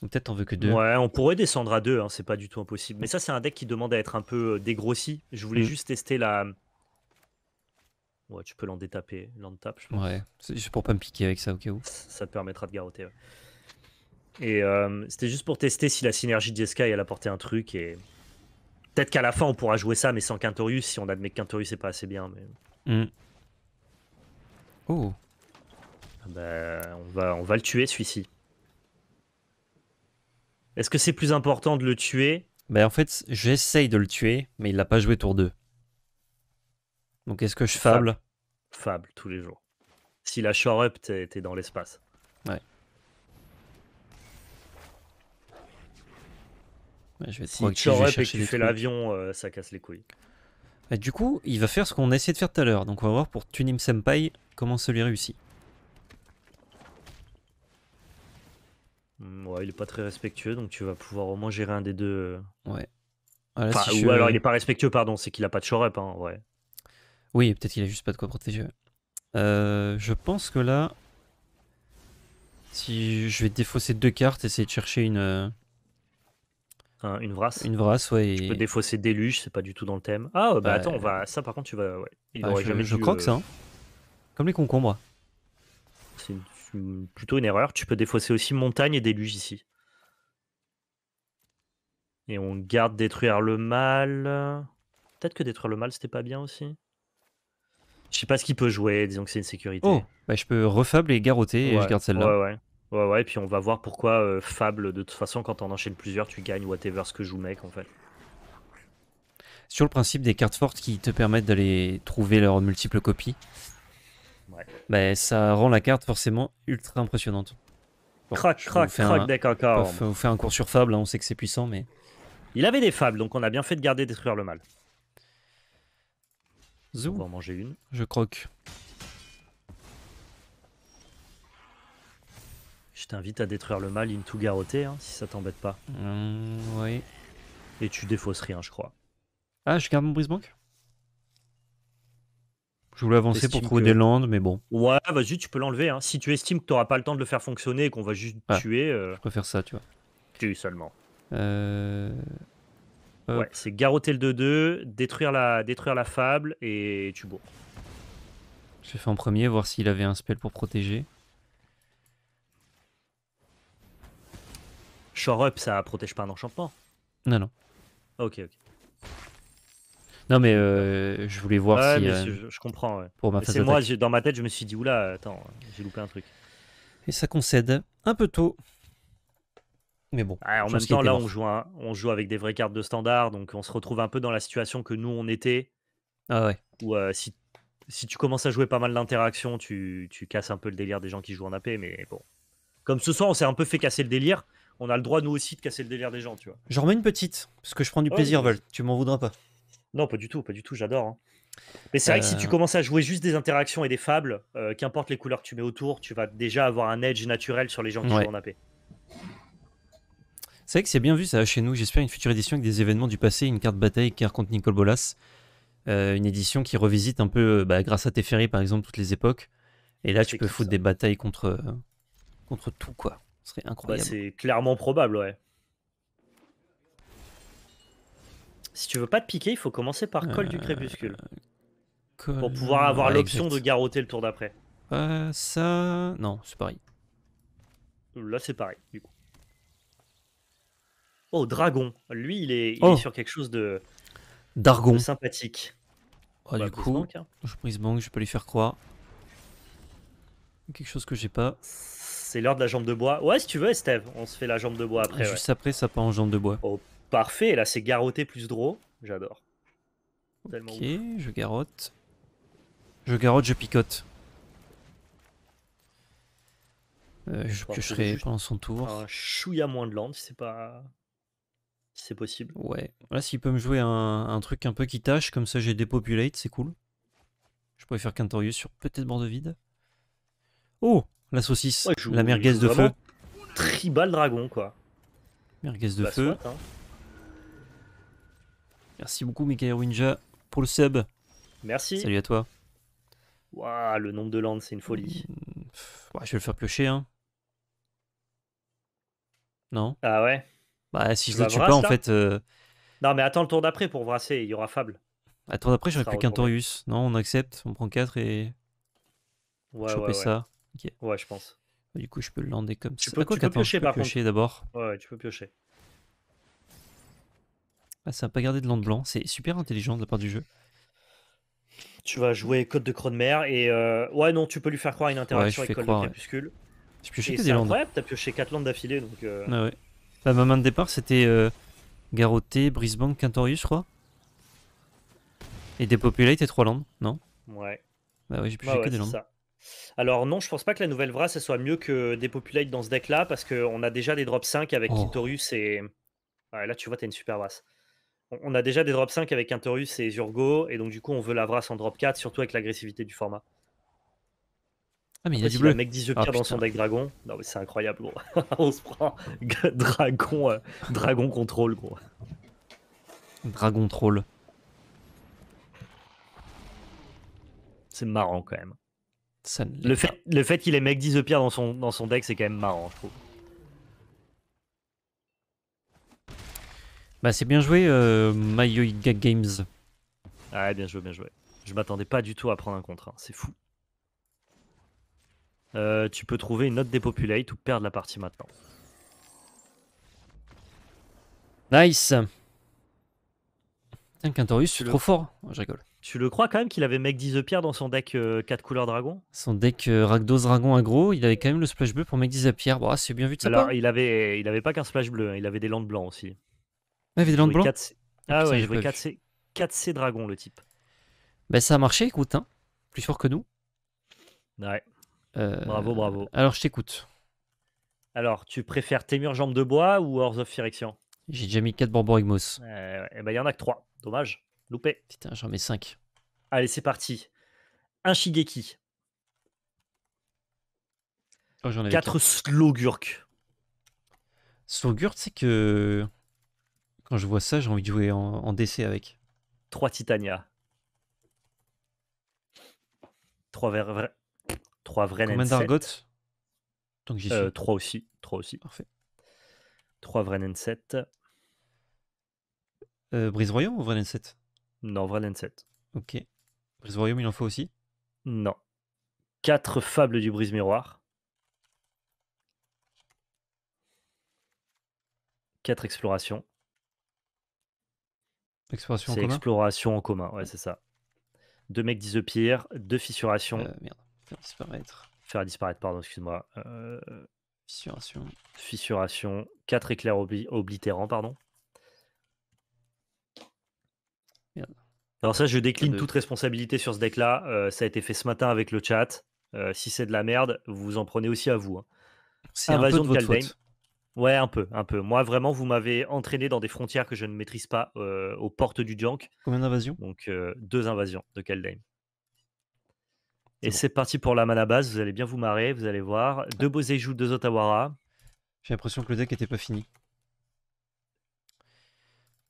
Peut-être t'en veux que deux. Ouais, on pourrait descendre à deux, hein, c'est pas du tout impossible. Mais ça, c'est un deck qui demande à être un peu euh, dégrossi. Je voulais mm. juste tester la, Ouais, tu peux l'en détaper, l'en tape, je pense. Ouais, c'est pour pas me piquer avec ça au cas Ça te permettra de garrotter. Ouais. Et euh, c'était juste pour tester si la synergie de Sky elle apportait un truc et peut-être qu'à la fin on pourra jouer ça mais sans Quintorius si on admet que Quintorius c'est pas assez bien. Mais... Hmm. Oh. Ah bah, on va on va le tuer celui-ci. Est-ce que c'est plus important de le tuer Bah en fait j'essaye de le tuer mais il l'a pas joué tour 2. Donc est-ce que je fable Fable, tous les jours. Si la shore up, t'es dans l'espace. Ouais. je vais up et tu fais l'avion, euh, ça casse les couilles. Bah, du coup, il va faire ce qu'on a essayé de faire tout à l'heure. Donc on va voir pour Tunim Senpai comment ça lui réussit. Mm, ouais, il est pas très respectueux, donc tu vas pouvoir au moins gérer un des deux. Euh. Ouais. Ah, ou alors il est pas respectueux, pardon, c'est qu'il a pas de shore up, hein, ouais. Oui, peut-être qu'il a juste pas de quoi protéger. Euh, je pense que là, si je vais défausser deux cartes, essayer de chercher une. Euh, une vrasse. Une vrasse, ouais. et- Tu peux défausser déluge, c'est pas du tout dans le thème. Ah oh, bah, attends, on va ça par contre tu vas Il ah, je, crois je ça. hein. Comme les concombres. C'est plutôt une erreur. Tu peux défausser aussi montagne et déluge ici. Et on garde détruire le mal. Peut-être que détruire le mal c'était pas bien aussi. Je sais pas ce qu'il peut jouer, disons que c'est une sécurité. Oh, bah, je peux refable et garrotter et je garde celle-là. Ouais, ouais, ouais. et puis on va voir pourquoi euh, fable, de toute façon, quand on enchaîne plusieurs, tu gagnes whatever ce que joue mec en fait. Sur le principe des cartes fortes qui te permettent d'aller trouver leurs multiples copies, ouais. Bah, ça rend la carte forcément ultra impressionnante. crac, crac, crac, deck encore. On fait un cours sur fable, hein, on sait que c'est puissant, mais. Il avait des fables, donc on a bien fait de garder détruire le mal. On va en manger une. Je croque. Je t'invite à détruire le mal into garoté, hein, si ça t'embête pas. Hum, oui. Et tu défausses rien, je crois. Ah, je garde mon brise-banque je voulais avancer pour trouver des landes, mais bon. Ouais, vas-y, tu peux l'enlever. Hein. Si tu estimes que tu pas le temps de le faire fonctionner et qu'on va juste tuer. Euh, je préfère ça, tu vois. Tu seulement. Euh... Euh, ouais, c'est garrotter le 2-2, détruire la, détruire la fable et tu Je l'ai fait en premier, voir s'il avait un spell pour protéger. Shore up, ça protège pas un enchantement Non, non. Ok, ok. Non, mais euh, je voulais voir si. Euh, je, comprends, ouais. C'est moi, dans ma tête, je me suis dit, oula, attends, j'ai loupé un truc. Et ça concède un peu tôt bon. en même temps, là, on joue, on joue avec des vraies cartes de standard, donc on se retrouve un peu dans la situation que nous, on était. Ah ouais. Où euh, si, tu commences à jouer pas mal d'interactions, tu, casses un peu le délire des gens qui jouent en AP, mais bon. Comme ce soir, on s'est un peu fait casser le délire. On a le droit, nous aussi, de casser le délire des gens, tu vois. J'en remets une petite, parce que je prends du plaisir, Tu m'en voudras pas. Non, pas du tout, pas du tout, j'adore. Hein. Mais c'est vrai que si tu euh. commences à jouer juste des interactions et des fables, euh, qu'importe les couleurs que tu mets autour, tu vas déjà avoir un edge naturel sur les gens qui jouent en AP. C'est vrai que c'est bien vu ça chez nous. J'espère une future édition avec des événements du passé, une carte bataille qui contre Nicole Bolas. Euh, une édition qui revisite un peu, euh, bah, grâce à Teferi par exemple, toutes les époques. Et là, tu peux foutre des batailles contre, euh, contre tout, quoi. Ce serait bah, incroyable. c'est clairement probable, ouais. Si tu veux pas te piquer, il faut commencer par Col du Crépuscule. Pour pouvoir avoir l'option de garrotter le tour d'après. Euh, ça. Non, c'est pareil. Là, c'est pareil, du coup. Oh, Dragon. Lui, il est, oh. sur quelque chose de, Dargon. sympathique. Oh, bah, du coup, hein. je prise banque, je peux lui faire croire. Quelque chose que j'ai pas. C'est l'heure de la jambe de bois. Ouais, si tu veux, Steve, on se fait la jambe de bois après. Juste après, ça part en jambe de bois. Oh, parfait. Là, c'est garroté plus draw. J'adore. Ok, je garrote. Je garrote, je picote. Euh, je piocherai pendant son tour. Un chouïa moins de land, c'est pas c'est possible. Ouais. Là, s'il peut me jouer un, truc un peu qui tâche, comme ça j'ai dépopulate, c'est cool. Je pourrais faire Quintorius sur peut-être bord de vide. Oh La saucisse, la merguez de feu. Tribal dragon, quoi. Merguez de bah, feu. Hein. Merci beaucoup, Michael Winja, pour le sub. Merci. Salut à toi. Waouh, le nombre de landes, c'est une folie. Mm, je vais le faire piocher, hein. Non Ah ouais bah, si je le tue pas, en hein. fait. Euh, non, mais attends le tour d'après pour brasser, il y aura Fable. Attends, bah, d'après, j'aurais plus qu'un Taurus. Non, on accepte, on prend 4 et. Ouais, Choper ouais, ça. Ouais, je pense. Bah, du coup, je peux le lander comme tu ça. Peux, quoi, ah, tu peux piocher, d'abord. Ouais, tu peux piocher. Ah, ça n'a pas gardé de lande blanc. C'est super intelligent de la part du jeu. Tu vas jouer Code de Mer et. Euh... Ouais, non, tu peux lui faire croire une interaction avec Code de Crépuscule. Tu pioché que des landes. Incroyable, t'as pioché 4 landes d'affilée donc. Euh, ah, ouais. Ma bah, main de départ, c'était euh, Garoté, Brisbane, Quintorius, je crois. Et Depopulate et trois landes, non Ouais. Bah oui, j'ai plus bah que des landes. Alors non, je pense pas que la nouvelle Vrace soit mieux que Depopulate dans ce deck-là, parce qu'on a déjà des drops 5 avec oh. Quintorius et... Ouais, là, tu vois, t'as une super Vrasse On a déjà des drops 5 avec Quintorius et Zurgo, et donc du coup, on veut la Vrasse en drop 4, surtout avec l'agressivité du format. Ah, mec 10 ah, dans son deck dragon. Non, mais c'est incroyable, On se prend dragon, euh, dragon contrôle, Dragon troll. C'est marrant quand même. le fait, le fait qu'il ait mec 10 pire dans son, dans son deck, c'est quand même marrant, je trouve. Bah, c'est bien joué, euh, Games. Ouais, bien joué, bien joué. Je m'attendais pas du tout à prendre un contre, hein. c'est fou. Euh, tu peux trouver une autre dépopulate ou perdre la partie maintenant. Nice. Tiens Quintorus, je suis trop fort. Oh, je rigole. Tu le crois quand même qu'il avait Mec 10 Pierre dans son deck 4 euh, couleurs dragon Son deck euh, Rakdos Dragon aggro, il avait quand même le splash bleu pour Mec 10 Pierre. Bon, bah, c'est bien vu de sa Alors, Il avait, il avait pas qu'un splash bleu, hein, il avait des landes blancs aussi. Ah, il avait des landes blancs ah, ah ouais, Il 4C... c Dragon le type. Bah ça a marché, écoute, hein. plus fort que nous. Ouais. Euh, bravo, bravo. Alors, je t'écoute. Alors, tu préfères Témur Jambes de Bois ou Hors of Firection J'ai déjà mis 4 Borborigmos. Eh ben, il y en a que 3. Dommage. Loupé. Putain, j'en mets 5. Allez, c'est parti. Un Shigeki. Oh, j'en 4 Slogurk. Slogurk, c'est que. Quand je vois ça, j'ai envie de jouer en, DC avec. 3 Titania. 3 vrai. 3 vrais Nenset. Donc j'y euh, suis. 3 aussi. 3 aussi. Parfait. 3 vrais 7 Brise Royaume ou vrais 7 Non, vrais 7 Ok. Brise Royaume, il en faut aussi Non. 4 fables du brise miroir. 4 explorations. Exploration en commun Exploration en commun, ouais, c'est ça. Deux mecs disent pire, deux fissurations. Euh, merde. Faire disparaître. Faire disparaître, pardon, excuse-moi. Euh, fissuration. Fissuration. 4 éclairs obli oblitérants, pardon. Alors ça, je décline toute responsabilité sur ce deck-là. Euh, ça a été fait ce matin avec le chat. Euh, si c'est de la merde, vous vous en prenez aussi à vous. Hein. Invasion de, Ouais, un peu, un peu. Moi, vraiment, vous m'avez entraîné dans des frontières que je ne maîtrise pas aux portes du junk. Combien d'invasions Donc, deux invasions de Kaldheim. Et c'est parti pour la mana base, vous allez bien vous marrer, vous allez voir. Deux beaux éjoues, deux Otawara. J'ai l'impression que le deck n'était pas fini.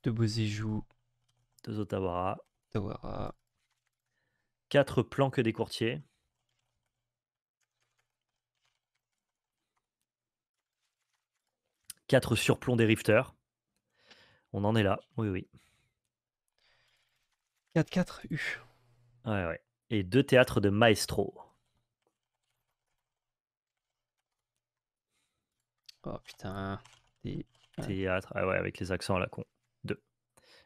Deux beaux Deux Otawara. Quatre plans que des courtiers. Quatre surplombs des rifters. On en est là, oui, oui. 4-4 U. Ouais, ouais et deux théâtres de Maestro. Oh putain. Théâtre, ah ouais, avec les accents à la con. Deux.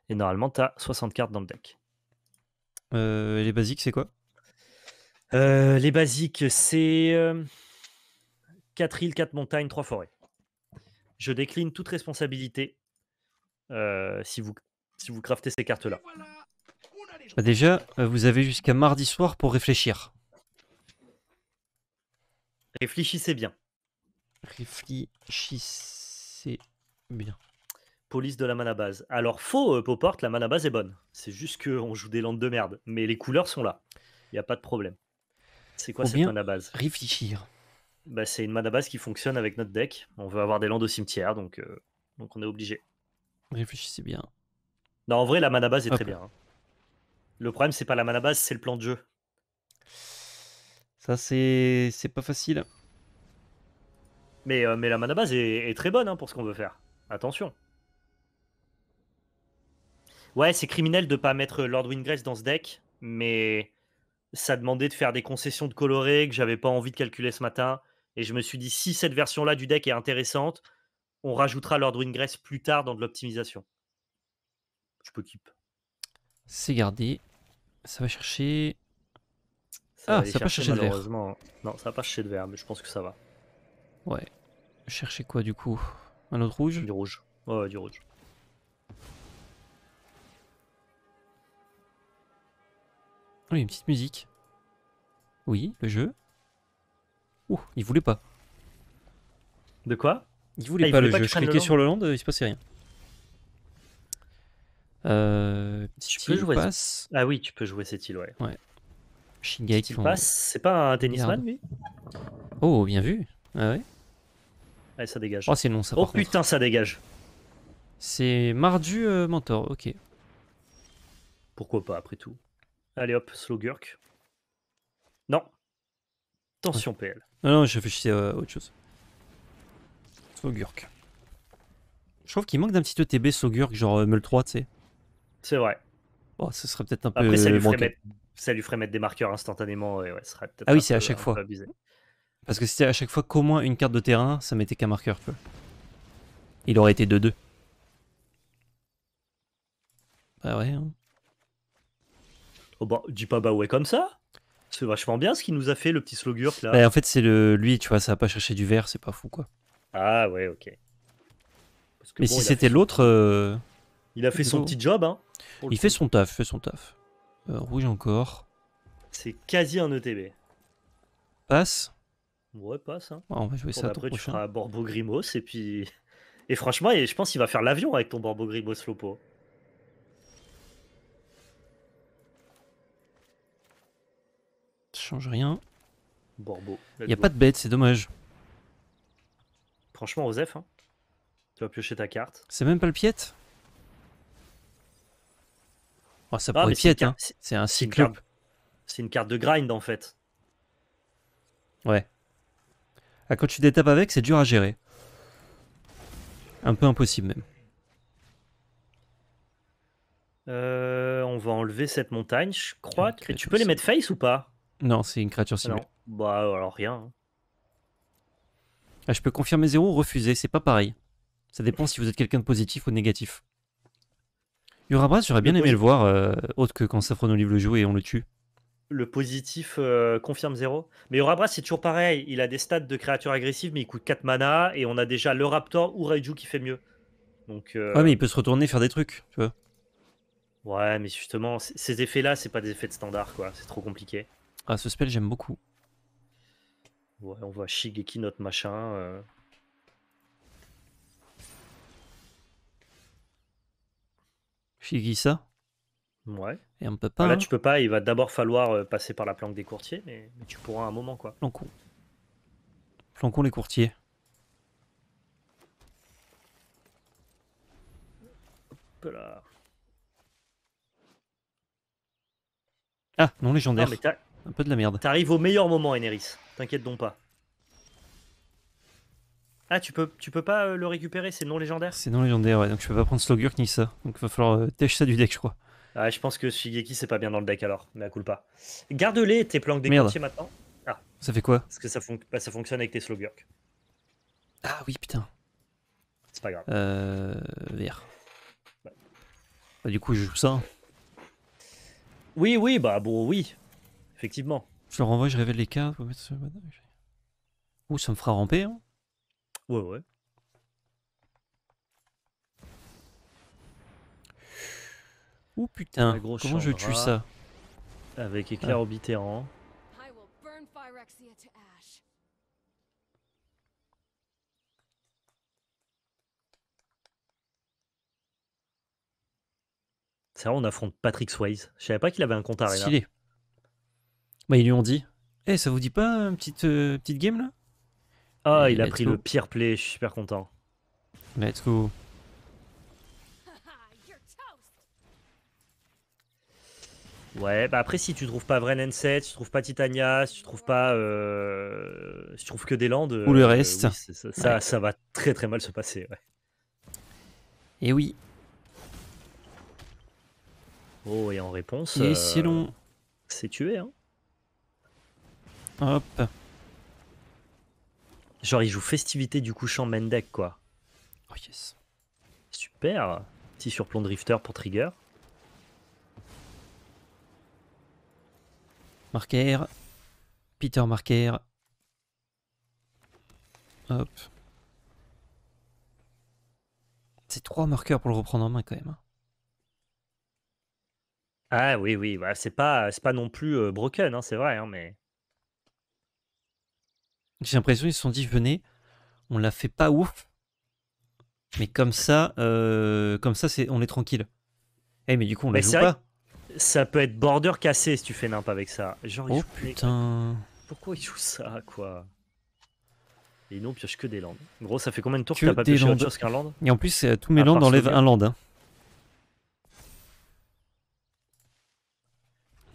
Et normalement, t'as 60 cartes dans le deck. Euh, les basiques, c'est quoi euh, Les basiques, c'est 4 euh, îles, 4 montagnes, 3 forêts. Je décline toute responsabilité si, vous, si vous craftez ces cartes-là. Bah, déjà, euh, vous avez jusqu'à mardi soir pour réfléchir. Réfléchissez bien. Réfléchissez bien. Police de la mana base. Alors faux, euh, la mana base est bonne. C'est juste qu'on joue des landes de merde. Mais les couleurs sont là. Il n'y a pas de problème. C'est quoi cette mana base Réfléchir. Bah, c'est une mana base qui fonctionne avec notre deck. On veut avoir des landes au cimetière, donc, euh, donc on est obligé. Réfléchissez bien. Non, en vrai, la mana base est très bien. Hein. Le problème, c'est pas la mana base, c'est le plan de jeu. Ça, c'est pas facile. Mais, euh, mais la mana base est, très bonne hein, pour ce qu'on veut faire. Attention. Ouais, c'est criminel de pas mettre Lord Wingress dans ce deck, mais ça demandait de faire des concessions de coloré que j'avais pas envie de calculer ce matin. Et je me suis dit, si cette version-là du deck est intéressante, on rajoutera Lord Wingress plus tard dans de l'optimisation. Je peux keep. C'est gardé. Ça va chercher. ah, ça va ah, chercher de Non, ça va pas chercher de verre, mais je pense que ça va. Ouais. Chercher quoi du coup Un autre rouge Du rouge. Ouais, du rouge. Oh, il y a une petite musique. Oui, le jeu. Ouh, il voulait pas. De quoi Il voulait ah, pas le jeu. Je cliquais sur le land, euh, il se passait rien. Euh, tu peux jouer Ah oui, tu peux jouer cette île, ouais. ouais. qui passe, c'est pas un tennisman, lui Oh, bien vu. Ah ouais. ça dégage. Oh, c'est non, ça. Oh putain, ça dégage. C'est Mardu euh, Mentor, ok. Pourquoi pas, après tout. Allez hop, slow Non. Tension PL. Non, ah non, je réfléchissais à autre chose. Slow gurk. Je trouve qu'il manque d'un petit ETB slow gurk, genre euh, Meul 3, tu sais. C'est vrai. Bon, oh, ce serait peut-être un peu. Après, ça, ça lui, ferait mettre, des marqueurs instantanément. ouais, ah oui, c'est à chaque fois. Parce que c'était à chaque fois qu'au moins une carte de terrain, ça mettait qu'un marqueur. Peu. Il aurait été 2-2. Bah ouais. Hein. Oh bah, dis pas bah ouais comme ça. C'est vachement bien ce qu'il nous a fait, le petit slogurk là. Bah, en fait, c'est le lui, tu vois, ça a pas cherché du verre, c'est pas fou quoi. Ah ouais, ok. Mais si c'était l'autre. Euh, il a fait son petit job. Hein, il fait son taf, fait son taf. Euh, rouge encore. C'est quasi un ETB. Passe. Ouais, passe. Hein. Ah, on va jouer ça après, tu feras Borbo Grimos et puis. Et franchement, je pense qu'il va faire l'avion avec ton Borbo Grimos Lopo. change rien. Borbo. Il n'y a pas de bête, c'est dommage. Franchement, Osef, hein. tu vas piocher ta carte. C'est même pas le piète Oh, ça hein. c'est, un cyclope. C'est une carte de grind en fait. Ouais. Ah, quand tu détapes avec, c'est dur à gérer. Un peu impossible même. Euh, on va enlever cette montagne, je crois. tu peux les mettre face ou pas Non, c'est une créature sinon Bah alors rien. Hein. Ah, je peux confirmer zéro ou refuser, c'est pas pareil. Ça dépend si vous êtes quelqu'un de positif ou négatif. Urabras, j'aurais bien aimé le voir, euh, autre que quand Saffron Olive le joue et on le tue. Le positif euh, confirme zéro. Mais Urabras, c'est toujours pareil. Il a des stats de créatures agressive, mais il coûte 4 mana. Et on a déjà le Raptor ou Raiju qui fait mieux. Donc, euh, Ouais, mais il peut se retourner faire des trucs, tu vois. Ouais, mais justement, ces effets-là, c'est pas des effets de standard, quoi. C'est trop compliqué. Ah, ce spell, j'aime beaucoup. Ouais, on voit Shigeki, notre machin. ça. Ouais. Et on peut pas. là, tu peux pas. Il va d'abord falloir euh, passer par la planque des courtiers, mais, tu pourras un moment, quoi. Planquons. Planquons les courtiers. Hop Ah, non légendaire. Un peu de la merde. T'arrives au meilleur moment, Eneris. T'inquiète donc pas. Ah, tu peux, tu peux pas euh, le récupérer, c'est non légendaire C'est non légendaire, ouais, donc je peux pas prendre Slogurk ni ça. Donc va falloir euh, ça du deck, je crois. Ah, je pense que Shigeki, c'est pas bien dans le deck alors, mais à coule pas. Garde-les tes planques d'écoutier maintenant. Ah. Ça fait quoi Parce que bah, ça, fonctionne avec tes Slogurk. Ah oui, putain. C'est pas grave. Euh. Vert. Bah, du coup, je joue ça. Hein. Oui, oui, bah bon, oui. Effectivement. Je le renvoie, je révèle les cartes. Ouh, ça me fera ramper. Hein. Ouais, ouais. putain, comment je tue ça Avec ah. éclair au ça C'est vrai, on affronte Patrick Swayze. Je savais pas qu'il avait un compte à Stylé. Bah, ils lui ont dit. Eh, ça vous dit pas euh, une petite, euh, petite game là ah, il a pris le pire play, je suis super content. Let's go. Ouais, bah après si tu trouves pas Vren N7, si tu trouves pas Titania, si tu trouves pas euh, si tu trouves que des landes ou le euh, reste, ça, ça, va très très mal se passer, ouais. Et oui. Oh et en réponse, et euh, c'est long. C'est tué hein. Hop. Genre, il joue Festivité du couchant Mendek, quoi. Oh yes. Super. Petit surplomb drifter pour trigger. Marker. Peter Marker. Hop. C'est trois marqueurs pour le reprendre en main quand même. Hein. Ah oui, oui, bah, c'est pas, pas non plus euh, broken, hein, c'est vrai, hein, mais. J'ai l'impression qu'ils se sont dit, venez, on la fait pas ouf, mais comme ça, euh, comme ça, c'est, on est tranquille. Eh, mais du coup, on pas. Ça peut être border cassé si tu fais nimp avec ça. Genre, oh, putain. Pourquoi ils jouent ça, quoi Et non, pioche que des landes. gros, ça fait combien de tours que, tu t'as pas pioché autre qu'un land Et en plus, euh, tous mes landes enlèvent un land. Hein.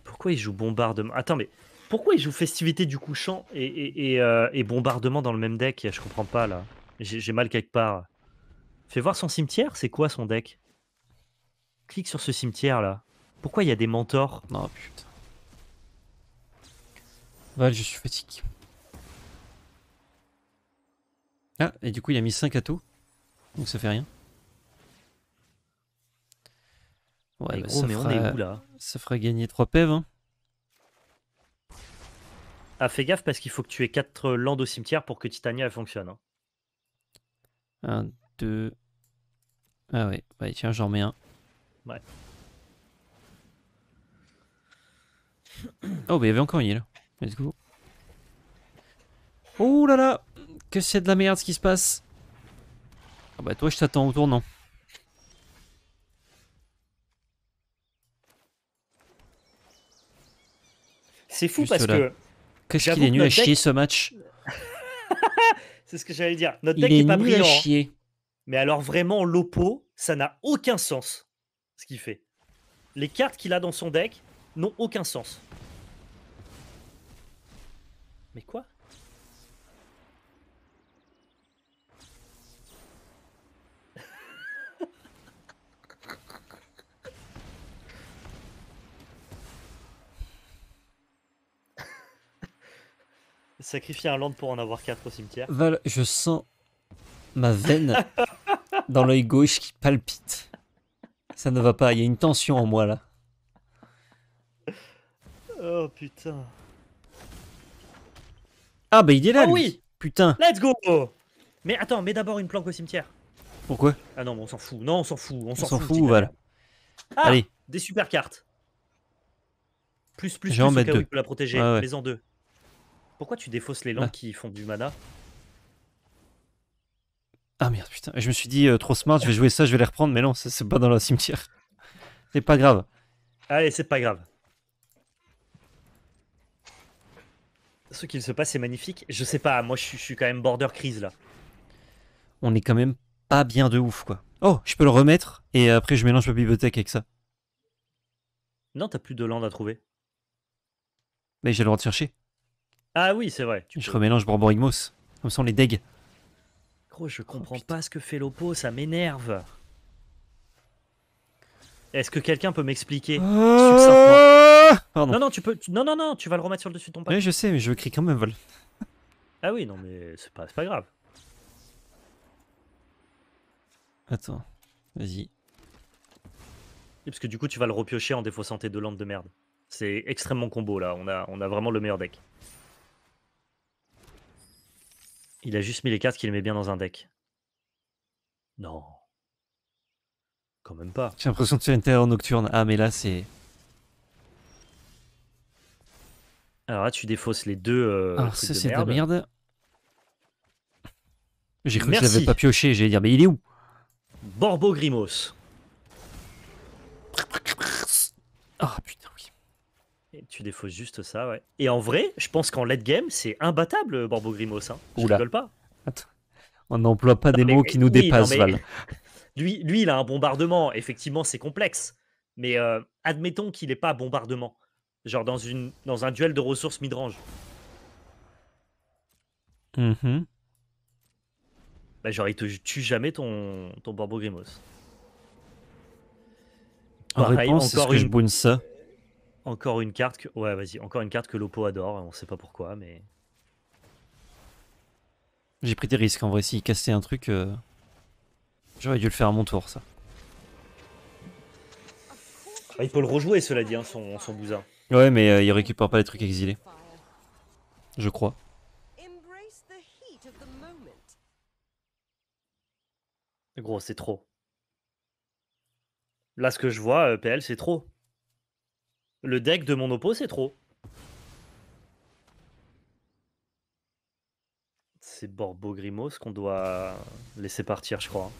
Pourquoi ils joue bombardement Attends, mais pourquoi il joue Festivité du couchant euh, et, Bombardement dans le même deck Je comprends pas là. J'ai mal quelque part. Fais voir son cimetière, c'est quoi son deck Clique sur ce cimetière là. Pourquoi il y a des mentors Non, putain. Val, je suis fatigué. Ah, et du coup, il a mis 5 atouts. Donc ça fait rien. Ouais, mais bah, on est où là Ça fera gagner 3 pèves. Hein. Ah, fais gaffe parce qu'il faut que tu aies 4 landes au cimetière pour que Titania fonctionne. 1, hein. 2. Ah ouais, tiens, j'en mets un. Ouais. Oh, bah il y avait encore une île. Let's go. Oh là là Que c'est de la merde ce qui se passe Ah bah toi je t'attends au tournant. C'est fou parce que Qu'est-ce qu'il est nul à chier ce match C'est ce que j'allais dire. Notre deck n'est pas brillant. Mais alors vraiment, l'Oppo, ça n'a aucun sens ce qu'il fait. Les cartes qu'il a dans son deck n'ont aucun sens. Mais quoi Sacrifier un land pour en avoir 4 au cimetière. Val, je sens ma veine dans l'œil gauche qui palpite. Ça ne va pas, il y a une tension en moi là. Oh putain. Ah bah il est là ah oui Putain Let's go Mais attends, mets d'abord une planque au cimetière. Pourquoi Ah non, on s'en fout. Non, on s'en fout. On, s'en fout, Val. Ah, Allez. Des super cartes. Plus, plus, plus, mets deux. la protéger. Mais en deux. Pourquoi tu défausses les lands bah. qui font du mana Ah merde, putain. Je me suis dit, euh, trop smart, je vais jouer ça, je vais les reprendre, mais non, c'est pas dans le cimetière. C'est pas grave. Allez, c'est pas grave. Ce qu'il se passe c'est magnifique. Je sais pas, moi je suis, quand même border crise là. On est quand même pas bien de ouf quoi. Oh, je peux le remettre et après je mélange ma bibliothèque avec ça. Non, t'as plus de land à trouver. Mais j'ai le droit de chercher. Ah oui, c'est vrai. je remélange Borborigmos. Comme ça, les deg. Gros, je comprends pas ce que fait Lopo ça m'énerve. Est-ce que quelqu'un peut m'expliquer ah Non, non, tu peux. Non, non, non, tu vas le remettre sur le dessus de ton pack. Oui, je sais, mais je crie quand même vol. ah oui, non, mais c'est pas, pas grave. Attends, vas-y. Parce que du coup, tu vas le repiocher en défaussant santé de landes de merde. C'est extrêmement combo là, on a, on a vraiment le meilleur deck. Il a juste mis les cartes qu'il met bien dans un deck. Non. Quand même pas. J'ai l'impression de faire une terre nocturne. Ah, mais là, c'est. Alors là, tu défausses les deux. Euh, ah, ça, c'est de la merde. J'ai cru que je l'avais pas pioché. J'allais dire, mais il est où Borbo Grimos. Ah, putain. Tu défausses juste ça, ouais. Et en vrai, je pense qu'en late game, c'est imbattable, Borbo Grimos. Hein. Je pas. On n'emploie pas des mots qui nous dépassent, Lui, lui, il a un bombardement. Effectivement, c'est complexe. Mais euh, admettons qu'il n'ait pas bombardement. Genre dans, une, dans un duel de ressources midrange. range mm-hmm. Bah, genre, il te tue jamais ton, ton Borbo Grimos. En réponse, je ça encore une carte que... Ouais, vas-y, encore une carte que l'Oppo adore, hein, on sait pas pourquoi, mais... J'ai pris des risques, en vrai, s'il cassait un truc... Euh, j'aurais dû le faire à mon tour, ça. Ah, il peut le rejouer, cela dit, hein, son, son bousin. Ouais, mais euh, il récupère pas les trucs exilés. Je crois. Gros, c'est trop. Là, ce que je vois, euh, PL, c'est trop. Le deck de mon oppo, c'est trop. C'est Borbo Grimos qu'on doit laisser partir, je crois.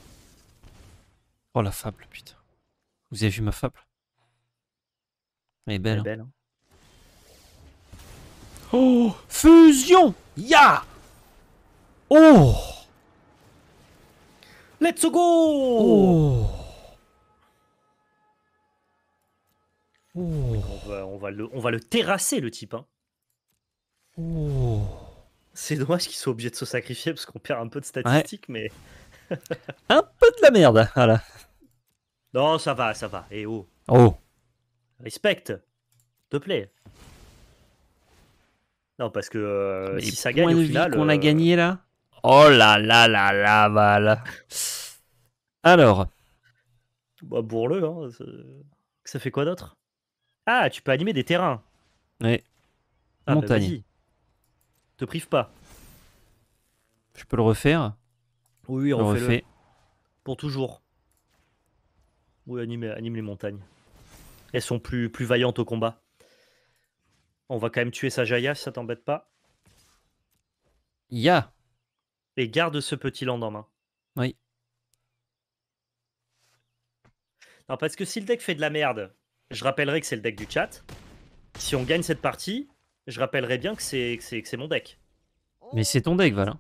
Oh la fable, putain. Vous avez vu ma fable Elle est belle. Hein. Hein. Oh Fusion Ya Oh Let's go oh On va, on, va le, on va le terrasser, le type. Hein. C'est dommage qu'il soit obligé de se sacrifier parce qu'on perd un peu de statistiques, mais. un peu de la merde, voilà. Non, ça va, ça va. Et eh, oh. Oh. Respecte. Te plaît. Non, parce que euh, si ça gagne qu'on a euh, gagné là Oh là là là là, Alors. Bah, bourre-le, hein. Ça fait quoi d'autre ah, tu peux animer des terrains. Oui. Ah, bah, Montagne. Te prive pas. Je peux le refaire. Oui, on refait. Pour toujours. Oui, anime, anime, les montagnes. Elles sont plus, plus vaillantes au combat. On va quand même tuer sa Jaya si ça t'embête pas. Ya. Et garde ce petit land en main. Oui. Non, parce que si le deck fait de la merde, je rappellerai que c'est le deck du chat. Si on gagne cette partie, je rappellerai bien que c'est mon deck. Mais c'est ton deck, Valin.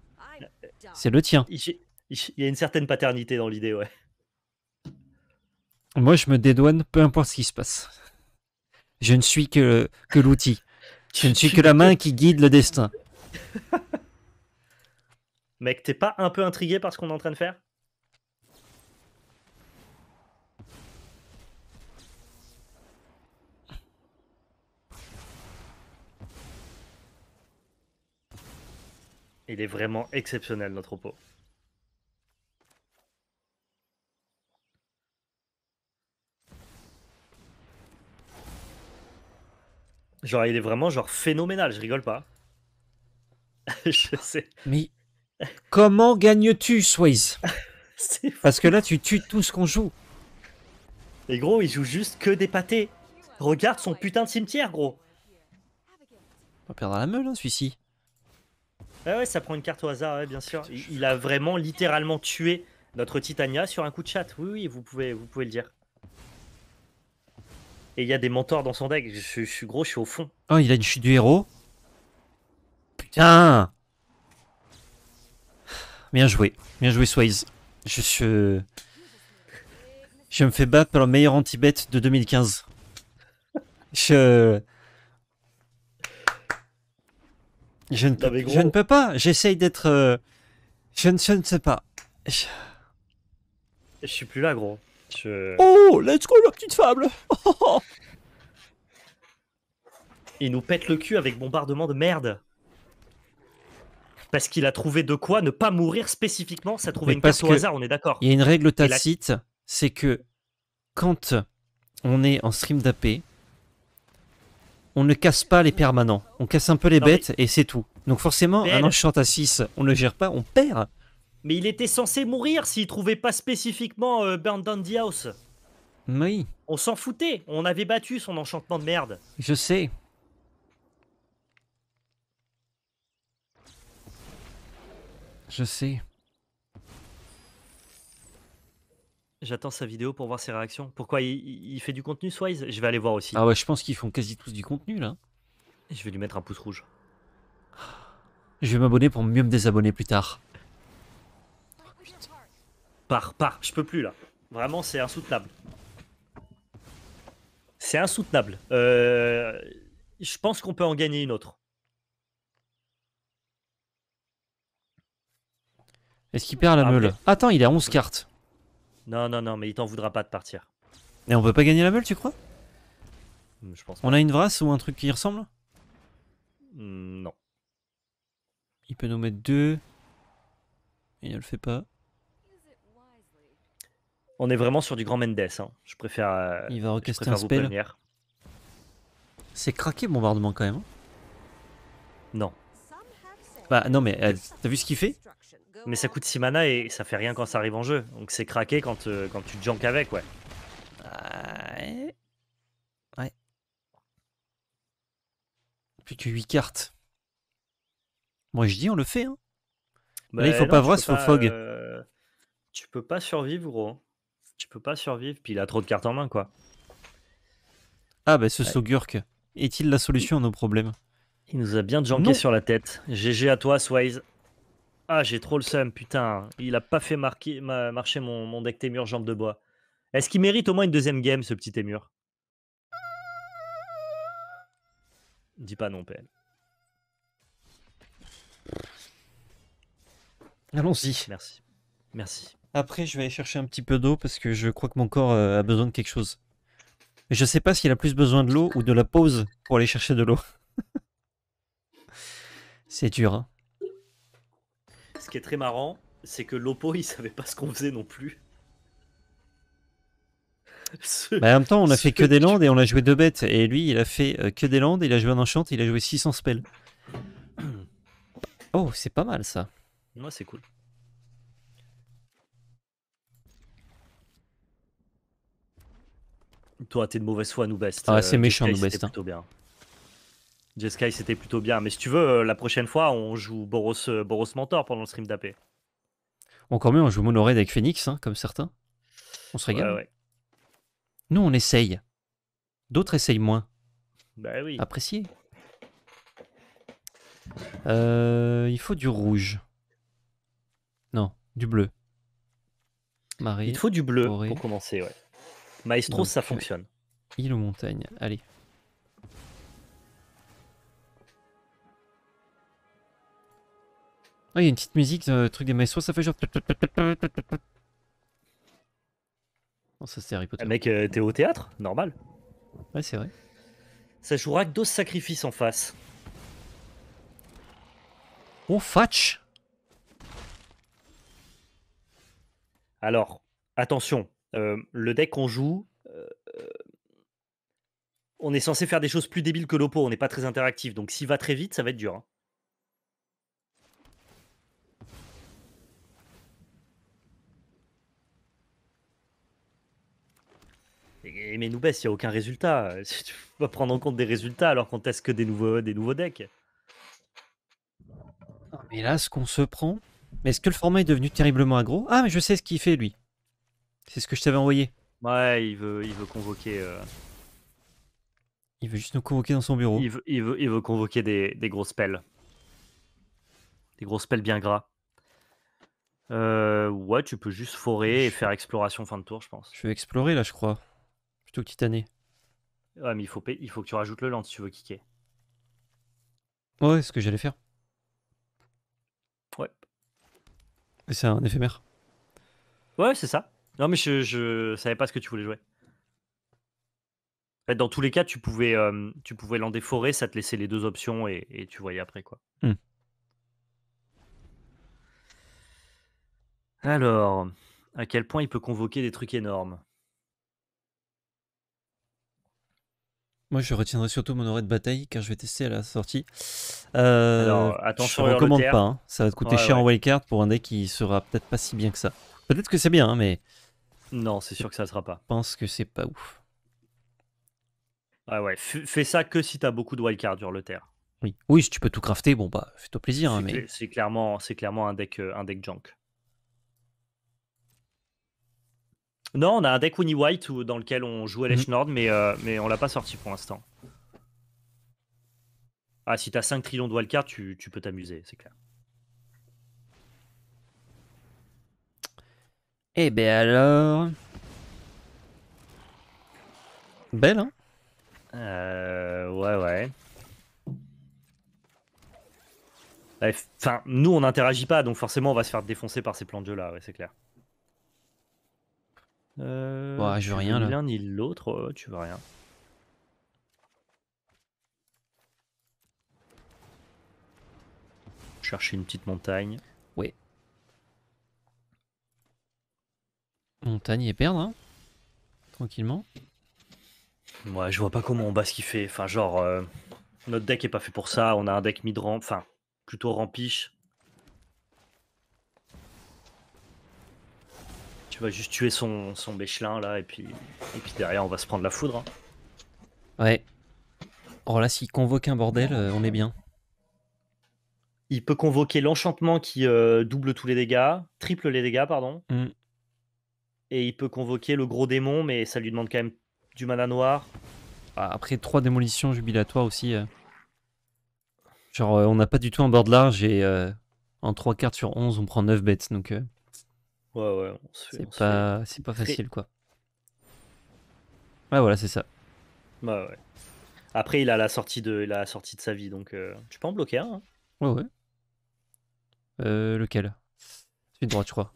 C'est le tien. Il, y a une certaine paternité dans l'idée, ouais. Moi, je me dédouane, peu importe ce qui se passe. Je ne suis que l'outil. Je ne suis que la main qui guide le destin. Mec, t'es pas un peu intrigué par ce qu'on est en train de faire Il est vraiment exceptionnel, notre pot. Genre, il est vraiment genre phénoménal, je rigole pas. je sais. Mais comment gagnes-tu, Swayze Parce que là, tu tues tout ce qu'on joue. Et gros, il joue juste que des pâtés. Regarde son putain de cimetière, gros. On va perdre la meule, hein, celui-ci. Ouais, ouais, ça prend une carte au hasard, ouais, bien sûr. Il, a vraiment littéralement tué notre Titania sur un coup de chat. Oui, oui, vous pouvez, vous pouvez le dire. Et il y a des mentors dans son deck. Je, suis gros, je suis au fond. Oh, il a une chute du héros. Putain Bien joué. Bien joué, Swayze. Je suis... Je me fais battre par le meilleur anti bête de 2015. Je... Je ne, peux, pas. J'essaye d'être. Euh, je, ne, sais pas. Je... suis plus là, gros. Oh, let's go, la petite fable Il nous pète le cul avec bombardement de merde. Parce qu'il a trouvé de quoi ne pas mourir spécifiquement, ça a trouvé une carte au hasard, on est d'accord. Il y a une règle tacite, c'est que quand on est en stream d'AP, on ne casse pas les permanents. On casse un peu les bêtes et c'est tout. Donc forcément, un enchant à 6, on ne le gère pas, on perd. Mais il était censé mourir s'il trouvait pas spécifiquement euh, Burn Down the House. Oui. On s'en foutait, on avait battu son enchantement de merde. Je sais. Je sais. J'attends sa vidéo pour voir ses réactions. Pourquoi il, fait du contenu, Swise Je vais aller voir aussi. Ah ouais, je pense qu'ils font quasi tous du contenu là. Je vais lui mettre un pouce rouge. Je vais m'abonner pour mieux me désabonner plus tard. Par, par, je peux plus là. Vraiment, c'est insoutenable. C'est insoutenable. Euh, je pense qu'on peut en gagner une autre. Est-ce qu'il perd la ah, meule Attends, il a 11 cartes. Non, non, non, mais il t'en voudra pas de partir. Et on peut pas gagner la meule, tu crois hmm, Je pense. On a une vrasse ou un truc qui y ressemble hmm, Non. Il peut nous mettre deux. Il ne le fait pas. On est vraiment sur du grand Mendes. Hein. Je préfère. Euh, il va recaster un spell. C'est craqué bombardement quand même. Hein. Non. Bah non mais euh, t'as vu ce qu'il fait mais ça coûte 6 mana et ça fait rien quand ça arrive en jeu. Donc c'est craqué quand, euh, quand tu junk avec, ouais. Ouais. ouais. Plus que 8 cartes. Moi je dis, on le fait. Hein. Là, il bah, faut pas voir, ce faut fog. Euh, tu peux pas survivre, gros. Tu peux pas survivre, puis il a trop de cartes en main, quoi. Ah, bah ce saugurk. est-il la solution à nos problèmes Il nous a bien janké sur la tête. GG à toi, Swise. Ah, j'ai trop le seum, putain. Il a pas fait marquer, marcher mon, mon deck Témur jambe de bois. Est-ce qu'il mérite au moins une deuxième game, ce petit Témur Dis pas non, PL. Allons-y. Merci. Merci. Après, je vais aller chercher un petit peu d'eau parce que je crois que mon corps euh, a besoin de quelque chose. Je sais pas s'il a plus besoin de l'eau ou de la pause pour aller chercher de l'eau. C'est dur, hein ce qui est très marrant, c'est que Lopo, il savait pas ce qu'on faisait non plus. Bah, en même temps, on a fait que des landes et on a joué deux bêtes. Et lui, il a fait euh, que des landes, il a joué un enchant, il a joué 600 spells. oh, c'est pas mal ça. Moi, c'est cool. Toi, t'es de mauvaise foi, nous best. Ah, euh, c'est méchant, nous best. Hein. plutôt bien. Jeskai, c'était plutôt bien. Mais si tu veux, euh, la prochaine fois, on joue Boros, euh, Boros Mentor pendant le stream d'AP. Encore mieux, on joue Monoraid avec Phoenix, hein, comme certains. On se régale. Nous, on essaye. D'autres essayent moins. Bah oui. Apprécié. Euh, il faut du rouge. Non, du bleu. Marie, il faut du bleu pour commencer, ouais. Maestro, ça fonctionne. Île aux montagnes, allez. il y a une petite musique, euh, truc des maestros, ça fait genre... Non, ça c'est Harry Potter. Mec, euh, t'es au théâtre Normal. Ouais, c'est vrai. Ça jouera que 12 sacrifices en face. oh fatch Alors, attention, euh, le deck qu'on joue, on est censé faire des choses plus débiles que l'oppo, on n'est pas très interactif, donc s'il va très vite, ça va être dur. Hein. mais nous baisse, il n'y a aucun résultat. Euh, tu peux pas prendre en compte des résultats alors qu'on teste que des nouveaux, des nouveaux decks. mais là, ce qu'on se prend. Mais est-ce que le format est devenu terriblement aggro Ah, mais je sais ce qu'il fait, lui. C'est ce que je t'avais envoyé. Ouais, il veut, il veut convoquer. Euh, il veut juste nous convoquer dans son bureau. Il veut, il veut, convoquer des, des grosses pelles. Des grosses pelles bien gras. Euh, ouais, tu peux juste forer et faire exploration fin de tour, je pense. Je vais explorer là, je crois plutôt que titané. Ouais, mais il faut, il faut que tu rajoutes le land si tu veux kicker. Ouais, c'est ce que j'allais faire. Ouais. c'est un éphémère. Ouais, c'est ça. Non, mais je, je savais pas ce que tu voulais jouer. dans tous les cas, tu pouvais, euh, tu pouvais l'en déforer, ça te laissait les deux options et, tu voyais après quoi. Hmm. Alors, à quel point il peut convoquer des trucs énormes Moi, je retiendrai surtout mon horaire de bataille car je vais tester à la sortie. Euh, Alors, attention, recommande pas. Hein. Ça va te coûter cher en wildcard pour un deck qui sera peut-être pas si bien que ça. Peut-être que c'est bien, hein, mais. Non, c'est sûr que ça ne sera pas. Je pense que c'est pas ouf. Ouais, ouais, fais ça que si tu as beaucoup de wildcard sur le terre. Oui. oui, si tu peux tout crafter, bon bah fais-toi plaisir. Hein, mais... C'est clairement, clairement un deck, euh, un deck junk. Non, on a un deck Winnie White dans lequel on joue Elesh mhm. Nord, mais, euh, mais on l'a pas sorti pour l'instant. Ah, si t'as 5 trillions de wildcard, tu, peux t'amuser, c'est clair. Eh ben alors. Belle, hein euh, Ouais, ouais. Enfin, nous, on interagit pas, donc forcément, on va se faire défoncer par ces plans de jeu-là, ouais, c'est clair. Euh, je veux rien là. l'un ni l'autre, euh, tu veux rien. Chercher une petite montagne. Ouais. Montagne et perdre, hein Tranquillement. Ouais, je vois pas comment on bat ce qu'il fait. Enfin, genre, euh, notre deck est pas fait pour ça. On a un deck mid-ramp, enfin, plutôt rampiche. tu vas juste tuer son, Béchelin là, et puis, et puis derrière on va se prendre la foudre. Hein. Ouais. Or oh là, s'il convoque un bordel, euh, on est bien. Il peut convoquer l'enchantement qui euh, double tous les dégâts, triple les dégâts, pardon. Mm. Et il peut convoquer le gros démon, mais ça lui demande quand même du mana noir. Bah, après, trois démolitions jubilatoires aussi. Euh. Genre, on n'a pas du tout un bord large et en 3 cartes sur 11, on prend 9 bêtes. Donc, Ouais, ouais, C'est pas, facile, quoi. Ouais, voilà, c'est ça. Ouais, ouais. Après, il a la sortie de, la sortie de sa vie, donc euh, tu peux en bloquer un. Hein. Ouais, ouais. Euh, lequel c'est une droite, je crois.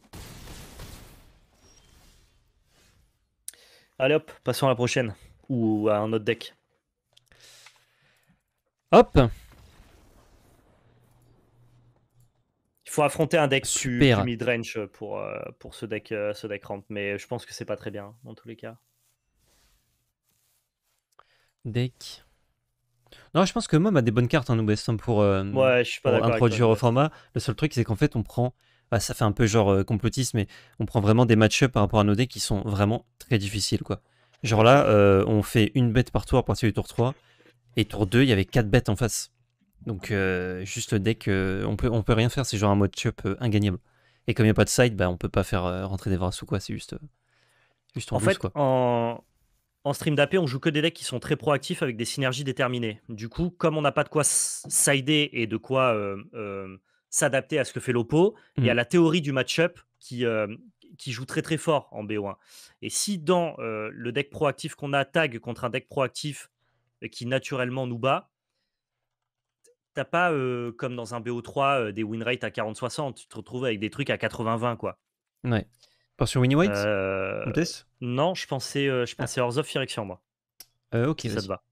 Allez hop, passons à la prochaine. Ou à un autre deck. Hop faut affronter un deck Super. midrange pour, euh, pour ce deck, euh, ce deck ramp, mais je pense que c'est pas très bien dans tous les cas. Deck. Non, je pense que Mom a des bonnes cartes en hein, hein, pour, euh, suis pas introduire au format. Le seul truc, c'est qu'en fait, on prend. Bah, ça fait un peu genre complotisme, mais on prend vraiment des match par rapport à nos decks qui sont vraiment très difficiles. quoi. Genre là, on fait une bête par tour à partir du tour 3, et tour 2, il y avait 4 bêtes en face. Donc euh, juste le deck, on peut on peut rien faire, c'est genre un mode euh, ingagnable. Et comme il n'y a pas de side, bah, on peut pas faire euh, rentrer des brasses ou quoi, c'est juste, juste en, fait, quoi. En, en stream d'AP, on joue que des decks qui sont très proactifs avec des synergies déterminées. Du coup, comme on n'a pas de quoi sider et de quoi s'adapter à ce que fait l'oppo, il y a hmm. la théorie du match-up qui, qui joue très très fort en BO1. Et si dans le deck proactif qu'on a tag contre un deck proactif qui naturellement nous bat, t'as pas comme dans un BO3 des win rates à 40-60, tu te retrouves avec des trucs à 80-20 quoi. Ouais. Pas sur Winnie White Non, je pensais, je ah. pensais of Direction moi. ok, ça te va.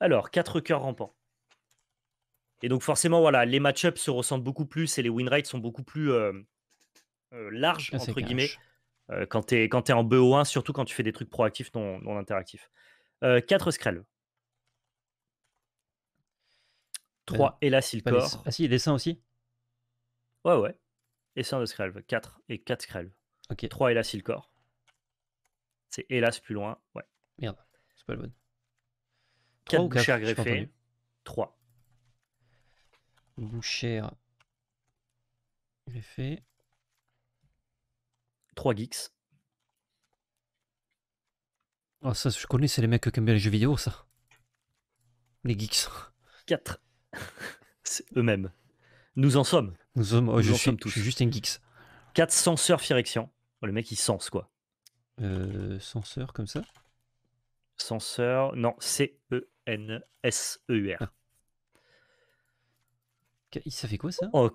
Alors, 4 cœurs rampants. Et donc forcément, voilà, les match-ups se ressentent beaucoup plus et les win rates sont beaucoup plus larges, ah, entre guillemets, quand t'es es, es, en BO1, surtout quand tu fais des trucs proactifs non, non interactifs. 4 Skrell. 3, Hélas, il corps. Ah si, dessin aussi Ouais, ouais. Et Dessin de Skrelv, 4 et 4 Skrelv. Ok. 3, Hélas, il corps. C'est Hélas plus loin, ouais. Merde, c'est pas le bon. 4 bouchères greffées, 3. Bouchères 3 geeks. oh, ça, je connais, c'est les mecs qui aiment bien les jeux vidéo, ça. Les geeks. 4 c'est eux-mêmes. Nous en sommes. Nous sommes, oh, je, en suis, sommes tous. je suis juste un geeks. 4 senseurs irexian. Oh, le mec, il sense quoi. Euh, censeur comme ça Censeur, non, C-E-N-S-E-U-R. Ah. Ça fait quoi ça Oh,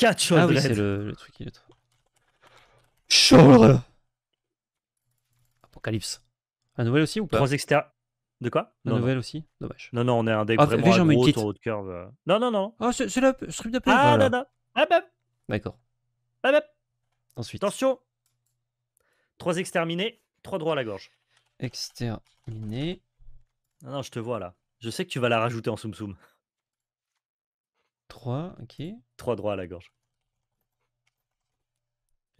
choses Ah oui, c'est le, le, truc qui est Apocalypse. Un nouvel aussi ou pas Trois extérieurs. De quoi La nouvelle aussi Dommage. Non, non, on est un deck vraiment ah, gros, une Haut de curve. Euh. Non, non, non. Ah, c'est la script d'appel. Ah, non, non. Ah, bam. D'accord. Ah, bah. Ensuite. Attention. 3 exterminés, trois droits à la gorge. Exterminés. Non, non, je te vois là. Je sais que tu vas la rajouter en soum soum. 3, ok. Trois droits à la gorge.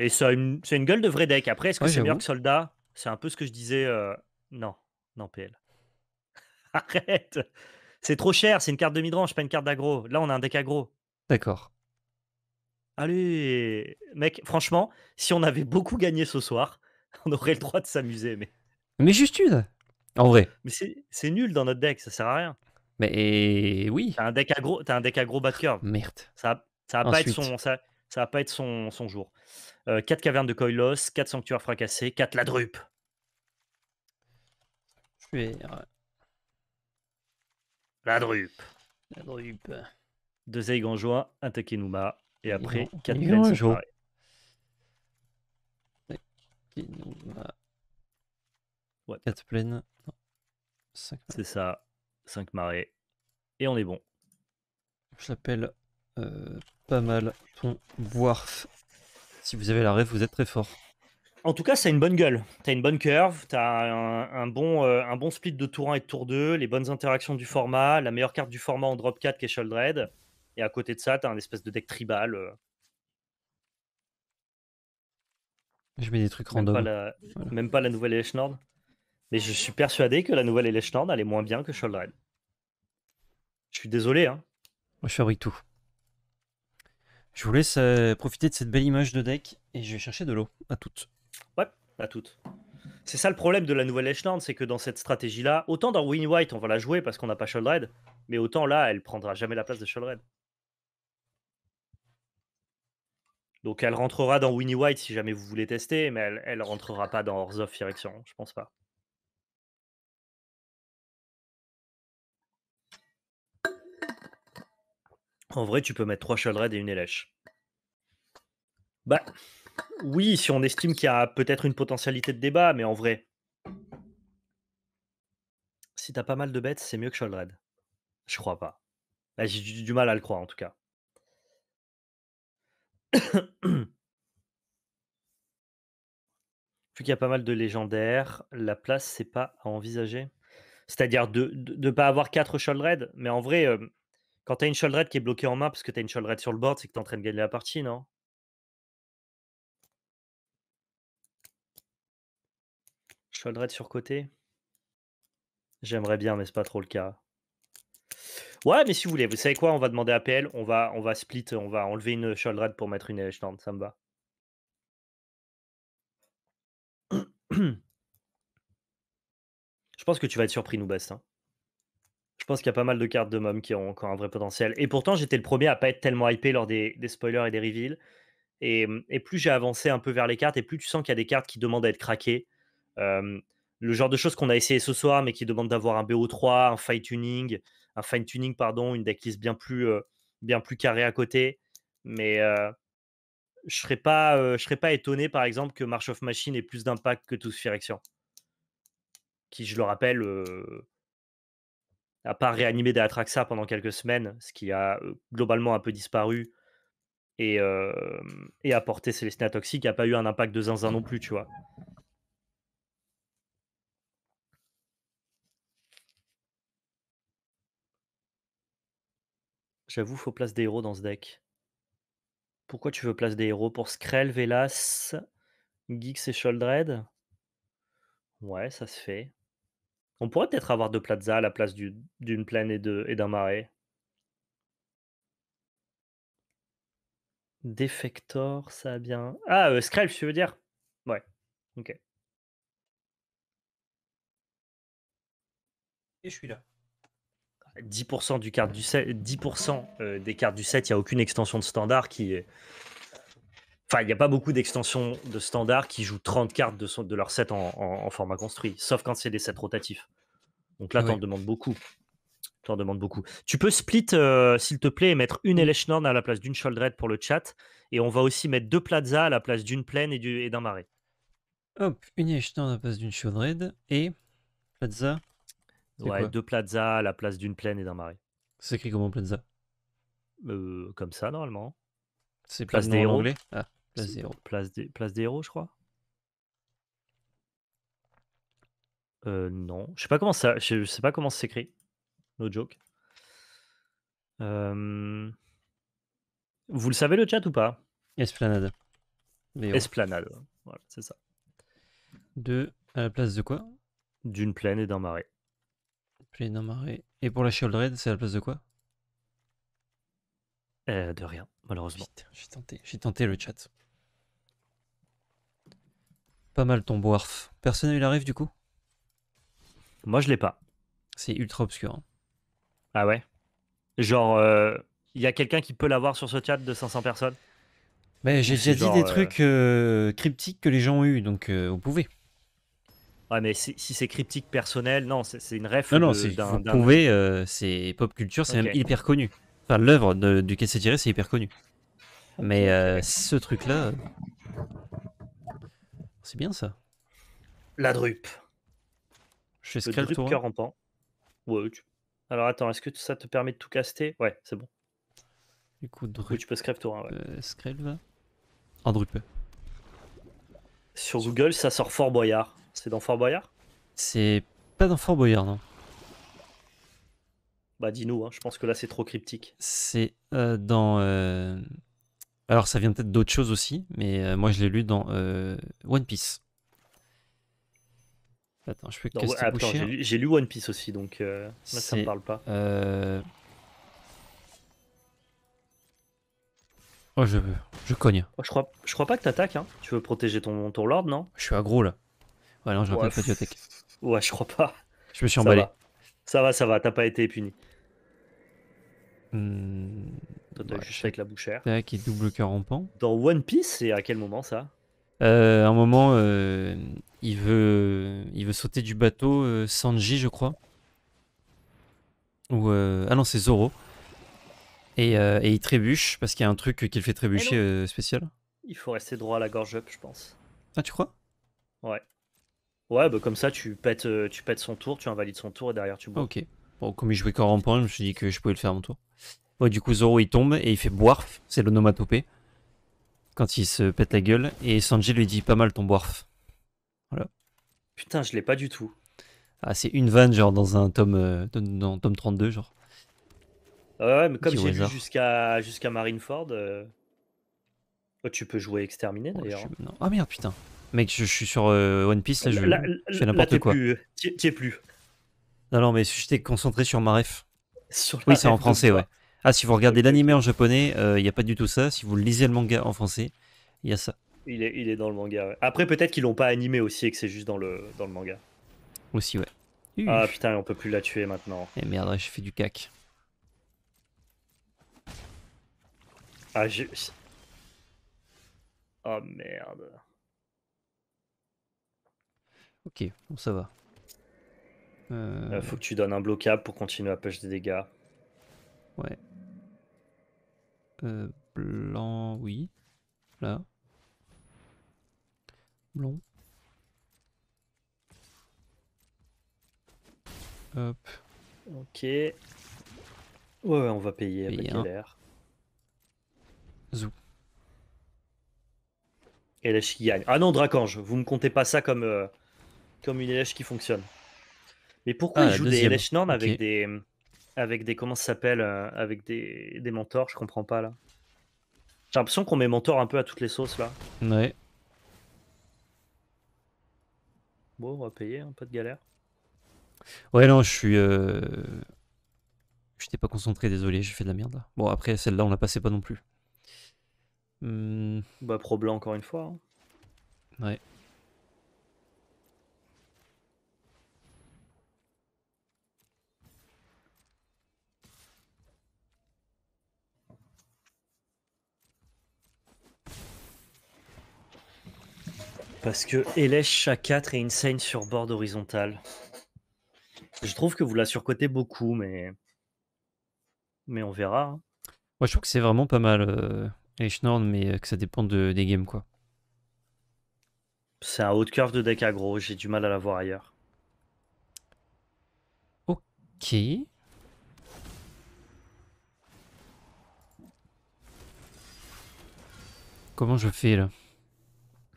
Et c'est une, une gueule de vrai deck. Après, est-ce que c'est meilleur que soldat C'est un peu ce que je disais. Euh, non, non, PL. Arrête C'est trop cher, c'est une carte de midrange, pas une carte d'agro. Là, on a un deck aggro. D'accord. Allez, mec, franchement, si on avait beaucoup gagné ce soir, on aurait le droit de s'amuser. Mais... mais juste une, en vrai. Mais c'est nul dans notre deck, ça sert à rien. Mais oui. T'as un deck aggro, as un deck ah, Merde. Ça, ça va pas être son, ça, ça, va pas être son, son jour. Euh, 4 cavernes de Koilos, 4 sanctuaires fracassés, 4 ladrupes. Je vais euh, la drupe. La Deux aigles en joie, un Takenuma. Et après, quatre plaines séparées. Takenuma. Ouais. Quatre plaines. C'est ça. Cinq marées. Et on est bon. Je l'appelle euh, pas mal ton Boarf. Si vous avez la rêve, vous êtes très fort. En tout cas, ça a une bonne gueule. t'as une bonne curve, t'as un, bon, euh, un bon split de tour 1 et de tour 2, les bonnes interactions du format, la meilleure carte du format en drop 4 qui est Et à côté de ça, t'as un espèce de deck tribal. Euh. Je mets des trucs random. Même pas la nouvelle Nord. Mais je suis persuadé que la nouvelle Elechnord, elle est moins bien que sholdred. Je suis désolé. Hein. Moi, je fabrique tout. Je vous laisse euh, profiter de cette belle image de deck et je vais chercher de l'eau. À toutes. Ouais, pas toutes. C'est ça le problème de la nouvelle Echelon, c'est que dans cette stratégie-là, autant dans Winnie White, on va la jouer parce qu'on n'a pas Sholdred, mais autant là, elle prendra jamais la place de Sholdred. Donc elle rentrera dans Winnie White si jamais vous voulez tester, mais elle, rentrera pas dans Horse of Direction, je pense pas. En vrai, tu peux mettre 3 Sholdred et une Elèche. Bah, oui, si on estime qu'il y a peut-être une potentialité de débat, mais en vrai, si t'as pas mal de bêtes, c'est mieux que Sholdred. Je crois pas. Bah, j'ai du, mal à le croire en tout cas. Vu qu'il y a pas mal de légendaires, la place, c'est pas à envisager. C'est-à-dire de ne pas avoir 4 Sholdred, mais en vrai, euh, quand t'as une Sholdred qui est bloquée en main parce que t'as une Sholdred sur le board, c'est que t'es en train de gagner la partie, non sur côté J'aimerais bien, mais c'est pas trop le cas. Ouais, mais si vous voulez, vous savez quoi On va demander à on va, on va split, on va enlever une euh, shouldred pour mettre une Elechland, ça me va. Je pense que tu vas être surpris, nous, hein. Je pense qu'il y a pas mal de cartes de mom qui ont encore un vrai potentiel. Et pourtant, j'étais le premier à pas être tellement hypé lors des, des spoilers et des reveals. Et, et plus j'ai avancé un peu vers les cartes, et plus tu sens qu'il y a des cartes qui demandent à être craquées le genre de choses qu'on a essayé ce soir, mais qui demande d'avoir un BO3, un fine tuning, un fine tuning pardon, une decklist bien plus bien plus carrée à côté. Mais je serais pas, je serais pas étonné par exemple que March of Machine ait plus d'impact que tous Sphyrexian. qui, je le rappelle, a pas réanimé des pendant quelques semaines, ce qui a globalement un peu disparu et, et apporté Célestina Toxique, a pas eu un impact de zinzin non plus, tu vois. J'avoue, faut place des héros dans ce deck. Pourquoi tu veux place des héros Pour Skrell, Velas, Geeks et Sholdred Ouais, ça se fait. On pourrait peut-être avoir deux plazas à la place d'une plaine et d'un marais. Defector, ça a bien. Ah, euh, tu veux dire Ouais. Ok. Et je suis là. 10%, du, euh, des cartes du set, il n'y a aucune extension de standard qui est. Enfin, il n'y a pas beaucoup d'extensions de standard qui jouent 30 cartes de, de leur set en, format construit, sauf quand c'est des sets rotatifs. Donc là, tu en demandes beaucoup. Tu demandes beaucoup. Tu peux split, euh, s'il te plaît, et mettre une Eleshnorn à la place d'une Sholdred pour le chat. Et on va aussi mettre deux Plaza à la place d'une plaine et d'un marais. Hop, une Eleshnorn à la place d'une Sholdred et Plaza Ouais, deux plazas à la place d'une plaine et d'un marais. C'est écrit comment plaza euh, Comme ça, normalement. C'est place ah, des héros. place des héros. je crois. Euh, non, je sais pas comment ça, je sais pas comment c'est écrit. No joke. Euh, vous le savez le chat ou pas Esplanade. Esplanade, c'est ça. De à la place de quoi D'une plaine et d'un marais. J'ai Et pour la shield Red, c'est à la place de quoi euh, De rien, malheureusement. J'ai tenté, j'ai tenté le chat. Pas mal ton boarf. Personne n'a eu du coup Moi je l'ai pas. C'est ultra obscur. Hein. Ah ouais Genre, il euh, y a quelqu'un qui peut l'avoir sur ce chat de 500 personnes j'ai déjà dit des euh, trucs euh, cryptiques que les gens ont eu, donc vous pouvez. Ah, mais si, c'est cryptique personnel, non, c'est une ref. Non, non, c'est vous pouvez, euh, c'est pop culture, c'est hyper connu. Enfin, l'œuvre du Cassé tiré, c'est hyper connu. Mais euh, ce truc-là, euh, c'est bien ça. La drupe. Je fais tour. le drupe rampant. Ouais, tu... Alors attends, est-ce que ça te permet de tout caster Ouais, c'est bon. Du coup, drupe. tu peux scrave tour, hein, ouais. Euh, En drupe. Sur Google, ça sort fort boyard. C'est dans Fort Boyard C'est pas dans Fort Boyard, non. Bah dis-nous, hein, je pense que là c'est trop cryptique. C'est euh, dans... Euh, alors ça vient peut-être d'autres choses aussi, mais euh, moi je l'ai lu dans One Piece. Attends, je peux que hein. j'ai, lu, One Piece aussi, donc ça me parle pas. Oh, je, je cogne. Oh, je, crois, je crois pas que t'attaques, hein. Tu veux protéger ton, ton lord, non Je suis aggro là. Ouais, non, je Ouais, je crois pas. Je me suis emballé. Ça va, ça va, t'as pas été puni. Hmm. T'as Attends, avec la bouchère. Qui qui double cœur rampant. Dans One Piece, c'est à quel moment ça euh, un moment, euh, il, veut, il veut sauter du bateau, euh, Sanji, je crois. Ou, ah non, c'est Zoro. Et, et, il trébuche, parce qu'il y a un truc qui le fait trébucher spécial. Il faut rester droit à la gorge up, je pense. Ah, tu crois Ouais. Ouais, bah comme ça, tu pètes, euh, tu pètes son tour, tu invalides son tour et derrière tu bois. Ok. Bon, comme il jouait en point je me suis dit que je pouvais le faire à mon tour. Bon du coup, Zoro il tombe et il fait boarf, c'est l'onomatopée, quand il se pète la gueule. Et Sanji lui dit pas mal ton boarf. Voilà. Putain, je l'ai pas du tout. Ah, c'est une vanne, genre dans un tome, euh, dans, tome 32, genre. ouais, mais comme j'ai vu jusqu'à jusqu'à Marineford, euh, oh, tu peux jouer exterminé oh, d'ailleurs. Hein. Ah merde, putain. Mec, je, suis sur euh, One Piece, là, je, fais n'importe quoi. Euh, t'y es plus. Non, non, mais j'étais concentré sur ma ref. oui, c'est en français, ouais. Ah, si vous regardez l'anime en japonais, il euh, n'y a pas du tout ça. Si vous lisez le manga en français, il y a ça. Il est, il est dans le manga. Ouais. Après, peut-être qu'ils l'ont pas animé aussi et que c'est juste dans le, dans le manga. Aussi, ouais. Ah putain, on peut plus la tuer maintenant. Eh merde, je fais du cac. Ah, je. Oh merde. Ok, bon, ça va. Euh, euh, faut que tu donnes un blocable pour continuer à pêcher des dégâts. Ouais. Euh, blanc, oui. Là. Blond. Hop. Ok. Ouais, on va payer avec l'air. Zou. Et là, je gagne. Ah non, Dracange, vous ne comptez pas ça comme. Euh, comme une LH qui fonctionne. Mais pourquoi ah, ils jouent des LH normes avec des. Avec des. Comment ça s'appelle euh, Avec des, mentors, je comprends pas là. J'ai l'impression qu'on met mentor un peu à toutes les sauces là. Ouais. Bon, on va payer, hein, pas de galère. Ouais, non, je suis. Je euh, J'étais pas concentré, désolé, j'ai fait de la merde Bon, après, celle-là, on la passé pas non plus. Hum... Bah, problème encore une fois. Hein. Ouais. Parce que Elesh à 4 et Insane sur board horizontal. Je trouve que vous la surcotez beaucoup, mais. Mais on verra. Hein. Moi, je trouve que c'est vraiment pas mal, euh, mais euh, que ça dépend de, des games, quoi. C'est un haut de curve de deck aggro, j'ai du mal à l'avoir ailleurs. Ok. Comment je fais là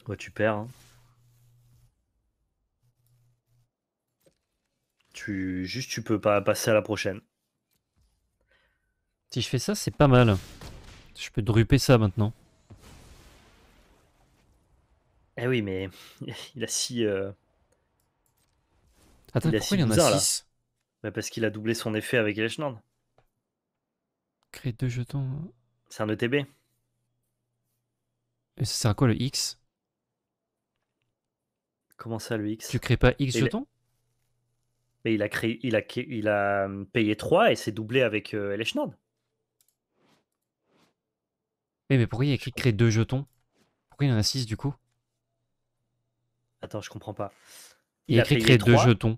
Ouais, tu perds. Hein. Tu juste tu peux pas passer à la prochaine. Si je fais ça, c'est pas mal. Je peux druper ça maintenant. Eh oui, mais il a si... Euh, Attends, pourquoi il y en a 6 parce qu'il a doublé son effet avec Elechnord. Créer deux jetons. C'est un ETB. Et ça sert à quoi le X Comment ça, le X Tu crées pas X jetons Mais il a, créé, il, a, il a hum, payé 3 et s'est doublé avec euh, Mais mais pourquoi il a écrit créer 2 jetons Pourquoi il en a 6 du coup Attends, je comprends pas. Il, a écrit créer 2 jetons.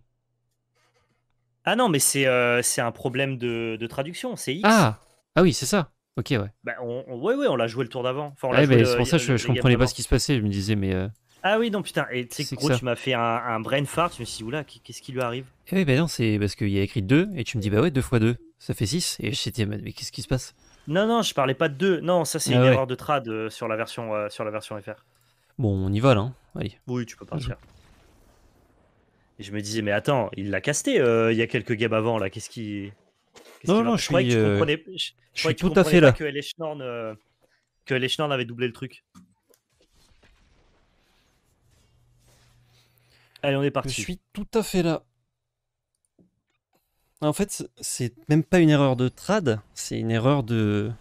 Ah non, mais c'est euh, un problème de, traduction, c'est X. Ah, ah oui, c'est ça. Ok, ouais. Bah, on, on, ouais, on l'a joué le tour d'avant. c'est pour ça que je, je comprenais pas ce qui se passait. Je me disais, mais. Euh, ah oui, non, putain. Et tu sais, gros, tu m'as fait un, brain fart. Je me suis dit, oula, qu'est-ce qui lui arrive Eh oui, ben non, c'est parce qu'il y a écrit 2 et tu me dis, bah ouais, 2 fois 2, ça fait 6. Et j'étais, mais qu'est-ce qui se passe Non, non, je parlais pas de 2. Non, ça, c'est ah une erreur de trad euh, sur, la version, euh, sur la version FR. Bon, on y va là. Hein. Allez. Oui, tu peux partir. Et je me disais, mais attends, il l'a casté euh, il y a quelques games avant là. Qu'est-ce qui. non, non, je, crois suis. Que tu comprenais... Je, tout à fait là. Que les que les avait doublé le truc. on est parti. Je suis tout à fait là. En fait, c'est même pas une erreur de trad, c'est une erreur de.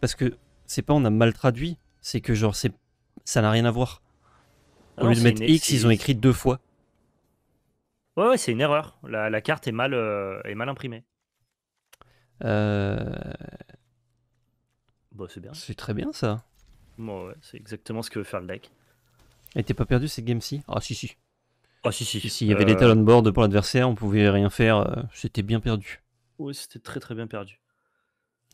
Parce que c'est pas on a mal traduit, c'est que genre c'est ça n'a rien à voir. Au ah lieu de mettre X, ils ont écrit deux fois. Ouais, ouais c'est une erreur. La, carte est mal, euh, est mal imprimée. Euh... Bon, bah, c'est bien. C'est très bien ça. ouais, c'est exactement ce que veut faire le deck. Et t'es pas perdu cette game-ci Ah, si, si. Ah, si si. y avait les euh. talons board pour l'adversaire, on pouvait rien faire. Euh, c'était bien perdu. Oui, c'était très très bien perdu.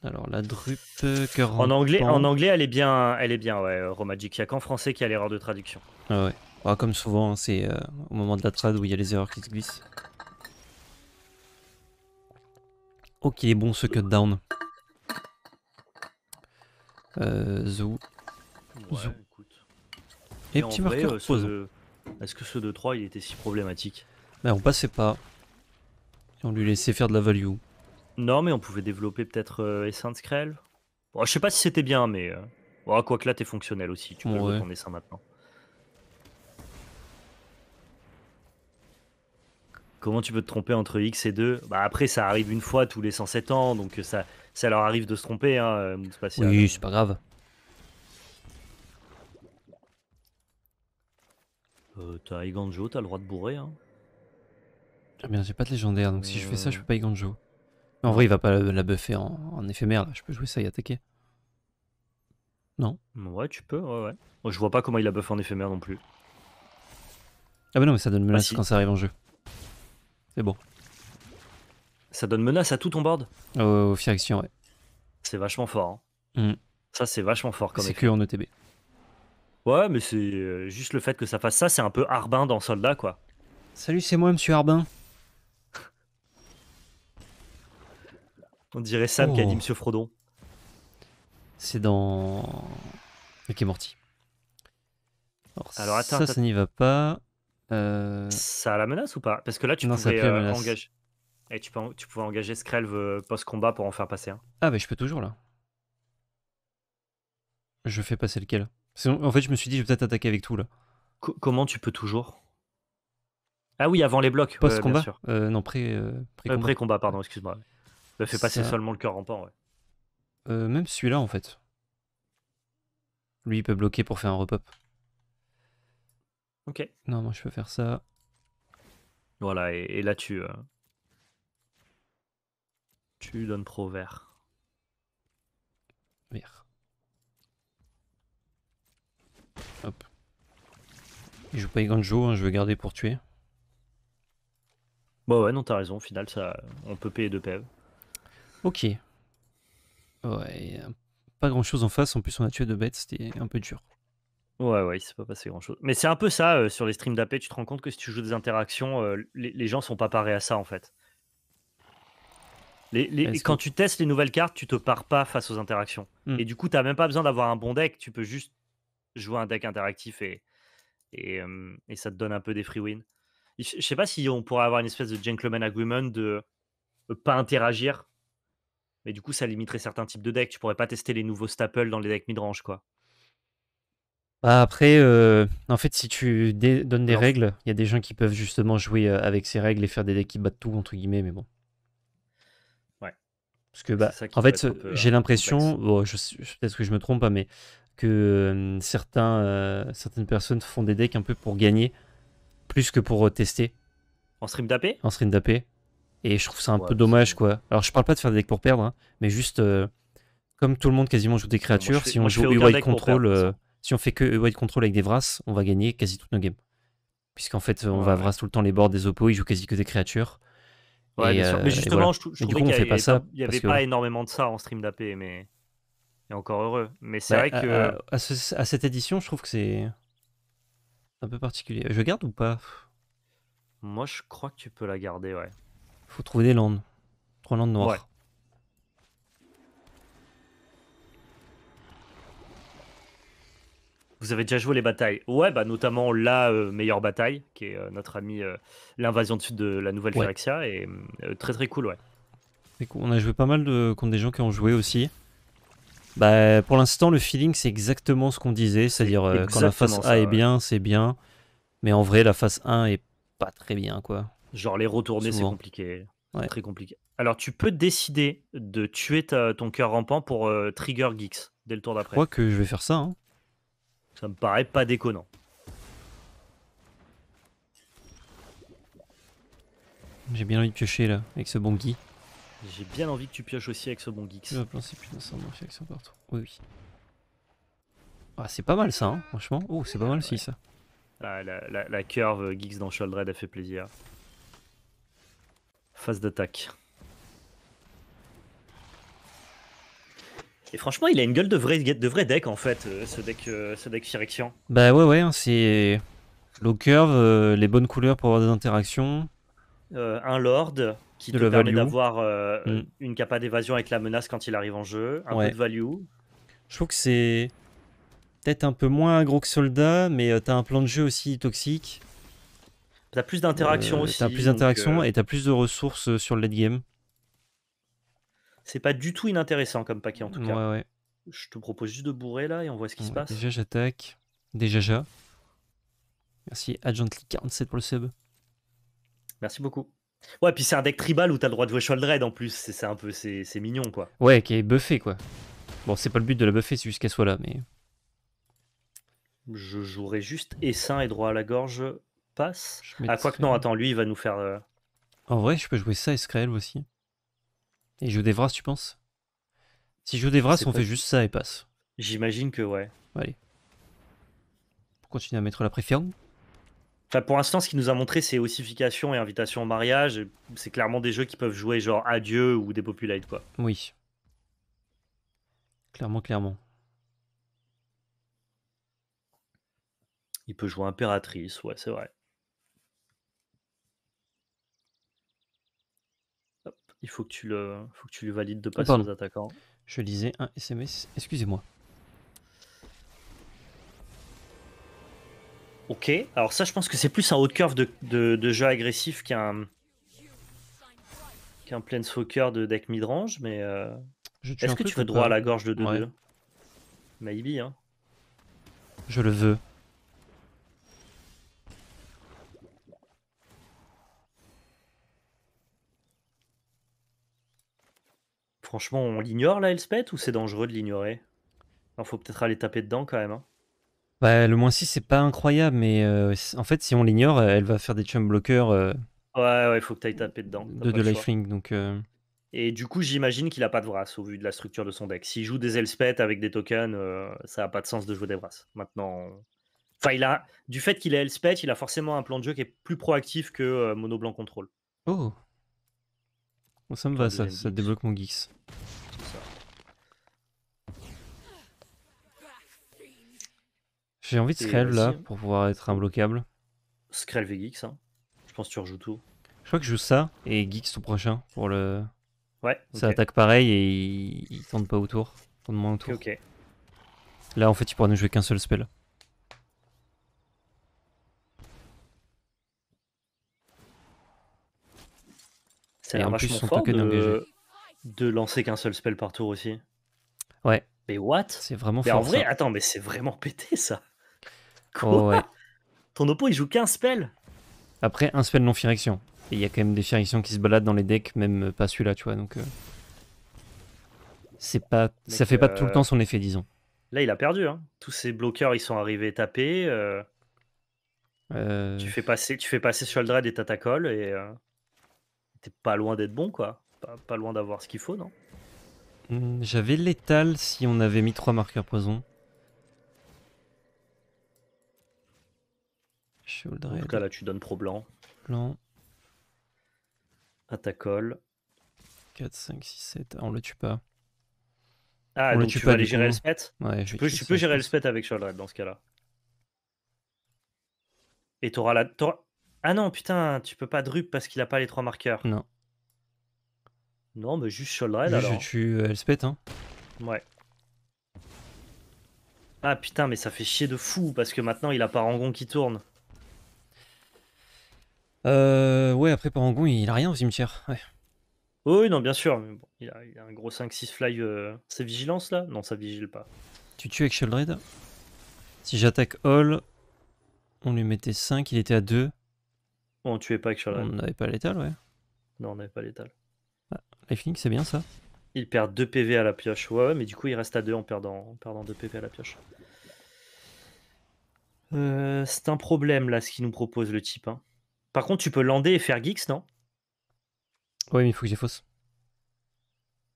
Alors la drupe euh, en anglais, en anglais, elle est bien, elle est bien, ouais, Romagic. Il n'y a qu'en français qu'il y a l'erreur de traduction. Ah ouais. Ah, comme souvent, hein, c'est au moment de la trad où il y a les erreurs qui se glissent. Ok, qu'il est bon ce cut down. Euh, zoo. Et, petit marqueur est-ce que ce 2-3 il était si problématique Mais ben, on passait pas. on lui laissait faire de la value. Non, mais on pouvait développer peut-être euh, Essence Bon, je sais pas si c'était bien, mais. Euh... quoi là, t'es fonctionnel aussi. Tu peux ouais. ton maintenant. Comment tu peux te tromper entre X et 2 Bah après, ça arrive une fois tous les 107 ans, donc euh, ça, ça leur arrive de se tromper. Hein, euh, oui, c'est pas grave. Euh, t'as Iganjo, t'as le droit de bourrer. Hein. Ah j'ai pas de légendaire, donc si je fais ça, je euh. peux pas Iganjo. en vrai, il va pas la, buffer en, éphémère, là. Je peux jouer ça et attaquer. Non Ouais, tu peux, ouais, ouais. je vois pas comment il la buff en éphémère non plus. Ah bah non, mais ça donne menace ah, quand ça arrive en jeu. C'est bon. Ça donne menace à tout ton board euh, Au, au ouais. C'est vachement fort. Hein. Mm. Ça, c'est vachement fort comme C'est que en ETB. Ouais, mais c'est euh, juste le fait que ça fasse ça, c'est un peu Arbin dans Soldat, quoi. Salut, c'est moi, monsieur Arbin. On dirait Sam qui a oh. dit monsieur Frodon. C'est dans. Ok, Morty. Alors, Alors attends, ça, ça n'y va pas. Euh, ça a la menace ou pas Parce que là, tu pouvais euh, engager. Et eh, tu, peux, tu pouvais engager Screlve post-combat pour en faire passer un. Ah, mais je peux toujours là. Je fais passer lequel en fait, je me suis dit, je vais peut-être attaquer avec tout là. comment tu peux toujours Ah oui, avant les blocs. Post-combat euh, Non, euh, euh, pré-combat. Pré combat pré pardon, excuse-moi. Ça fait passer seulement le cœur rampant, ouais. même celui-là, en fait. Lui, il peut bloquer pour faire un repop. Ok. Non, moi, je peux faire ça. Voilà, et, là, tu... Tu donnes trop vert. Vert. Il joue pas Iganjo, hein, je vais garder pour tuer. Bah ouais, non, t'as raison, au final, ça, on peut payer 2 PV. E ok. Ouais, pas grand chose en face, en plus on a tué deux bêtes, c'était un peu dur. Ouais, ouais, c'est pas passé grand chose. Mais c'est un peu ça euh, sur les streams d'AP, tu te rends compte que si tu joues des interactions, euh, les, gens sont pas parés à ça en fait. Les, quand tu testes les nouvelles cartes, tu te pars pas face aux interactions. Hmm. Et du coup, t'as même pas besoin d'avoir un bon deck, tu peux juste jouer un deck interactif et, et, ça te donne un peu des free wins. Je sais pas si on pourrait avoir une espèce de gentleman agreement de pas interagir, mais du coup, ça limiterait certains types de decks. Tu pourrais pas tester les nouveaux staples dans les decks midrange, quoi. Bah, après, en fait, si tu donnes des règles, il y a des gens qui peuvent justement jouer avec ces règles et faire des decks qui battent tout, entre guillemets, mais bon. Ouais. Parce que, bah, en fait, j'ai l'impression, bon, peut-être que je me trompe, mais que euh, certains, euh, certaines personnes font des decks un peu pour gagner, plus que pour tester. En stream d'AP En stream d'AP. Et je trouve ça un peu dommage, quoi. Alors, je parle pas de faire des decks pour perdre, hein, mais juste, euh, comme tout le monde quasiment joue des créatures, si on joue UI Control, si on fait que wide Control avec des Vras, on va gagner quasi toutes nos games. Puisqu'en fait, on va Vras tout le temps les bords des oppos, ils jouent quasi que des créatures. Mais justement, je, trouvais qu'il pas, ça, y avait pas énormément de ça en stream d'AP, mais encore heureux. Mais c'est bah, vrai que. À, cette édition, je trouve que c'est un peu particulier. Je garde ou pas Moi, je crois que tu peux la garder, ouais. Faut trouver des landes. Trois landes noires. Vous avez déjà joué les batailles Ouais, bah notamment la euh, meilleure bataille, qui est euh, notre ami euh, l'invasion de sud de la nouvelle galaxia et très très cool, ouais. On a joué pas mal de, contre des gens qui ont joué aussi bah, Pour l'instant, le feeling, c'est exactement ce qu'on disait. C'est-à-dire, euh, quand la phase A est bien, c'est bien. Mais en vrai, la phase 1 est pas très bien, quoi. Genre, les retourner, c'est compliqué. Très compliqué. Alors, tu peux décider de tuer ton cœur rampant pour euh, Trigger Geeks dès le tour d'après. Je crois que je vais faire ça. Hein. Ça me paraît pas déconnant. J'ai bien envie de piocher là, avec ce bon Guy. J'ai bien envie que tu pioches aussi avec ce bon Geeks. c'est Oui, ah, c'est pas mal ça, hein, franchement. Oh, c'est pas mal si ça. la, curve Geeks dans Sholdred a fait plaisir. Phase d'attaque. Et franchement, il a une gueule de vrai, deck en fait, euh, ce deck, euh, ce Bah ouais, ouais, hein, c'est low curve, euh, les bonnes couleurs pour avoir des interactions. Euh, un lord qui te permet d'avoir euh, mm. une capa d'évasion avec la menace quand il arrive en jeu, un peu de value. Je trouve que c'est peut-être un peu moins gros que soldat, mais euh, t'as un plan de jeu aussi toxique. T'as plus d'interaction aussi. T'as plus d'interaction et t'as plus de ressources sur le late game. C'est pas du tout inintéressant comme paquet en tout cas. Je te propose juste de bourrer là et on voit ce qui se passe. Déjà j'attaque. Déjà déjà. Merci Adjantly47 pour le sub. Merci beaucoup. Ouais, puis c'est un deck tribal où t'as le droit de jouer Sholdred en plus. C'est un peu, c'est mignon quoi. Ouais, qui est buffé quoi. Bon, c'est pas le but de la buffer, c'est juste qu'elle soit là, mais. Je jouerai juste Essain et droit à la gorge passe. Ah, quoi que non, attends, lui il va nous faire. Euh, en vrai, je peux jouer ça et Scrael aussi. Et je des Vras, tu penses Si je joue des Vras, on fait juste ça et passe. J'imagine que ouais. Allez. Pour continuer à mettre la préférence pour l'instant, ce qu'il nous a montré, c'est ossification et invitation au mariage. C'est clairement des jeux qui peuvent jouer genre adieu ou des populates, quoi. Oui. Clairement, clairement. Il peut jouer impératrice, ouais, c'est vrai. Hop, il faut que tu le, faut que tu lui valides de passer aux attaquants. Je lisais un SMS. Excusez-moi. Ok, alors ça je pense que c'est plus un haut curve de, curve de jeu agressif qu'un qu'un planeswalker de deck midrange, mais euh, est-ce que tu veux droit à la gorge de 2-2 Maybe, hein. Je le veux. Franchement, on l'ignore la Elspeth ou c'est dangereux de l'ignorer Il faut peut-être aller taper dedans quand même. Hein bah, le moins 6, c'est pas incroyable, mais euh, en fait, si on l'ignore, euh, elle va faire des chum blockers euh, Ouais, ouais, faut que tu ailles taper dedans. de, Donc, Et du coup, j'imagine qu'il a pas de Vras au vu de la structure de son deck. S'il joue des Elspeth avec des tokens, ça a pas de sens de jouer des brasses. Maintenant. Enfin, du fait qu'il a Elspeth, il a forcément un plan de jeu qui est plus proactif que Mono Blanc Contrôle. Oh Ça me va, ça, ça débloque mon geeks. J'ai envie de Screll là pour pouvoir être imbloquable. Screll et Geeks, hein. je pense que tu rejoues tout. Je crois que je joue ça et Geeks tout prochain pour le. Ouais. Ça attaque pareil et il, tourne pas autour. Il tourne moins autour. ok. Là en fait il pourra ne jouer qu'un seul spell. Ça a l'air vachement plus, fort de... lancer qu'un seul spell par tour aussi. Ouais. Mais what C'est vraiment mais En vrai, attends, mais c'est vraiment pété ça. Quoi oh, ouais. Ton oppo, il joue qu'un spell Après, un spell non firection. Et il y a quand même des firections qui se baladent dans les decks, même pas celui-là, tu vois. Donc, euh, c'est pas, ça fait pas euh, tout le temps son effet, disons. Là, il a perdu. Hein. Tous ses bloqueurs, ils sont arrivés tapés. Euh, tu fais passer, tu fais passer sur le dread et t'attacoles et t'es pas loin d'être bon, quoi. Pas, pas loin d'avoir ce qu'il faut, non hmm, J'avais l'étal si on avait mis trois marqueurs poison. En tout cas, là, tu donnes pro blanc. Blanc. colle. 4, 5, 6, 7. on le tue pas. Ah, donc tu peux aller gérer le spet. Ouais, je Tu peux, tu peux gérer spet avec Shouldred dans ce cas-là. Et t'auras la. Ah non, putain, tu peux pas Drup parce qu'il a pas les trois marqueurs. Non. Non, mais juste Shouldred alors. je tue euh, hein. Ouais. Ah putain, mais ça fait chier de fou parce que maintenant il a pas rangon qui tourne. Euh, ouais, après Parangon, il a rien au cimetière. Ouais. oui, non, bien sûr. il, a, un gros 5-6 fly. Euh, c'est vigilance là Non, ça vigile pas. Tu tues avec Sheldred Si j'attaque Hall, on lui mettait 5, il était à 2. on tuait pas avec Sheldred. On n'avait pas l'étal, ouais. Non, on n'avait pas l'étal. Ah, Lifelink, c'est bien ça. Il perd 2 PV à la pioche. Ouais, mais du coup, il reste à 2 en perdant, en perdant 2 PV à la pioche. Euh, c'est un problème là ce qu'il nous propose le type. Hein. Par contre, tu peux lander et faire Geeks, non Oui, mais il faut que j'ai fausse.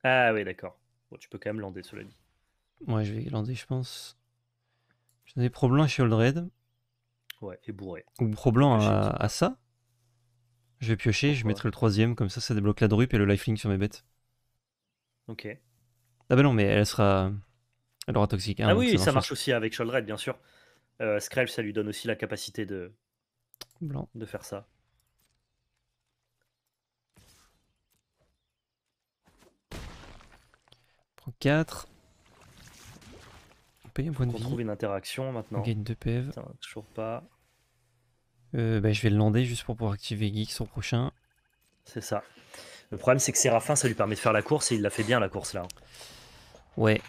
Ah oui, d'accord. Bon, tu peux quand même lander, cela dit. Ouais, je vais lander, je pense. J'en des problèmes chez Old Red. Ouais, et bourré. Ou Pro à, ça. Je vais piocher, je mettrai le troisième, comme ça, ça débloque la drupe et le lifelink sur mes bêtes. Ok. Ah bah non, mais elle sera. Elle aura toxique. ah oui, ça marche aussi avec Red, bien sûr. Euh, ça lui donne aussi la capacité de, blanc de faire ça. Prends 4. On paye un point de vie. On trouve une interaction maintenant. On gagne 2 PV. E toujours pas. Euh, bah, je vais le lander juste pour pouvoir activer Geeks son prochain. C'est ça. Le problème, c'est que Séraphin, ça lui permet de faire la course et il la fait bien la course là. Ouais.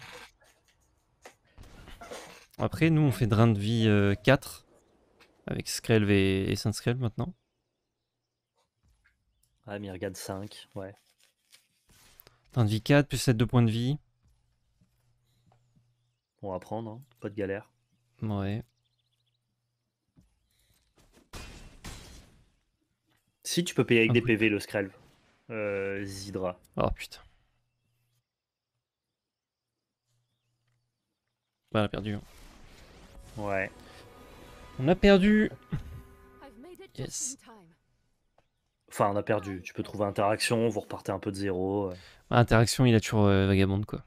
Après, nous, on fait drain de vie 4. Euh, avec Skrelv et, et maintenant. Ah, regarde 5, ouais. Temps de vie 4, plus 7 de points de vie. On va prendre, hein. pas de galère. Ouais. Si tu peux payer avec ah, des PV le Skrelv. Euh, Zidra. Oh putain. Bah, a perdu. Hein. Ouais. On a perdu. Yes. Enfin, on a perdu. Tu peux trouver interaction, vous repartez un peu de zéro. Bah, interaction, il a toujours euh, Vagabond, vagabonde, quoi.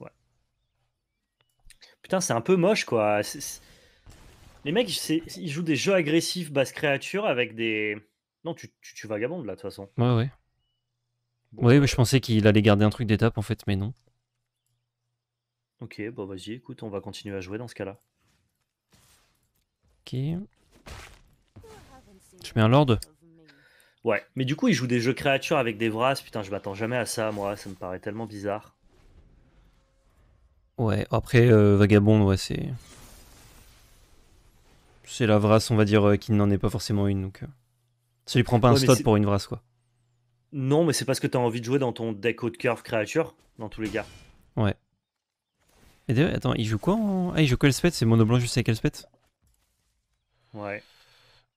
Ouais. Putain, c'est un peu moche, quoi. Les mecs, ils jouent des jeux agressifs basse créature avec des... Non, tu, tu, tu là, de toute façon. Ouais, ouais. Ouais, mais je pensais qu'il allait garder un truc d'étape, en fait, mais non. Ok, bah vas-y, écoute, on va continuer à jouer dans ce cas-là. Ok. Je mets un lord Ouais, mais du coup, il joue des jeux créatures avec des vras. Putain, je m'attends jamais à ça, moi. Ça me paraît tellement bizarre. Ouais, après, euh, Vagabond, ouais, c'est. C'est la Vras on va dire, qu'il euh, qui n'en est pas forcément une. Donc, euh, Ça lui prend pas un stot pour une vrasse, quoi. Non, mais c'est parce que t'as envie de jouer dans ton deck haut de curve créature, dans tous les cas. Ouais. Et d'ailleurs, attends, il joue quoi Ah, il joue Elspeth, c'est mono blanc juste avec Elspeth Ouais.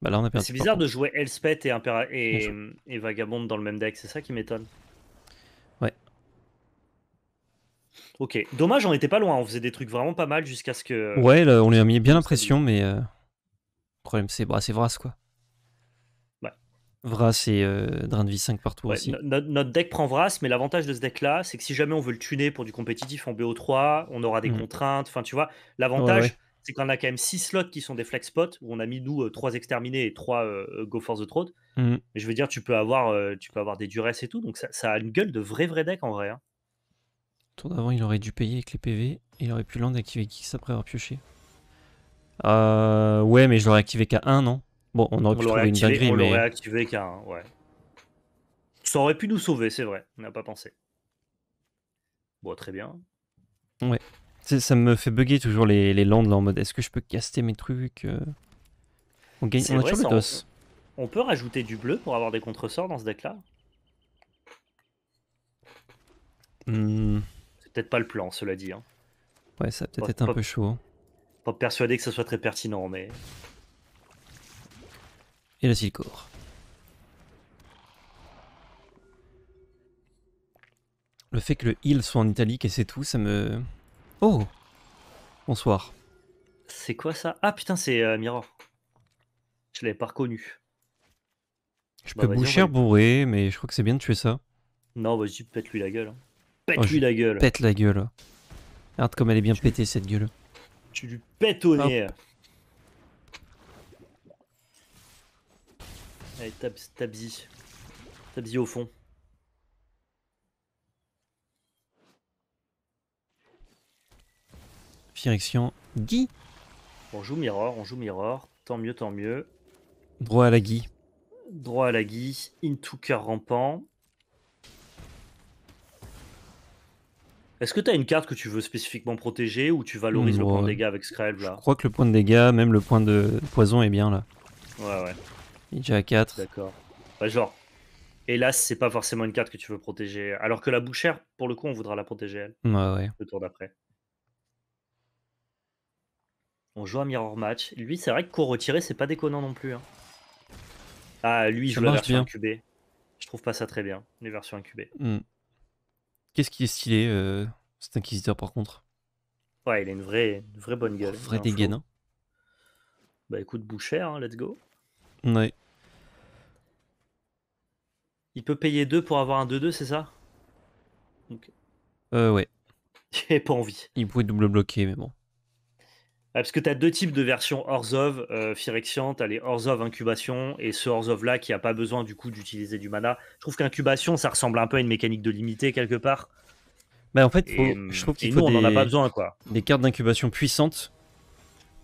Bah là, on a perdu. C'est bizarre de jouer Elspeth et, et... Vagabond dans le même deck, c'est ça qui m'étonne. Ouais. Ok, dommage, on était pas loin, on faisait des trucs vraiment pas mal jusqu'à ce que. Euh, ouais, on lui a mis bien l'impression, mais. Euh... Le problème, c'est bah, quoi. Vras et Drain de vie 5 partout aussi. notre deck prend Vras, mais l'avantage de ce deck-là, c'est que si jamais on veut le tuner pour du compétitif en BO3, on aura des hmm. contraintes. Enfin, tu vois, l'avantage, c'est qu'on a quand même 6 slots qui sont des flex spots, où on a mis nous 3 euh, exterminés et 3 euh, Go Force the Throat. Hmm. je veux dire, tu peux avoir, euh, tu peux avoir des duresses et tout, donc ça, a une gueule de vrai vrai deck en vrai. Hein. Tour d'avant, il aurait dû payer avec les PV, il aurait pu l'an qui X après avoir pioché. ouais, mais je l'aurais activé qu'à 1, non Bon, on aurait pu trouver une dinguerie, on l'aurait activé qu'un... Ouais. Ça aurait pu nous sauver, c'est vrai. On n'a pas pensé. Bon, très bien. Ouais. Ça me fait bugger toujours les, les landes là en mode est-ce que je peux caster mes trucs euh? On gagne on a On peut rajouter du bleu pour avoir des contresorts dans ce deck là hmm. C'est peut-être pas le plan, cela dit. Hein. Ouais, ça peut-être être, être un peu chaud. Hein. Pas persuadé que ça soit très pertinent, mais et la silicone. Le fait que le heal soit en italique et c'est tout, ça me... Oh Bonsoir. C'est quoi ça Ah putain, c'est euh, Mira. Je l'avais pas reconnu. Je bah, peux boucher bourré, mais je crois que c'est bien de tuer ça. Non, vas-y, pète-lui la gueule. Hein. Oh, pète-lui la gueule. Pète la gueule. Regarde comme elle est bien pétée cette gueule. Tu lui pètes au nez. Allez, Tabzi. Tabzi au fond. Direction Guy. On joue Mirror, on joue Mirror. Tant mieux, tant mieux. Droit à la Guy. Droit à la Guy. Into cœur rampant. Est-ce que tu as une carte que tu veux spécifiquement protéger ou tu valorises le point de dégâts avec Scrabble, là Je crois que le point de dégâts, même le point de poison est bien là. Ouais, ouais. Il est déjà à 4. D'accord. Bah, genre, hélas, c'est pas forcément une carte que tu veux protéger. Alors que la bouchère, pour le coup, on voudra la protéger elle. Ouais, ouais. Le tour d'après. On joue à Mirror Match. Lui, c'est vrai que court retiré, c'est pas déconnant non plus. Hein. Ah, lui, il joue la version bien. Je trouve pas ça très bien, les versions incubées. Hmm. Qu'est-ce qui est stylé, euh, cet inquisiteur, par contre Ouais, il a une vraie, vraie bonne gueule. Vraie vrai hein. Bah écoute, bouchère hein, let's go. Ouais. Il peut payer 2 pour avoir un 2-2, c'est ça Euh, ouais. J'ai pas envie. Il pouvait double bloquer, mais bon. Ah, parce que t'as deux types de versions hors euh, Phyrexian, t'as les les Orzov Incubation et ce Orzhov là qui a pas besoin du coup d'utiliser du mana. Je trouve qu'Incubation ça ressemble un peu à une mécanique de limité quelque part. Bah en fait, je trouve qu'il faut des, on en a pas besoin quoi. Des cartes d'incubation puissantes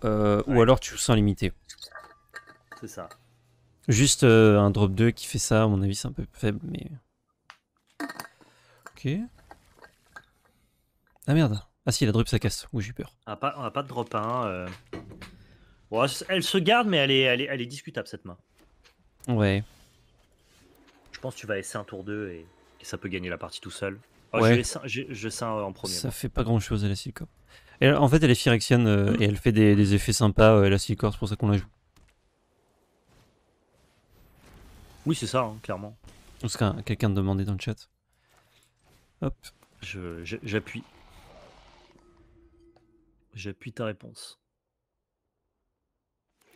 euh, ou alors tu sens limité. C'est ça. Juste euh, un drop 2 qui fait ça, à mon avis, c'est un peu faible, mais... Ok. Ah merde. Ah si, la drop, ça casse. Oui, j'ai peur. On a pas, de drop 1. Euh. elle se garde, mais elle est, elle est, elle est discutable, cette main. Ouais. Je pense que tu vas essayer un tour 2 et, ça peut gagner la partie tout seul. Oh, ouais. Je, je, en premier. Ça fait pas grand chose à la Silcor. En fait, elle est Phyrexian euh, et elle fait des, effets sympas la c'est pour ça qu'on la joue. Oui, c'est ça, hein, clairement. clairement. ce qu'un quelqu'un demandé dans le chat. Hop. J'appuie. J'appuie ta réponse.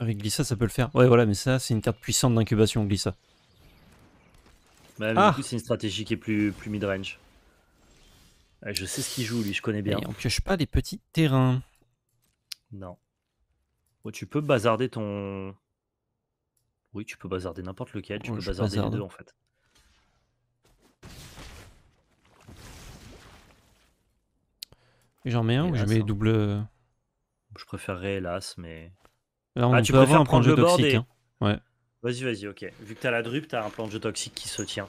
Avec Glissa, ça peut le faire. Ouais, voilà, mais ça, c'est une carte puissante d'incubation, Glissa. Bah, ah coup, c'est une stratégie qui est plus, plus mid-range. Je sais ce qu'il joue, lui, je connais bien. on pioche pas des petits terrains. Non. tu peux bazarder ton, oui, tu peux bazarder n'importe lequel, tu peux bazarder les deux en fait. J'en mets un ou je mets hein. double. Euh je préférerais hélas, mais. Là, on ah, tu préfères avoir un plan de jeu toxique. Hein. Ouais. Vas-y, vas-y, ok. Vu que t'as la drupe, t'as un plan de jeu toxique qui se tient.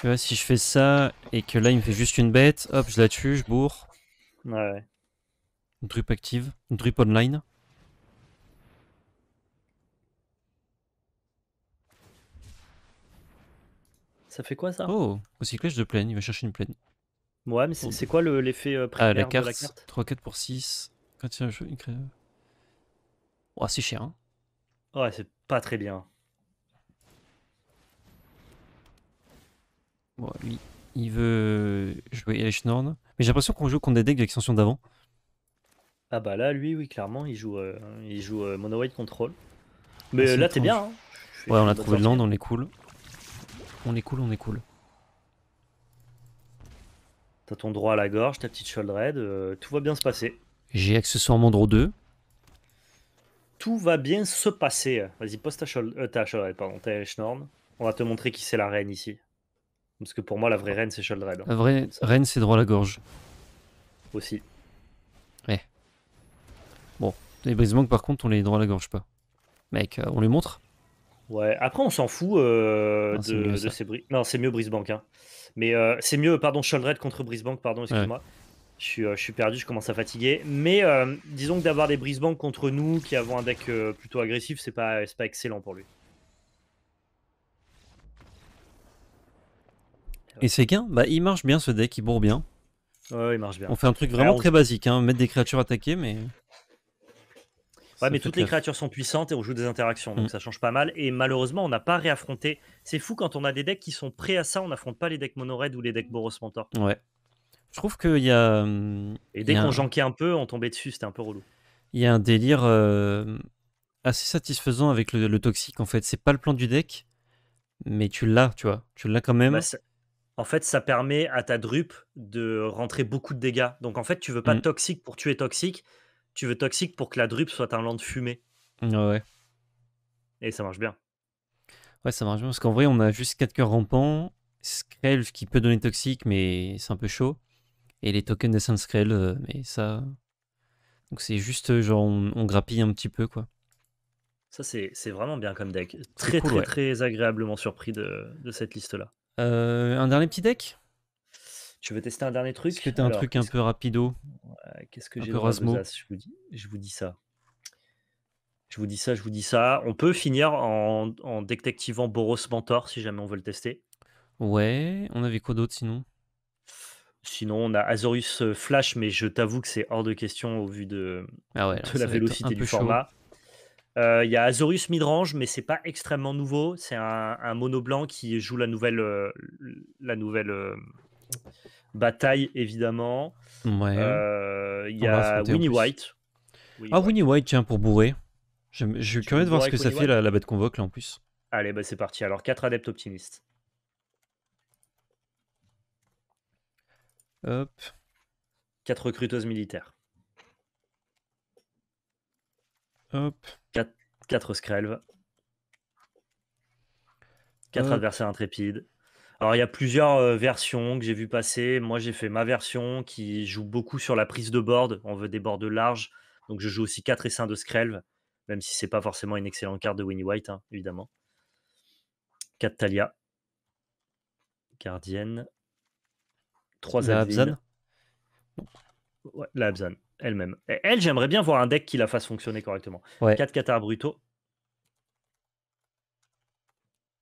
Tu vois, si je fais ça et que là il me fait juste une bête, hop, je la tue, je bourre. Ouais. Drupe active, drupe online. Ça fait quoi ça Oh, au cyclage de plaine, il va chercher une plaine. Ouais, mais c'est oh. quoi l'effet le, euh, primaire ah, la carte, de la carte 3 4 pour 6. Quand tu jeu, il crée... Oh, c'est cher, hein Ouais, c'est pas très bien. Bon, lui, il veut jouer Norn Mais j'ai l'impression qu'on joue contre des decks de l'extension d'avant. Ah bah là, lui, oui, clairement, il joue, euh, il joue euh, Control. Mais ah, là, t'es bien. Hein. Ouais, on a trouvé le land, on est cool. On est cool, on est cool. T'as ton droit à la gorge, ta petite shoulder euh, tout va bien se passer. J'ai accessoirement droit 2. Tout va bien se passer. Vas-y, poste ta shoulder, euh, pardon, ta On va te montrer qui c'est la reine ici. Parce que pour moi, la vraie ah. reine, c'est shoulder La vraie reine, c'est droit à la gorge. Aussi. Ouais. Eh. Bon, les brisements, par contre, on les droit à la gorge pas. Mec, euh, on les montre Ouais, après on s'en fout euh, ah, de, ces bris. Non, c'est mieux Brisbank. Hein. Mais euh, c'est mieux, pardon, Sholdred contre Brisbank, pardon, excuse-moi. Je, suis, euh, je perdu, je commence à fatiguer. Mais disons que d'avoir des brisbanks contre nous qui avons un deck plutôt agressif, c'est pas, pas excellent pour lui. Et c'est qu'un. bah, il marche bien ce deck, il bourre bien. Ouais, il marche bien. On fait un truc vraiment très basique, hein, mettre des créatures attaquées, mais. Ouais, mais toutes les créatures sont puissantes et on joue des interactions, donc mm. ça change pas mal. Et malheureusement, on n'a pas réaffronté. C'est fou quand on a des decks qui sont prêts à ça, on n'affronte pas les decks mono ou les decks Boros Mentor. Ouais. Je trouve qu'il y a. Mm, et dès qu'on un... janquait un peu, on tombait dessus, c'était un peu relou. Il y a un délire euh, assez satisfaisant avec le, toxique en fait. C'est pas le plan du deck, mais tu l'as, tu vois. Tu l'as quand même. Bah, en fait, ça permet à ta drupe de rentrer beaucoup de dégâts. Donc en fait, tu veux pas mm. toxique pour tuer toxique, tu veux toxique pour que la drupe soit un land de fumée. Ouais. Et ça marche bien. Ouais, ça marche bien parce qu'en vrai, on a juste 4 cœurs rampants, Skrelf qui peut donner toxique, mais c'est un peu chaud. Et les tokens des d'essence Skrelv, mais ça. Donc c'est juste euh, genre on, grappille un petit peu quoi. Ça c'est vraiment bien comme deck. Très très très agréablement surpris de, cette liste là. Euh, un dernier petit deck je veux tester un dernier truc. C'était un truc un peu rapido Qu'est-ce que j'ai je vous, dis, ça. Je vous dis ça, je vous dis ça. On peut finir en, en détectivant Boros Mentor si jamais on veut le tester. Ouais, on avait quoi d'autre sinon Sinon, on a Azorus euh, Flash, mais je t'avoue que c'est hors de question au vu de, ah la vélocité du format. Euh, il y a Azorus Midrange, mais c'est pas extrêmement nouveau. C'est un, mono blanc qui joue la nouvelle, euh, la nouvelle Bataille, évidemment. Ouais. Euh, il y a Winnie White. ah, Winnie White, tiens, pour bourrer. Je, suis curieux de voir ce que ça fait la, bête convoque là en plus. Allez, bah, c'est parti. Alors, 4 adeptes optimistes. Hop. 4 recruteuses militaires. Hop. 4, 4 screlves. 4 adversaires intrépides. Alors, il y a plusieurs euh, versions que j'ai vu passer. Moi, j'ai fait ma version qui joue beaucoup sur la prise de board. On veut des bords larges. Donc, je joue aussi 4 et 5 de Skrelv, même si c'est pas forcément une excellente carte de Winnie White, hein, évidemment. 4 Talia, gardienne. 3 la Abzan, elle-même. Elle, j'aimerais bien voir un deck qui la fasse fonctionner correctement. 4 Qatar Bruto.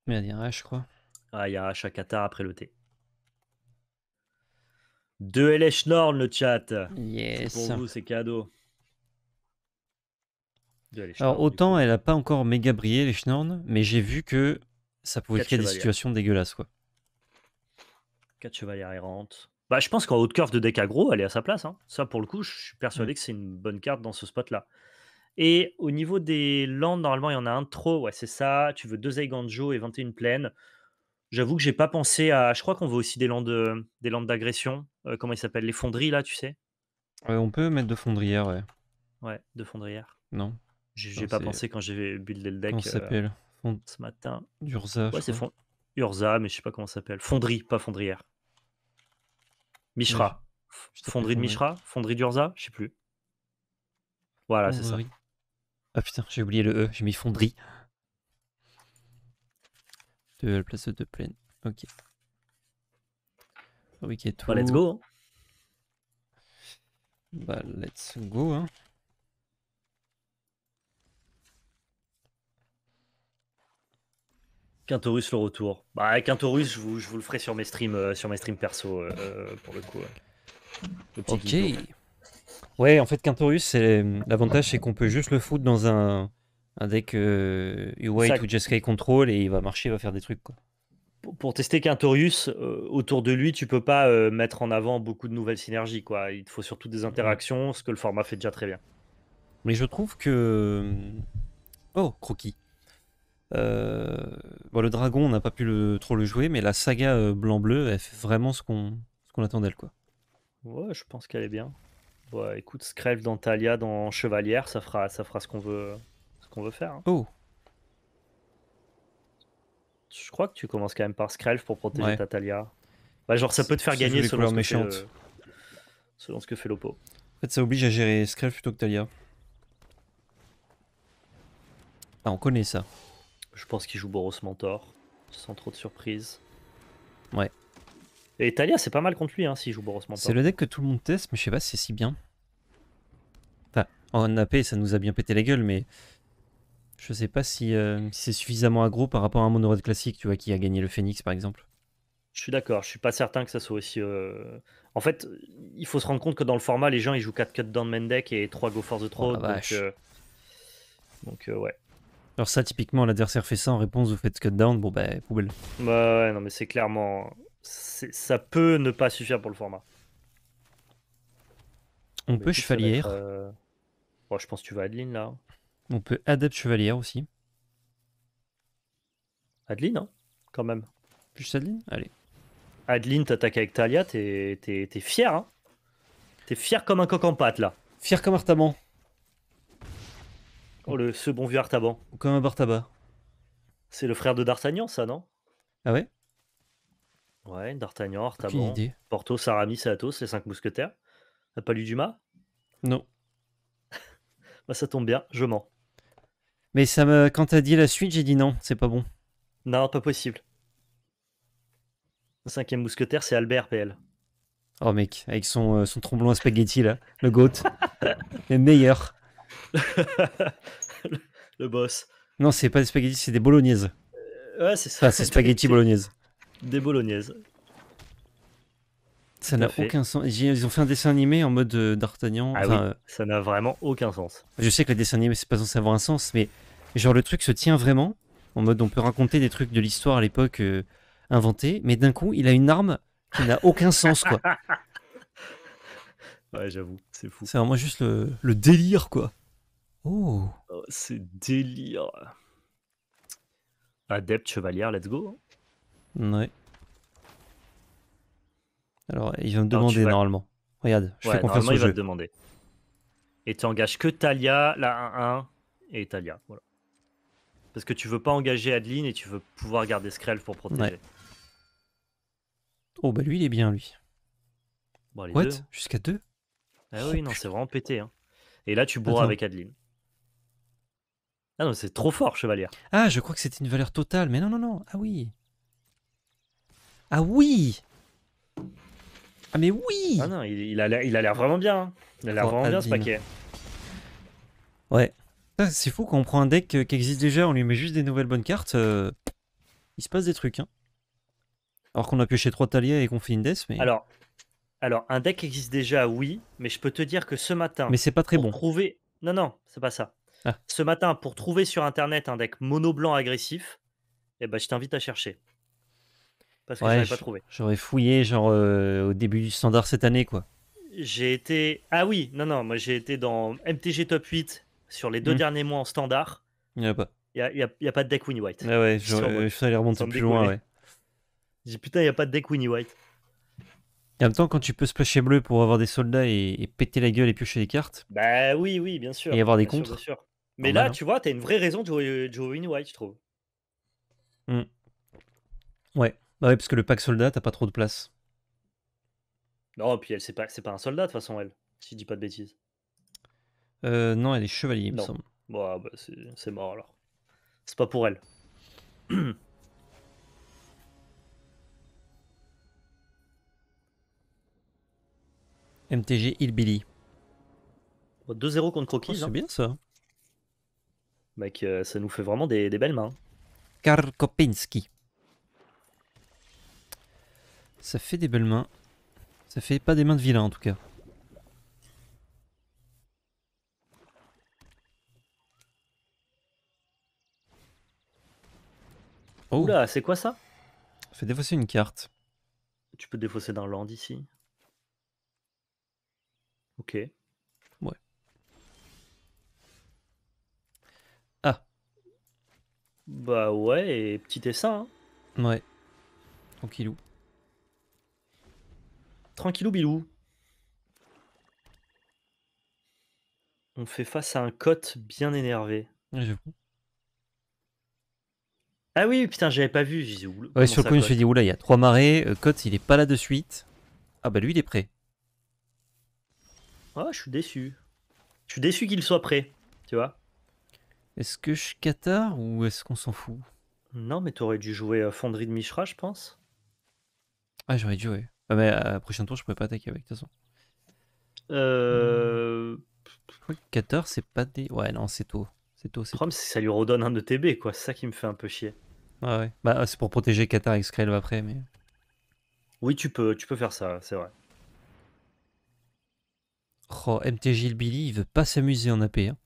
Mais un je crois. Ah, il y a Shakata après le T. Deux LH Norn, le chat. Yes. Pour vous, c'est cadeau. Alors, autant elle n'a pas encore méga brillé, les Schnorn, mais j'ai vu que ça pouvait créer des situations dégueulasses. Quoi. 4 chevaliers errantes. Bah, je pense qu'en haute curve de deck aggro, elle est à sa place. Hein. Ça, pour le coup, je suis persuadé que c'est une bonne carte dans ce spot-là. Et au niveau des landes, normalement, il y en a un trop. Ouais, c'est ça. Tu veux deux Aiganjo et 21 plaines. J'avoue que j'ai pas pensé à. Je crois qu'on veut aussi des landes, des d'agression. Euh, comment ils s'appellent Les fonderies, là, tu sais ouais On peut mettre de fondrières, ouais. Ouais, de fondrières. Non. J'ai pas pensé quand j'ai buildé le deck. Comment euh, s'appelle Fond... Ce matin. Urza. Ouais, c'est Urza, mais je sais pas comment ça s'appelle. Fonderie, pas fondrière. Mishra. Fonderie de Mishra Fonderie d'Urza Je sais plus. Voilà, c'est ça. Ah putain, j'ai oublié le E, j'ai mis fonderie place de plaine. Ok. ok bah, tout. let's go. Hein. Bah, let's go. Hein. le retour. Bah Quintorus, je vous, je vous le ferai sur mes streams, euh, sur mes streams perso euh, euh, pour le coup. ok. Ouais, en fait c'est l'avantage c'est qu'on peut juste le foutre dans un avec deck euh, u Just Sky Control et il va marcher, il va faire des trucs. Quoi. Pour tester Quintorius, euh, autour de lui, tu peux pas euh, mettre en avant beaucoup de nouvelles synergies. Quoi. Il te faut surtout des interactions, ce que le format fait déjà très bien. Mais je trouve que. Euh, oh, croquis. le dragon, on n'a pas pu trop le jouer, mais la saga blanc-bleu, elle fait vraiment ce qu'on ce qu'on attend d'elle. Quoi. Ouais, je pense qu'elle est bien. Bon écoute, Screlve dans Talia, dans Chevalière, ça fera, ça fera ce qu'on veut qu'on veut faire. Hein. Oh Je crois que tu commences quand même par Skrelf pour protéger ta Talia. Bah, genre, ça peut te faire gagner selon ce, euh, selon ce que fait Lopo En fait, ça oblige à gérer Skrelf plutôt que Talia. Ah, on connaît ça. Je pense qu'il joue Boros Mentor, sans trop de surprise. Ouais. Et Talia, c'est pas mal contre lui hein, s'il joue Boros Mentor. C'est le deck que tout le monde teste, mais je sais pas si c'est si bien. Enfin, en AP, ça nous a bien pété la gueule, mais je sais pas euh, si, c'est suffisamment aggro par rapport à un monorail classique, tu vois, qui a gagné le Phoenix par exemple. Je suis d'accord, je suis pas certain que ça soit aussi. Euh, en fait, il faut se rendre compte que dans le format, les gens ils jouent 4 cut down main deck et 3 go for the throne. Ah, donc, euh, ouais. Alors, ça, typiquement, l'adversaire fait ça en réponse, vous faites cut down, bon bah poubelle. Bah ouais, non, mais c'est clairement. Ça peut ne pas suffire pour le format. On peut chevalier. je pense que tu vas Adeline là. Hein. On peut adepte chevalière aussi. Adeline, hein, quand même. Plus Adeline Allez. Adeline, t'attaques avec Talia, t'es fier. Hein t'es fier comme un coq en pâte, là. Fier comme Artaban. Oh, le, ce bon vieux Artaban. comme un Bartaba. C'est le frère de D'Artagnan, ça, non Ah ouais Ouais, D'Artagnan, Artaban, Porto, Saramis Aramis, Athos, les cinq mousquetaires. T'as pas lu Dumas Non. bah ça tombe bien, je mens. Mais ça me... quand t'as dit la suite, j'ai dit non, c'est pas bon. Non, pas possible. Le cinquième mousquetaire, c'est Albert PL. Oh mec, avec son, euh, son tromblon à spaghetti là, le goat, le meilleur. le boss. Non, c'est pas des spaghettis, c'est des bolognaises. Euh, ouais, c'est ça. Enfin, c'est spaghetti bolognaise. Des bolognaises. Ça n'a aucun sens. Ils ont fait un dessin animé en mode euh, d'Artagnan. Ah euh, ça n'a vraiment aucun sens. Je sais que le dessin animé, c'est pas censé avoir un sens, mais genre le truc se tient vraiment. En mode, on peut raconter des trucs de l'histoire à l'époque Inventés euh, inventée, mais d'un coup, il a une arme qui n'a aucun sens, quoi. ouais, j'avoue, c'est fou. C'est vraiment juste le, délire, quoi. Oh. oh, c'est délire. Adepte chevalière, let's go. Hein. Ouais. Alors, il va me demander normalement. Regarde, je ouais, fais confiance au il va te demander. Et tu engages que Talia, la 1-1 et Talia. Voilà. Parce que tu veux pas engager Adeline et tu veux pouvoir garder Skrell pour protéger. Oh bah lui il est bien lui. What Jusqu'à 2 Ah oui, oh, non, c'est vraiment pété. Hein. Et là tu bourras avec Adeline. Ah non, c'est trop fort, chevalier. Ah, je crois que c'était une valeur totale, mais non, non, non. Ah oui. Ah oui ah mais oui ah non, il, il a l'air vraiment bien. Il a l'air vraiment bien hein. ce paquet. Ouais. Ah, c'est fou quand on prend un deck euh, qui existe déjà, on lui met juste des nouvelles bonnes cartes. Euh, il se passe des trucs. Hein. Alors qu'on a pioché trois taliers et qu'on fait une death. Mais... Alors, alors, un deck existe déjà, oui, mais je peux te dire que ce matin. Mais c'est pas très bon. Trouver... Non, non, c'est pas ça. Ah. Ce matin, pour trouver sur internet un deck mono blanc agressif, Et eh ben, je t'invite à chercher parce que pas trouvé. J'aurais fouillé genre euh, au début du standard cette année quoi. J'ai été ah oui non non moi j'ai été dans MTG top 8 sur les deux mhm. derniers mois en standard. Il n'y a pas. Il a, a, pas de deck Winnie White. Ah ouais, je, ça remonter plus loin. Ouais. J'ai putain, il n'y a pas de deck Winnie White. Et en même temps, quand tu peux splasher bleu pour avoir des soldats et, péter la gueule et piocher des cartes. Bah oui, oui, bien sûr. Et avoir des comptes Mais là, hein. tu vois, t'as une vraie raison de jouer, de Winnie White, je trouve. Mm. Ouais. Bah ouais, parce que le pack soldat, t'as pas trop de place. Non, puis elle, c'est pas, c'est pas un soldat de toute façon, elle, si je dis pas de bêtises. Euh, non, elle est chevalier, il me semble. bah, bah c'est mort alors. C'est pas pour elle. MTG Hillbilly. 2-0 contre Croquis. Ah, c'est hein. bien ça. Mec, euh, ça nous fait vraiment des, des belles mains. Karl Kopinski. Ça fait des belles mains. Ça fait pas des mains de vilain en tout cas. Oh. Oula, c'est quoi ça Fais défausser une carte. Tu peux défausser d'un land ici. Ok. Ouais. Ah. Bah ouais, et petit dessin. Hein. Ouais. lou tranquillou bilou. On fait face à un cote bien énervé. ah oui, putain, j'avais pas vu. ouais, sur le coup, je me suis dit, oula, il y a trois marées. Euh, cote, il est pas là de suite. Ah bah lui, il est prêt. oh, je suis déçu. Je suis déçu qu'il soit prêt, tu vois. Est-ce que je Qatar ou est-ce qu'on s'en fout Non, mais t'aurais dû jouer euh, Fonderie de Mishra, je pense. Ah, j'aurais dû, jouer mais ah bah, à, prochain tour, je pourrais pas attaquer avec, de toute façon. Euh... 14, c'est pas des. Ouais, non, c'est tôt. C'est tôt. Le problème, c'est que ça lui redonne un de TB, quoi. C'est ça qui me fait un peu chier. Ouais ouais. Bah, euh, c'est pour protéger Qatar et Skrill après, mais. Oui, tu peux, tu peux faire ça, c'est vrai. Oh, MTG le Billy, il veut pas s'amuser en AP. Hein.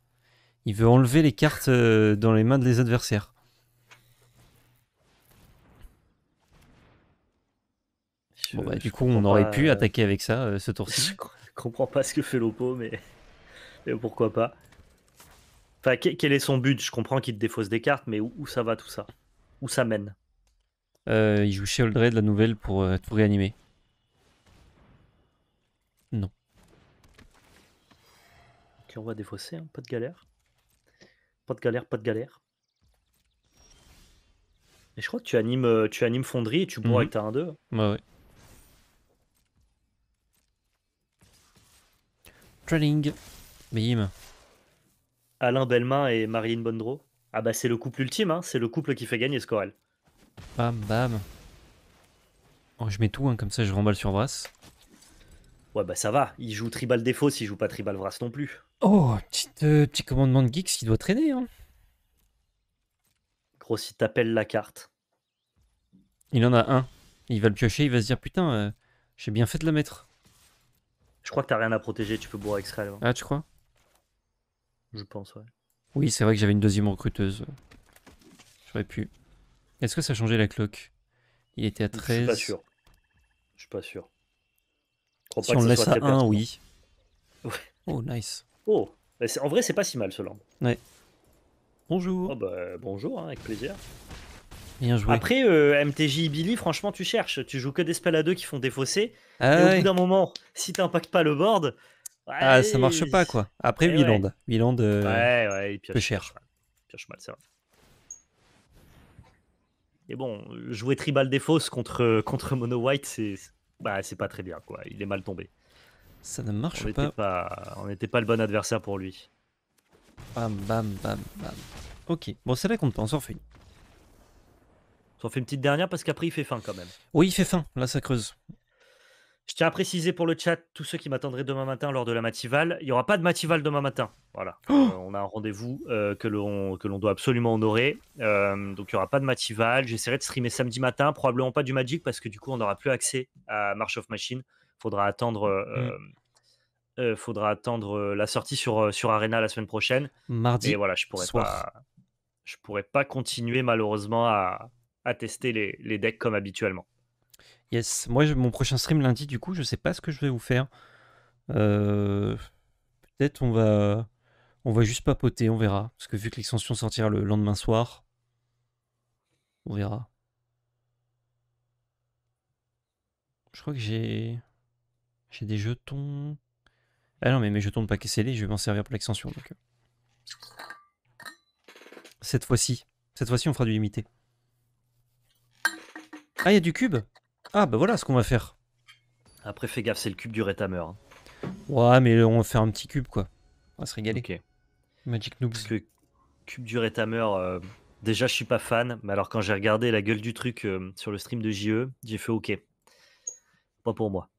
Il veut enlever les cartes euh, dans les mains des adversaires. Bah, du coup, on aurait pu euh, attaquer avec ça euh, ce tour-ci. Je comprends pas ce que fait Lopo, mais, pourquoi pas. Enfin, quel est son but Je comprends qu'il te défausse des cartes, mais où, ça va tout ça Où ça mène euh, Il joue chez de la nouvelle pour réanimer. Non. Ok, on va défausser, hein. pas de galère. Pas de galère, pas de galère. Et je crois que tu animes, tu animes Fonderie et tu bois mhm. avec ta 1-2. Bah ouais, ouais. trailing Bim. Alain Belmain et Marine Bondreau. Ah bah c'est le couple ultime, hein. c'est le couple qui fait gagner Scorel. Bam bam. Oh, je mets tout, hein, comme ça je remballe sur Vras. Ouais bah ça va, il joue Tribal Défaut s'il joue pas Tribal Vras non plus. Oh, euh, petit, commandement de Geeks qui doit traîner. Hein. Gros, si la carte. Il en a un. Il va le piocher, il va se dire putain, euh, j'ai bien fait de la mettre. Je crois que t'as rien à protéger, tu peux boire extra Ah, tu crois Je pense, ouais. Oui, c'est vrai que j'avais une deuxième recruteuse. J'aurais pu. Est-ce que ça a changé la cloque Il était à 13. Je suis pas sûr. Je suis pas sûr. si on le laisse à 1, oui. Oh, nice. Oh, en vrai, c'est pas si mal ce land. Ouais. Bonjour. Oh, bah, bonjour, hein, avec plaisir. Bien joué. Après, euh, MTJ Billy, franchement, tu cherches. Tu joues que des spells à deux qui font des ah et au bout d'un moment, si t'impactes pas le board. ah, ça marche pas, quoi. Après, eh Wieland. Euh, il peu cher. Pioche mal, c'est vrai. Et bon, jouer Tribal des contre, contre Mono White, c'est bah, pas très bien, quoi. Il est mal tombé. Ça ne marche on pas. pas. On n'était pas le bon adversaire pour lui. Bam, bam, bam, bam. Ok, bon, c'est là qu'on pense en fait on fait une petite dernière parce qu'après il fait fin quand même. Oui, il fait fin. Là, ça creuse. Je tiens à préciser pour le chat, tous ceux qui m'attendraient demain matin lors de la Matival il n'y aura pas de Matival demain matin. Voilà, oh euh, on a un rendez-vous euh, que l'on doit absolument honorer. Euh, donc il n'y aura pas de Matival J'essaierai de streamer samedi matin, probablement pas du Magic parce que du coup on n'aura plus accès à March of Machine. Faudra attendre, mm. faudra attendre la sortie sur, sur Arena la semaine prochaine. Mardi. Et voilà, je pourrais pas, je pourrais pas continuer malheureusement à, à tester les, decks comme habituellement. Yes, moi mon prochain stream lundi, du coup, je sais pas ce que je vais vous faire. Euh, peut-être on va, on va juste papoter, on verra. Parce que vu que l'extension sortira le lendemain soir, on verra. Je crois que j'ai, j'ai des jetons. Ah non, mais mes jetons de paquet scellés, je vais m'en servir pour l'extension. Donc... Euh. Cette fois-ci, cette fois-ci, on fera du limité. Ah, il y a du cube Ah, bah voilà ce qu'on va faire. Après, fais gaffe, c'est le cube du Retamer. Hein. Ouais, mais on va faire un petit cube, quoi. On va se régaler. Magic Noob. Parce que cube du Retamer. Euh, déjà je suis pas fan, mais alors quand j'ai regardé la gueule du truc euh, sur le stream de JE, j'ai fait ok. Pas pour moi.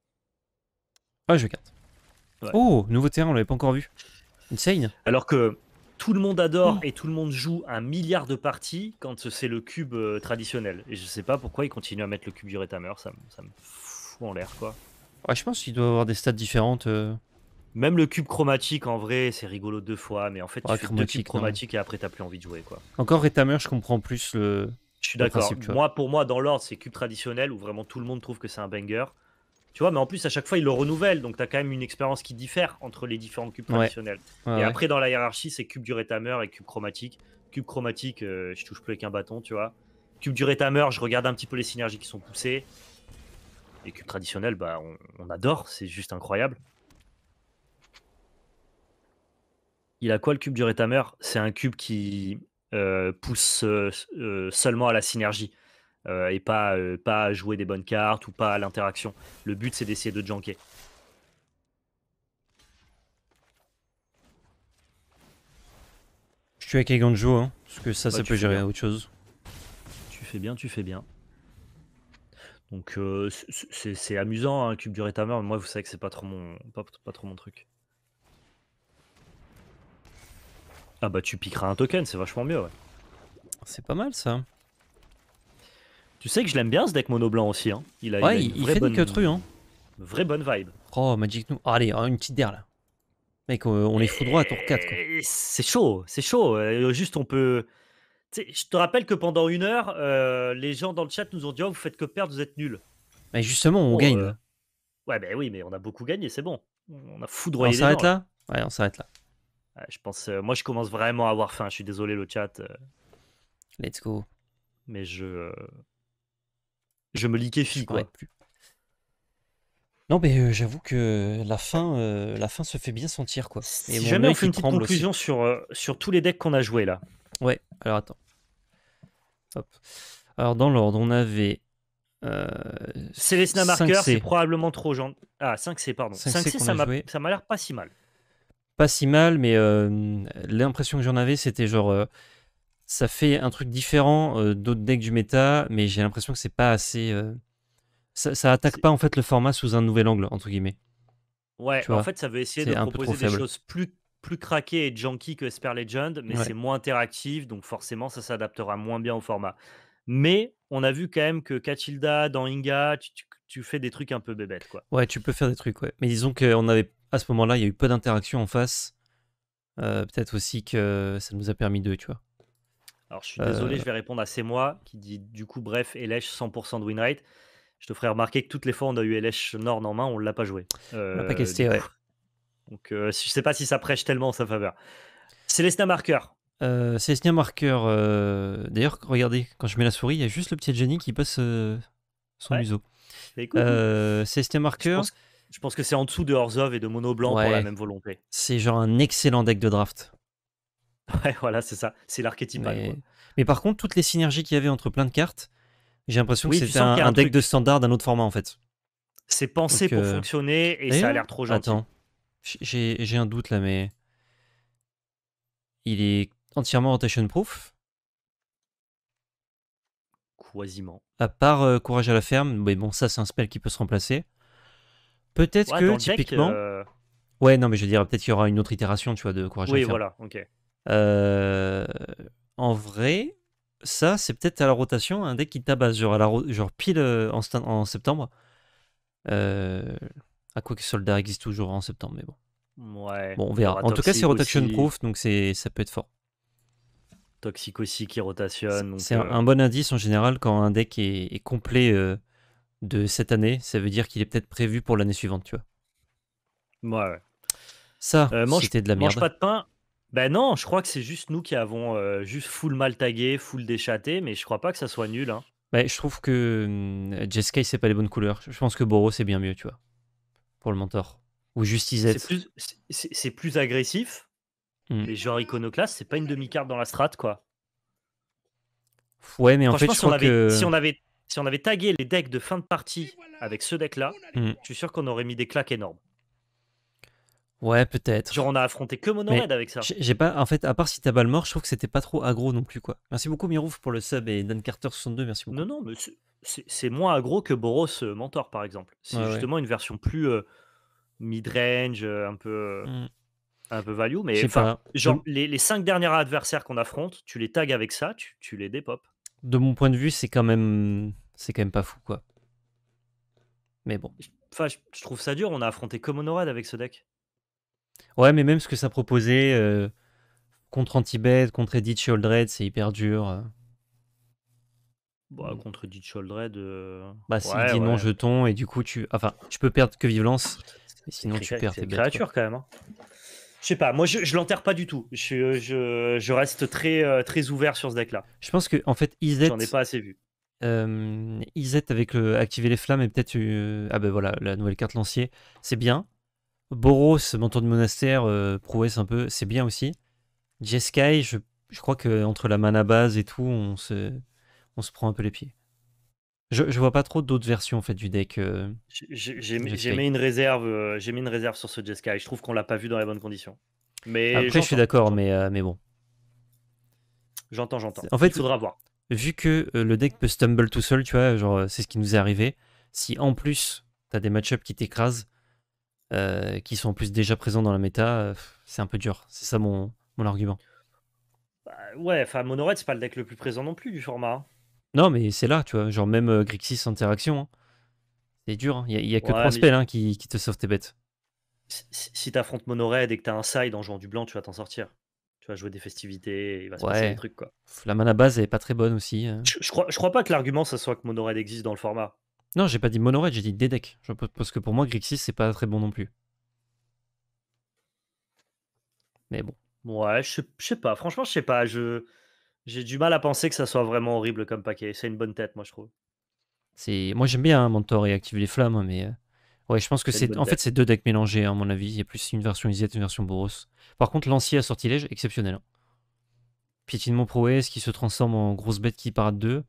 Ah, je vais Ouais. Oh, nouveau terrain, on l'avait pas encore vu. Insane. Alors que tout le monde adore mm. et tout le monde joue un milliard de parties quand c'est le cube euh, traditionnel. Et je sais pas pourquoi ils continuent à mettre le cube du Retamer, ça, me- fout en l'air quoi. je pense qu'il doit avoir des stats différentes. Euh. Même le cube chromatique en vrai, c'est rigolo deux fois, mais en fait, tu fais deux chromatique, et après t'as plus envie de jouer quoi. Encore Retamer, je comprends plus le. Je suis d'accord. Moi, pour moi, dans l'ordre, c'est cube traditionnel où vraiment tout le monde trouve que c'est un banger. Tu vois, mais en plus, à chaque fois, il le renouvelle. Donc, tu as quand même une expérience qui diffère entre les différents cubes traditionnels. et après, dans la hiérarchie, c'est cube du rétameur et cube chromatique. Cube chromatique, euh, je touche plus avec un bâton, tu vois. Cube du rétameur, je regarde un petit peu les synergies qui sont poussées. Les cubes traditionnels, bah, on, adore. C'est juste incroyable. Il a quoi le cube du rétameur C'est un cube qui euh, pousse euh, seulement à la synergie. Euh, et pas, euh, pas jouer des bonnes cartes ou pas à l'interaction. Le but, c'est d'essayer de janker. Je suis avec les hein, parce que ça, bah, ça peut gérer à autre chose. Tu fais bien, tu fais bien. Donc euh, c'est amusant, un hein, cube du mère, mais moi vous savez que c'est pas trop mon pas, pas, trop mon truc. Ah bah tu piqueras un token, c'est vachement mieux ouais. C'est pas mal ça. Tu sais que je l'aime bien ce deck mono blanc aussi. Hein. Il a, une bonne, des Hein. Vraie bonne vibe. Oh, Magic nous. Ah, allez, une petite der là. Mec, euh, on les fout à tour 4. C'est chaud, c'est chaud. Euh, juste, on peut. je te rappelle que pendant une heure, euh, les gens dans le chat nous ont dit oh, vous faites que perdre, vous êtes nuls. Mais justement, on oh, gagne. Ouais, ben oui, mais on a beaucoup gagné, c'est bon. On a foudroyé. On s'arrête là, hein. Ouais, on s'arrête là. je pense, moi, je commence vraiment à avoir faim. Je suis désolé, le chat. Let's go. Mais je, je me liquéfie, quoi. Non, mais euh, j'avoue que la fin, euh, la fin se fait bien sentir, quoi. Et jamais fait une conclusion sur, euh, sur tous les decks qu'on a joués, là. Ouais, alors attends. Alors, dans l'ordre, on avait. Célestina Marker, c'est probablement trop gentil. Ah, 5C, pardon. 5C ça m'a l'air pas si mal. Pas si mal, mais l'impression que j'en avais, c'était genre ça fait un truc différent euh, d'autres decks du méta, mais j'ai l'impression que c'est pas assez. Euh, ça, attaque pas en fait le format sous un nouvel angle, entre guillemets. Ouais, en fait, ça veut essayer de proposer des choses plus, plus craquées et junky que Esper Legend, mais c'est moins interactif, donc forcément, ça s'adaptera moins bien au format. Mais on a vu quand même que Katilda dans Inga, tu, fais des trucs un peu bébêtes, quoi. Ouais, tu peux faire des trucs, ouais. Mais disons qu'on avait, à ce moment-là, il y a eu peu d'interactions en face. Euh, peut-être aussi que ça nous a permis de, tu vois. Alors, je suis désolé, euh. je vais répondre à C'est moi qui dit du coup, bref, LH 100% de win Je te ferai remarquer que toutes les fois on a eu LH Nord en main, on l'a pas joué. on l'a euh, pas casté, ouais. Donc, euh, je sais pas si ça prêche tellement en sa faveur. Célestin Marker. Euh, Célestin Marker, d'ailleurs, regardez, quand je mets la souris, il y a juste le petit Jenny qui passe son museau. Bah, c'est Marker. Je pense, que c'est en dessous de Orzov et de Mono Blanc pour la même volonté. C'est genre un excellent deck de draft. Ouais, voilà, c'est ça. C'est l'archétype Mais... mais... par contre, toutes les synergies qu'il y avait entre plein de cartes, j'ai l'impression que c'était un, deck de standard d'un autre format en fait. C'est pensé pour euh, fonctionner et ça a l'air trop gentil. Attends, j'ai un doute là, mais il est entièrement rotation proof. Quasiment. À part euh, courage à la ferme, mais bon, ça c'est un spell qui peut se remplacer. Peut-être que typiquement. Euh, ouais, non, mais je dirais peut-être qu'il y aura une autre itération, tu vois, de courage à la ferme. Oui, voilà, ok. Euh, en vrai, ça, c'est peut-être à la rotation, un deck qui tabasse, genre, à genre pile euh, en, septembre. Euh, à quoi que Soldat existe toujours en septembre, mais bon. Ouais. Bon, on verra. En tout cas, c'est rotation proof, donc ça peut être fort. Toxique aussi qui rotationne. C'est un, bon indice en général quand un deck est, complet de cette année, ça veut dire qu'il est peut-être prévu pour l'année suivante, tu vois. Ouais, Ça, c'était de la merde. Mange pas de pain, ben non, je crois que c'est juste nous qui avons euh, juste full mal tagué, full déchaté, mais je crois pas que ça soit nul. Ben, je trouve que hmm, c'est pas les bonnes couleurs. Je pense que Boros, c'est bien mieux, tu vois, pour le mentor. Ou juste C'est plus, c'est, plus agressif, hmm. mais genre Iconoclast, c'est pas une demi-carte dans la strat, quoi. Ouais, mais en fait, si on avait, tagué les decks de fin de partie avec ce deck-là, hmm. je suis sûr qu'on aurait mis des claques énormes. Ouais, peut-être. Genre, on a affronté que Red avec ça. J'ai pas, en fait, à part si t'as mort, je trouve que c'était pas trop agro non plus, quoi. Merci beaucoup, Mirouf, pour le sub et Dan Carter 62, merci beaucoup. Non, non, mais c'est moins agro que Boros euh, Mentor, par exemple. C'est justement une version plus euh, mid-range, euh, un peu. Mm. Un peu value, mais enfin, genre, les, les, cinq derniers adversaires qu'on affronte, tu les tags avec ça, tu, les dépopes. De mon point de vue, c'est quand même, c'est quand même pas fou, quoi. Mais bon. Enfin, je, trouve ça dur. On a affronté que Monorad avec ce deck. Ouais, mais même ce que ça proposait euh, contre Antibet, contre Edith Sholdred, c'est hyper dur. Euh. Bon, bah, contre Edith Sholdred. Euh, bah, s'il dit non jetons, et du coup, tu. Enfin, tu peux perdre que Violence, mais sinon tu perds tes bêtes. créature quand même. Hein. Je sais pas, moi je, l'enterre pas du tout. Je, je, je, reste très, très ouvert sur ce deck-là. Je pense que en fait, Izet. J'en ai pas assez vu. Euh, avec le, activer les flammes et peut-être. ah ben voilà, la nouvelle carte lancier, c'est bien. Boros, mentor de monastère, euh, prouesse un peu, c'est bien aussi. Jeskai, je, je crois que entre la mana base et tout, on se, on se prend un peu les pieds. Je, je vois pas trop d'autres versions en fait du deck. Euh, j'ai mis une réserve, euh, j'ai mis une réserve sur ce Jeskai. Je trouve qu'on l'a pas vu dans les bonnes conditions. Mais après, je suis d'accord, mais mais bon. J'entends, j'entends. En fait, il faudra voir. Vu que le deck peut stumble tout seul, tu vois, genre c'est ce qui nous est arrivé. Si en plus t'as des match matchups qui t'écrasent, euh, qui sont en plus déjà présents dans la méta, euh, c'est un peu dur. C'est ça mon, mon argument. Bah, ouais, enfin, Monored, c'est pas le deck le plus présent non plus du format. Hein. Non, mais c'est là, tu vois. Genre, même euh, Grixis Grixis Interaction, hein. c'est dur. Hein. Il n'y a, que trois spells qui, qui te sauvent tes bêtes. Si- t'affrontes Monored et que t'as un side en jouant du blanc, tu vas t'en sortir. Tu vas jouer des festivités, il va se passer des trucs quoi. La mana base, est pas très bonne aussi. Je, crois, je crois pas que l'argument ça soit que Monored existe dans le format. Non, j'ai pas dit mono j'ai dit des decks. Parce que pour moi, Grixis, c'est pas très bon non plus. Mais bon. Ouais, je sais pas. Franchement, je sais pas. Je j'ai du mal à penser que ça soit vraiment horrible comme paquet. C'est une bonne tête, moi, je trouve. C'est moi j'aime bien hein, Mentor et Active les flammes, mais euh, ouais, je pense que c'est en fait c'est deux decks mélangés hein, à mon avis. Il y a plus une version et une version Boros. Par contre, l'ancien à sortilège exceptionnel. Hein. Piétinement prouesse qui se transforme en grosse bête qui part à deux.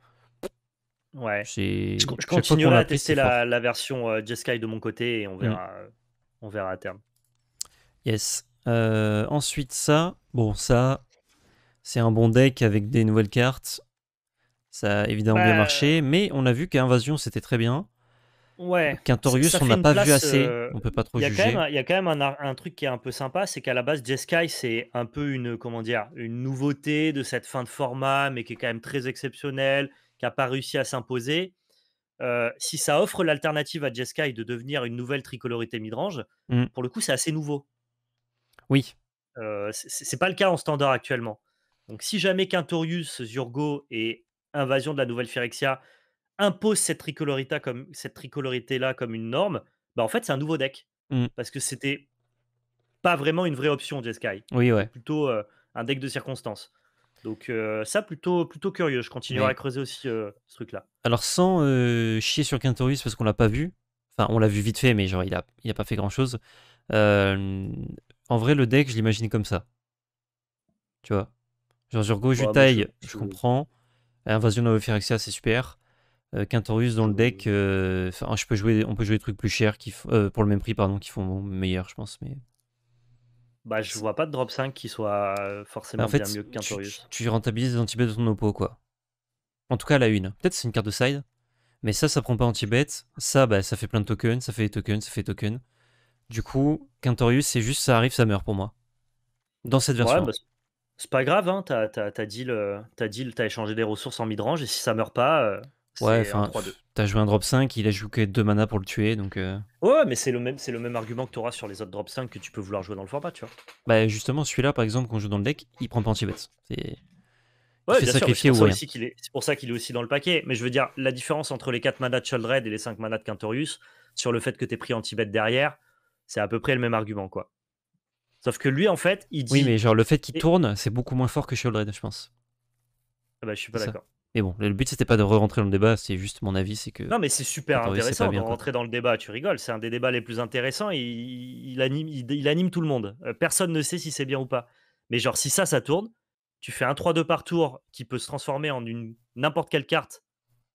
Ouais. Je, je continuerai à tester la, la, version euh, Jeskai de mon côté et on verra, mm. euh, on verra à terme. Yes. Euh, ensuite, ça, bon, ça, c'est un bon deck avec des nouvelles cartes. Ça a évidemment bien bah, marché, mais on a vu qu'Invasion c'était très bien. Ouais. Quintorius, on n'a pas vu assez. On peut pas trop il juger. Il y a quand même un, truc qui est un peu sympa, c'est qu'à la base, Jeskai, c'est un peu une comment dire, une nouveauté de cette fin de format, mais qui est quand même très exceptionnelle qui n'a pas réussi à s'imposer. si ça offre l'alternative à Jeskai de devenir une nouvelle tricolorité midrange, mmh. pour le coup, c'est assez nouveau. Oui. c'est pas le cas en standard actuellement. Donc, si jamais Quintorius, Zurgo et Invasion de la Nouvelle Phyrexia imposent cette tricolorité là comme une norme, bah en fait, c'est un nouveau deck mmh. parce que c'était pas vraiment une vraie option Jeskai. Oui, ouais. Plutôt un deck de circonstances. Donc euh, ça, plutôt, curieux. Je continuerai à creuser aussi euh, ce truc-là. Alors sans euh, chier sur Quintorius parce qu'on l'a pas vu. Enfin, on l'a vu vite fait, mais genre il a, il pas fait grand-chose. en vrai, le deck, je l'imagine comme ça. Tu vois. Genre sur Taille, je, je, comprends. Invasion de Phyrexia, c'est super. Quintorus dans le deck, je peux jouer, on peut jouer des trucs plus chers qui, pour le même prix, pardon, qui font meilleur, je pense. Mais bah, je vois pas de drop 5 qui soit euh, forcément bah, bien mieux que Quintorius. Tu, tu rentabilises des anti de ton oppo, quoi. En tout cas, la une. Peut-être c'est une carte de side, mais ça, ça prend pas anti-bet. Ça, bah, ça fait plein de tokens, ça fait des tokens, ça fait des tokens. Du coup, Quintorius, c'est juste ça arrive, ça meurt pour moi. Dans cette version. Ouais, bah, c'est pas grave, hein. t'as, t'as, t'as, deal, t'as, t'as échangé des ressources en mid-range, et si ça meurt pas, euh, Ouais, enfin, t'as joué un drop 5, il a joué que 2 mana pour le tuer, donc. Euh. Ouais, mais c'est le même, le même argument que t'auras sur les autres drop 5 que tu peux vouloir jouer dans le format, tu vois. Bah justement, celui-là, par exemple, qu'on joue dans le deck, il prend pas anti-bet. C'est. Ouais, c'est pour, ça qu'il est aussi dans le paquet. Mais je veux dire, la différence entre les 4 manas de Childred et les 5 manas de Quintorius, sur le fait que t'es pris anti-bet derrière, c'est à peu près le même argument, quoi. Sauf que lui, en fait, il dit. Oui, mais genre, le fait qu'il tourne, c'est beaucoup moins fort que Childred, je pense. Ah bah, je suis pas d'accord. Mais bon, le but c'était pas de rentrer dans le débat, c'est juste mon avis, c'est que. Non, mais c'est super intéressant de rentrer dans le débat. Tu rigoles, c'est un des débats les plus intéressants. Il, il anime, il, anime tout le monde. Euh, personne ne sait si c'est bien ou pas. Mais genre, si ça, ça tourne, tu fais un 3-2 par tour qui peut se transformer en une n'importe quelle carte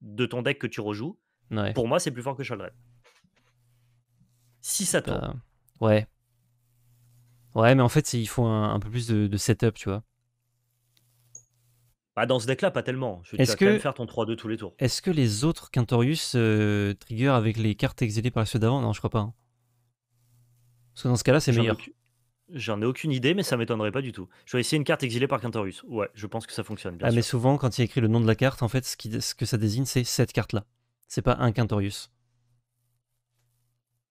de ton deck que tu rejoues. Pour moi, c'est plus fort que Sholdred. Si ça bah, tourne. ouais. Ouais, mais en fait, il faut un, peu plus de setup, tu vois. Bah, dans ce deck-là, pas tellement. Je, Est-ce que, faire ton 3-2 tous les tours. est-ce que les autres Quintorius euh, trigger avec les cartes exilées par ceux d'avant Non, je crois pas. Hein. Parce que dans ce cas-là, c'est meilleur. j'en ai aucune idée, mais ça m'étonnerait pas du tout. Je vais essayer une carte exilée par Quintorius Ouais, je pense que ça fonctionne, bien Ah, mais souvent, quand il écrit le nom de la carte, en fait, ce, que ça désigne, c'est cette carte-là. C'est pas un Quintorius.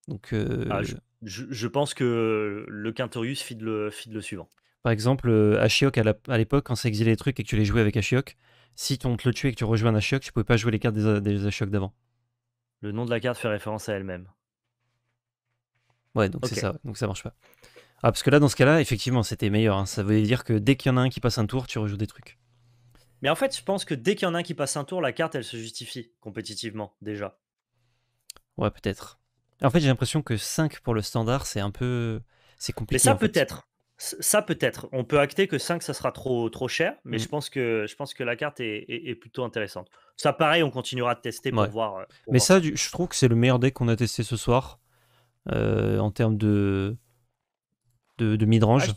Donc, euh, ah, je, pense que le Quintorius feed le suivant. Par exemple, euh, Ashiok, à l'époque, quand ça exilait les trucs et que tu les jouais avec Ashiok, si on te le tuait et que tu rejoins un Ashiok, tu pouvais pas jouer les cartes des, Ashiok d'avant. Le nom de la carte fait référence à elle-même. Ouais, donc c'est ça, donc ça marche pas. Ah, parce que là, dans ce cas-là, effectivement, c'était meilleur. Hein. Ça voulait dire que dès qu'il y en a un qui passe un tour, tu rejoues des trucs. Mais en fait, je pense que dès qu'il y en a un qui passe un tour, la carte, elle se justifie compétitivement, déjà. Ouais, peut-être. En fait, j'ai l'impression que 5 pour le standard, c'est un peu. C'est compliqué. Mais ça, peut-être. Ça peut-être. On peut acter que 5, ça sera trop, trop cher, mais mmh. je, pense que, je pense que la carte est, plutôt intéressante. Ça, pareil, on continuera de tester pour voir. Euh, mais ça, je trouve que c'est le meilleur deck qu'on a testé ce soir euh, en termes de, de, midrange. Ah,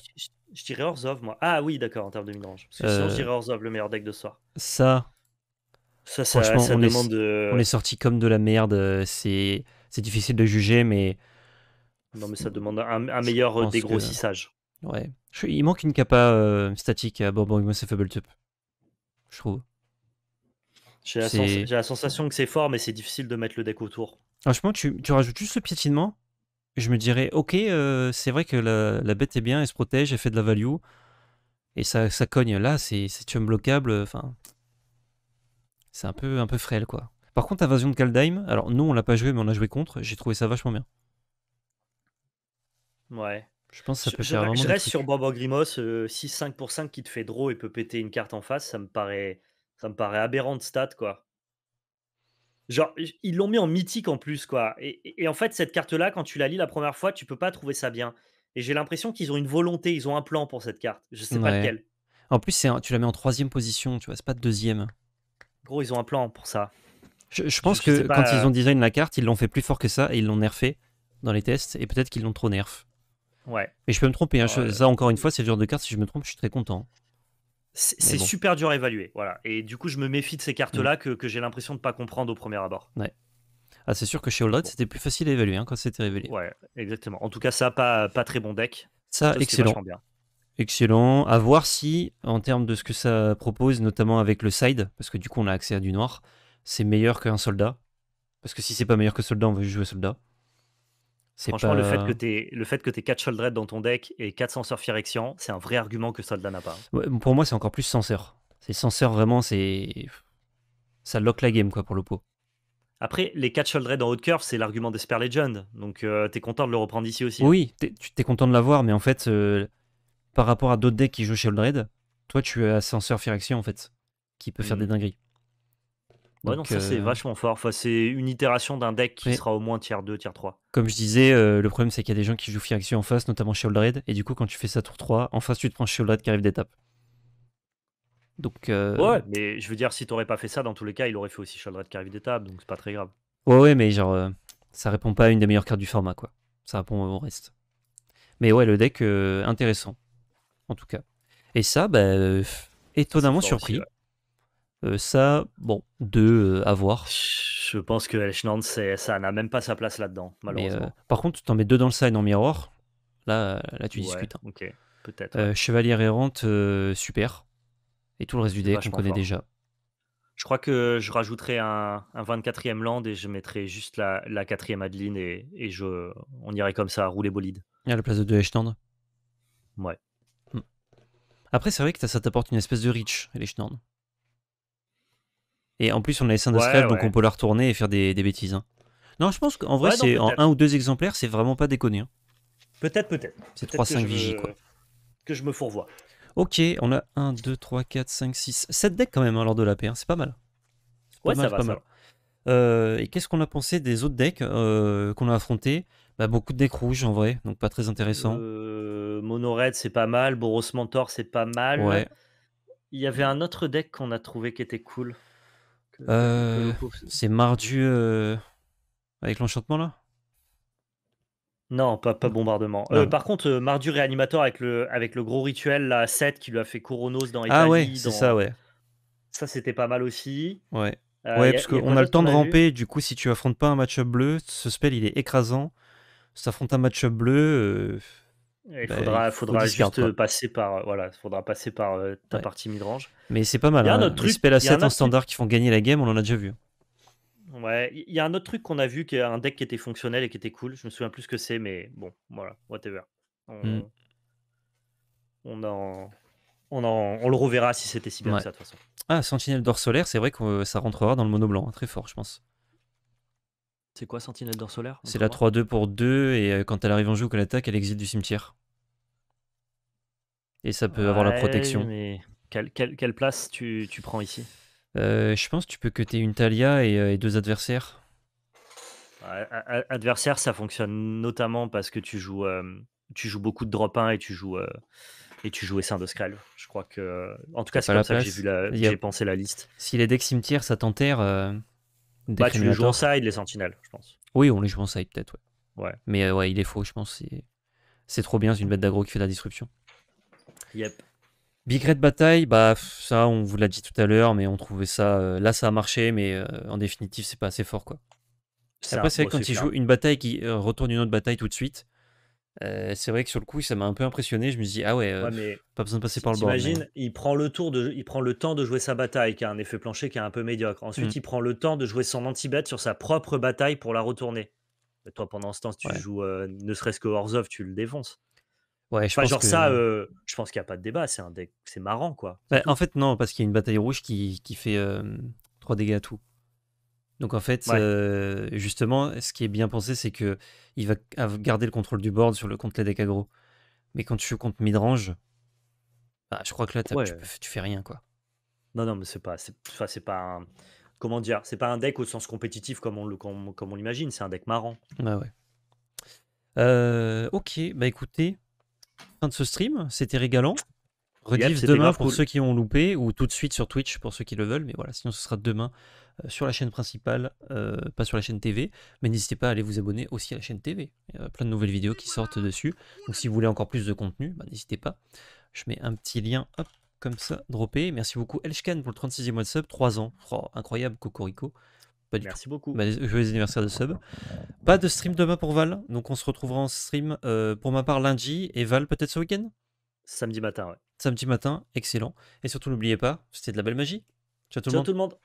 je, dirais moi. Ah oui, d'accord, en termes de midrange. Parce que sinon, je euh, dirais of le meilleur deck de ce soir. Ça. Ça, ça on, demande est, on est sorti comme de la merde. C'est difficile de juger, mais. Non, mais ça demande un, meilleur dégrossissage. Ouais. il manque une capa euh, statique à Borbang Tup. Je trouve. J'ai la, sensation que c'est fort, mais c'est difficile de mettre le deck autour. Franchement, tu, tu rajoutes juste le piétinement. Je me dirais, ok, euh, c'est vrai que la, bête est bien, elle se protège, elle fait de la value. Et ça, ça cogne là, c'est un blocable Enfin, c'est un peu, un peu frêle, quoi. Par contre, Invasion de Kaldheim, alors nous on l'a pas joué, mais on a joué contre, j'ai trouvé ça vachement bien. Ouais. Je pense que ça peut reste sur Bobo Grimos, 6-5 euh, pour 5 qui te fait draw et peut péter une carte en face, ça me paraît, ça me paraît aberrant de stat, quoi. Genre, ils l'ont mis en mythique en plus, quoi. Et, en fait, cette carte-là, quand tu la lis la première fois, tu peux pas trouver ça bien. Et j'ai l'impression qu'ils ont une volonté, ils ont un plan pour cette carte. Je sais pas lequel. En plus, tu la mets en troisième position, tu vois, c'est pas de deuxième. Gros, ils ont un plan pour ça. Je, pense que quand ils euh ont design la carte, ils l'ont fait plus fort que ça et ils l'ont nerfé dans les tests et peut-être qu'ils l'ont trop nerf. Ouais. Mais je peux me tromper. Hein, euh, ça, encore une fois, c'est le genre de carte. Si je me trompe, je suis très content. C'est super dur à évaluer. Voilà. Et du coup, je me méfie de ces cartes-là mm. que, j'ai l'impression de ne pas comprendre au premier abord. Ouais. Ah, c'est sûr que chez Old c'était plus facile à évaluer hein, quand c'était révélé. Ouais, exactement. En tout cas, ça, pas, très bon deck. Ça, excellent. Excellent. À voir si, en termes de ce que ça propose, notamment avec le side, parce que du coup, on a accès à du noir, c'est meilleur qu'un soldat. Parce que si c'est pas meilleur que soldat, on va jouer soldat. Franchement, le fait que t'aies le fait que 4 Sholdred dans ton deck et 4 senseurs Phyrexian, c'est un vrai argument que Soldan n'a pas. pour moi, c'est encore plus censeur. C'est censeur vraiment, c'est ça lock la game quoi pour le pot. Après, les 4 Sholdred en haut curve, c'est l'argument des Legend. Donc, euh, t'es content de le reprendre ici aussi. Hein. Oui, t'es, content de l'avoir, mais en fait, euh, par rapport à d'autres decks qui jouent Sholdred, toi, tu as Ascenseur Phyrexian, en fait, qui peut faire des mmh. dingueries. Ouais, non, ça c'est euh, vachement fort. Enfin, c'est une itération d'un deck qui sera au moins tier 2, tier 3. comme je disais, euh, le problème c'est qu'il y a des gens qui jouent Firaxu en face, notamment chez et du coup, quand tu fais ça tour 3, en face tu te prends chez qui arrive d'étape. Donc, euh, Ouais, mais je veux dire, si t'aurais pas fait ça, dans tous les cas, il aurait fait aussi Shieldred qui arrive d'étape, donc c'est pas très grave. ouais, ouais, mais genre, ça répond pas à une des meilleures cartes du format, quoi. Ça répond au reste. Mais ouais, le deck intéressant, en tout cas. Et ça, bah, étonnamment surpris. Euh, ça, bon, de avoir. Euh, à Je pense que Elchnand, ça n'a même pas sa place là-dedans, euh, malheureusement. par contre, tu t'en mets deux dans le side en miroir, là, là tu discutes. Hein. Ok, peut-être. Chevalier errante, super. Et tout le reste du deck, on connaît déjà. Je crois que je rajouterai un, 24e land et je mettrai juste la, la 4e Adeline et, je, on irait comme ça, rouler bolide. y à la place de deux Elchnand Ouais. Hmm. Après, c'est vrai que ça t'apporte une espèce de reach, Elchnand. Et en plus, on a les seins de donc on peut la retourner et faire des, des bêtises. Hein. Non, je pense qu'en vrai, c'est en un ou deux exemplaires, c'est vraiment pas déconné. Hein. Peut-être, peut-être. C'est 3-5 vigies, quoi. Que je me fourvoie. Ok, on a 1, 2, 3, 4, 5, 6, 7 decks quand même hein, lors de la paix, c'est pas mal. ouais, Pas mal. Euh, et qu'est-ce qu'on a pensé des autres decks euh, qu'on a affrontés bah, Beaucoup de decks rouges en vrai, donc pas très intéressant. Euh, c'est pas mal. Boros Mentor, c'est pas mal. Ouais. Il y avait un autre deck qu'on a trouvé qui était cool. Euh, c'est Mardu euh, avec l'enchantement là non, pas, bombardement. Euh, par contre, Mardu réanimateur avec le, gros rituel, la 7 qui lui a fait Coronos dans Italie. Ah ouais, c'est ça, ouais. Ça, c'était pas mal aussi. Ouais. ouais, parce qu'on a, le temps de ramper. Du coup, si tu affrontes pas un match-up bleu, ce spell il est écrasant. Si tu affrontes un match-up bleu, il bah, faudra, juste passer par, euh, voilà, faudra passer par euh, ta partie midrange. Mais c'est pas mal. Il y a un hein. truc. en standard qui font gagner la game, on en a déjà vu. Hein. Ouais, il y a un autre truc qu'on a vu qui est un deck qui était fonctionnel et qui était cool. Je me souviens plus ce que c'est, mais bon, voilà, whatever. On, hmm. on, en... on, le reverra si c'était si bien ça de toute façon. Ah, Sentinelle d'or solaire, c'est vrai que euh, ça rentrera dans le mono blanc, hein, très fort, je pense. C'est quoi Sentinelle d'or solaire C'est la 3-2 pour 2 et euh, quand elle arrive en jeu ou qu'elle attaque, elle exite du cimetière. Et ça peut avoir la protection. quelle, place tu, tu, prends ici euh, Je pense que tu peux cutter une Talia euh, et, deux adversaires. adversaire, ça fonctionne notamment parce que tu joues, tu joues beaucoup de drop 1 et tu joues et tu joues Saint de Je crois que. En tout cas, c'est comme ça que j'ai la... pensé la liste. Si les decks cimetière, ça t'enterre. Bah, tu les joues en side, les sentinelles, je pense. Oui, on les joue en side, peut-être, ouais. Mais euh, ouais, il est faux, je pense. C'est trop bien, c'est une bête d'agro qui fait la disruption. Yep. Big Red Bataille, bah ça on vous l'a dit tout à l'heure, mais on trouvait ça. Euh, là ça a marché, mais euh, en définitive c'est pas assez fort quoi. pas c'est quand il hein. joue une bataille qui retourne une autre bataille tout de suite, euh, c'est vrai que sur le coup, ça m'a un peu impressionné. Je me dis ah ouais, euh, pas besoin de passer par le bord. il prend le tour de, il prend le temps de jouer sa bataille, qui a un effet plancher qui est un peu médiocre. Ensuite, mm. il prend le temps de jouer son anti-bet sur sa propre bataille pour la retourner. toi, pendant ce temps, si tu joues euh, ne serait-ce que off tu le défonces. Ouais, je genre ça, je pense qu'il n'y a pas de débat. C'est c'est marrant quoi. Bah, en fait, non, parce qu'il y a une bataille rouge qui, qui fait 3 dégâts à tout. Donc en fait, euh, justement, ce qui est bien pensé, c'est que il va garder le contrôle du board sur le contre les decks aggro. Mais quand tu joues contre midrange, bah, je crois que là, tu, fais rien quoi. Non, non, mais c'est pas, c'est, c'est pas un, comment dire, c'est pas un deck au sens compétitif comme on, comme, comme on l'imagine, c'est un deck marrant. Bah ouais. Euh, ok, bah écoutez, fin de ce stream, c'était régalant. Rediff demain pour ceux qui ont loupé ou tout de suite sur Twitch pour ceux qui le veulent, mais voilà, sinon ce sera demain euh, sur la chaîne principale, euh, pas sur la chaîne TV, mais n'hésitez pas à aller vous abonner aussi à la chaîne TV. Il y a plein de nouvelles vidéos qui sortent dessus. Donc si vous voulez encore plus de contenu, bah, n'hésitez pas. Je mets un petit lien, comme ça, droppé. Merci beaucoup Elshkan pour le 36e mois de sub, 3 ans. Oh, incroyable, Cocorico. Pas du Merci beaucoup. Bah, joyeux anniversaire de sub. Pas de stream demain pour Val, donc on se retrouvera en stream euh, pour ma part lundi et Val peut-être ce week-end Samedi matin, ouais. Samedi matin, excellent. Et surtout, n'oubliez pas, c'était de la belle magie. Ciao tout le monde. Tout le monde.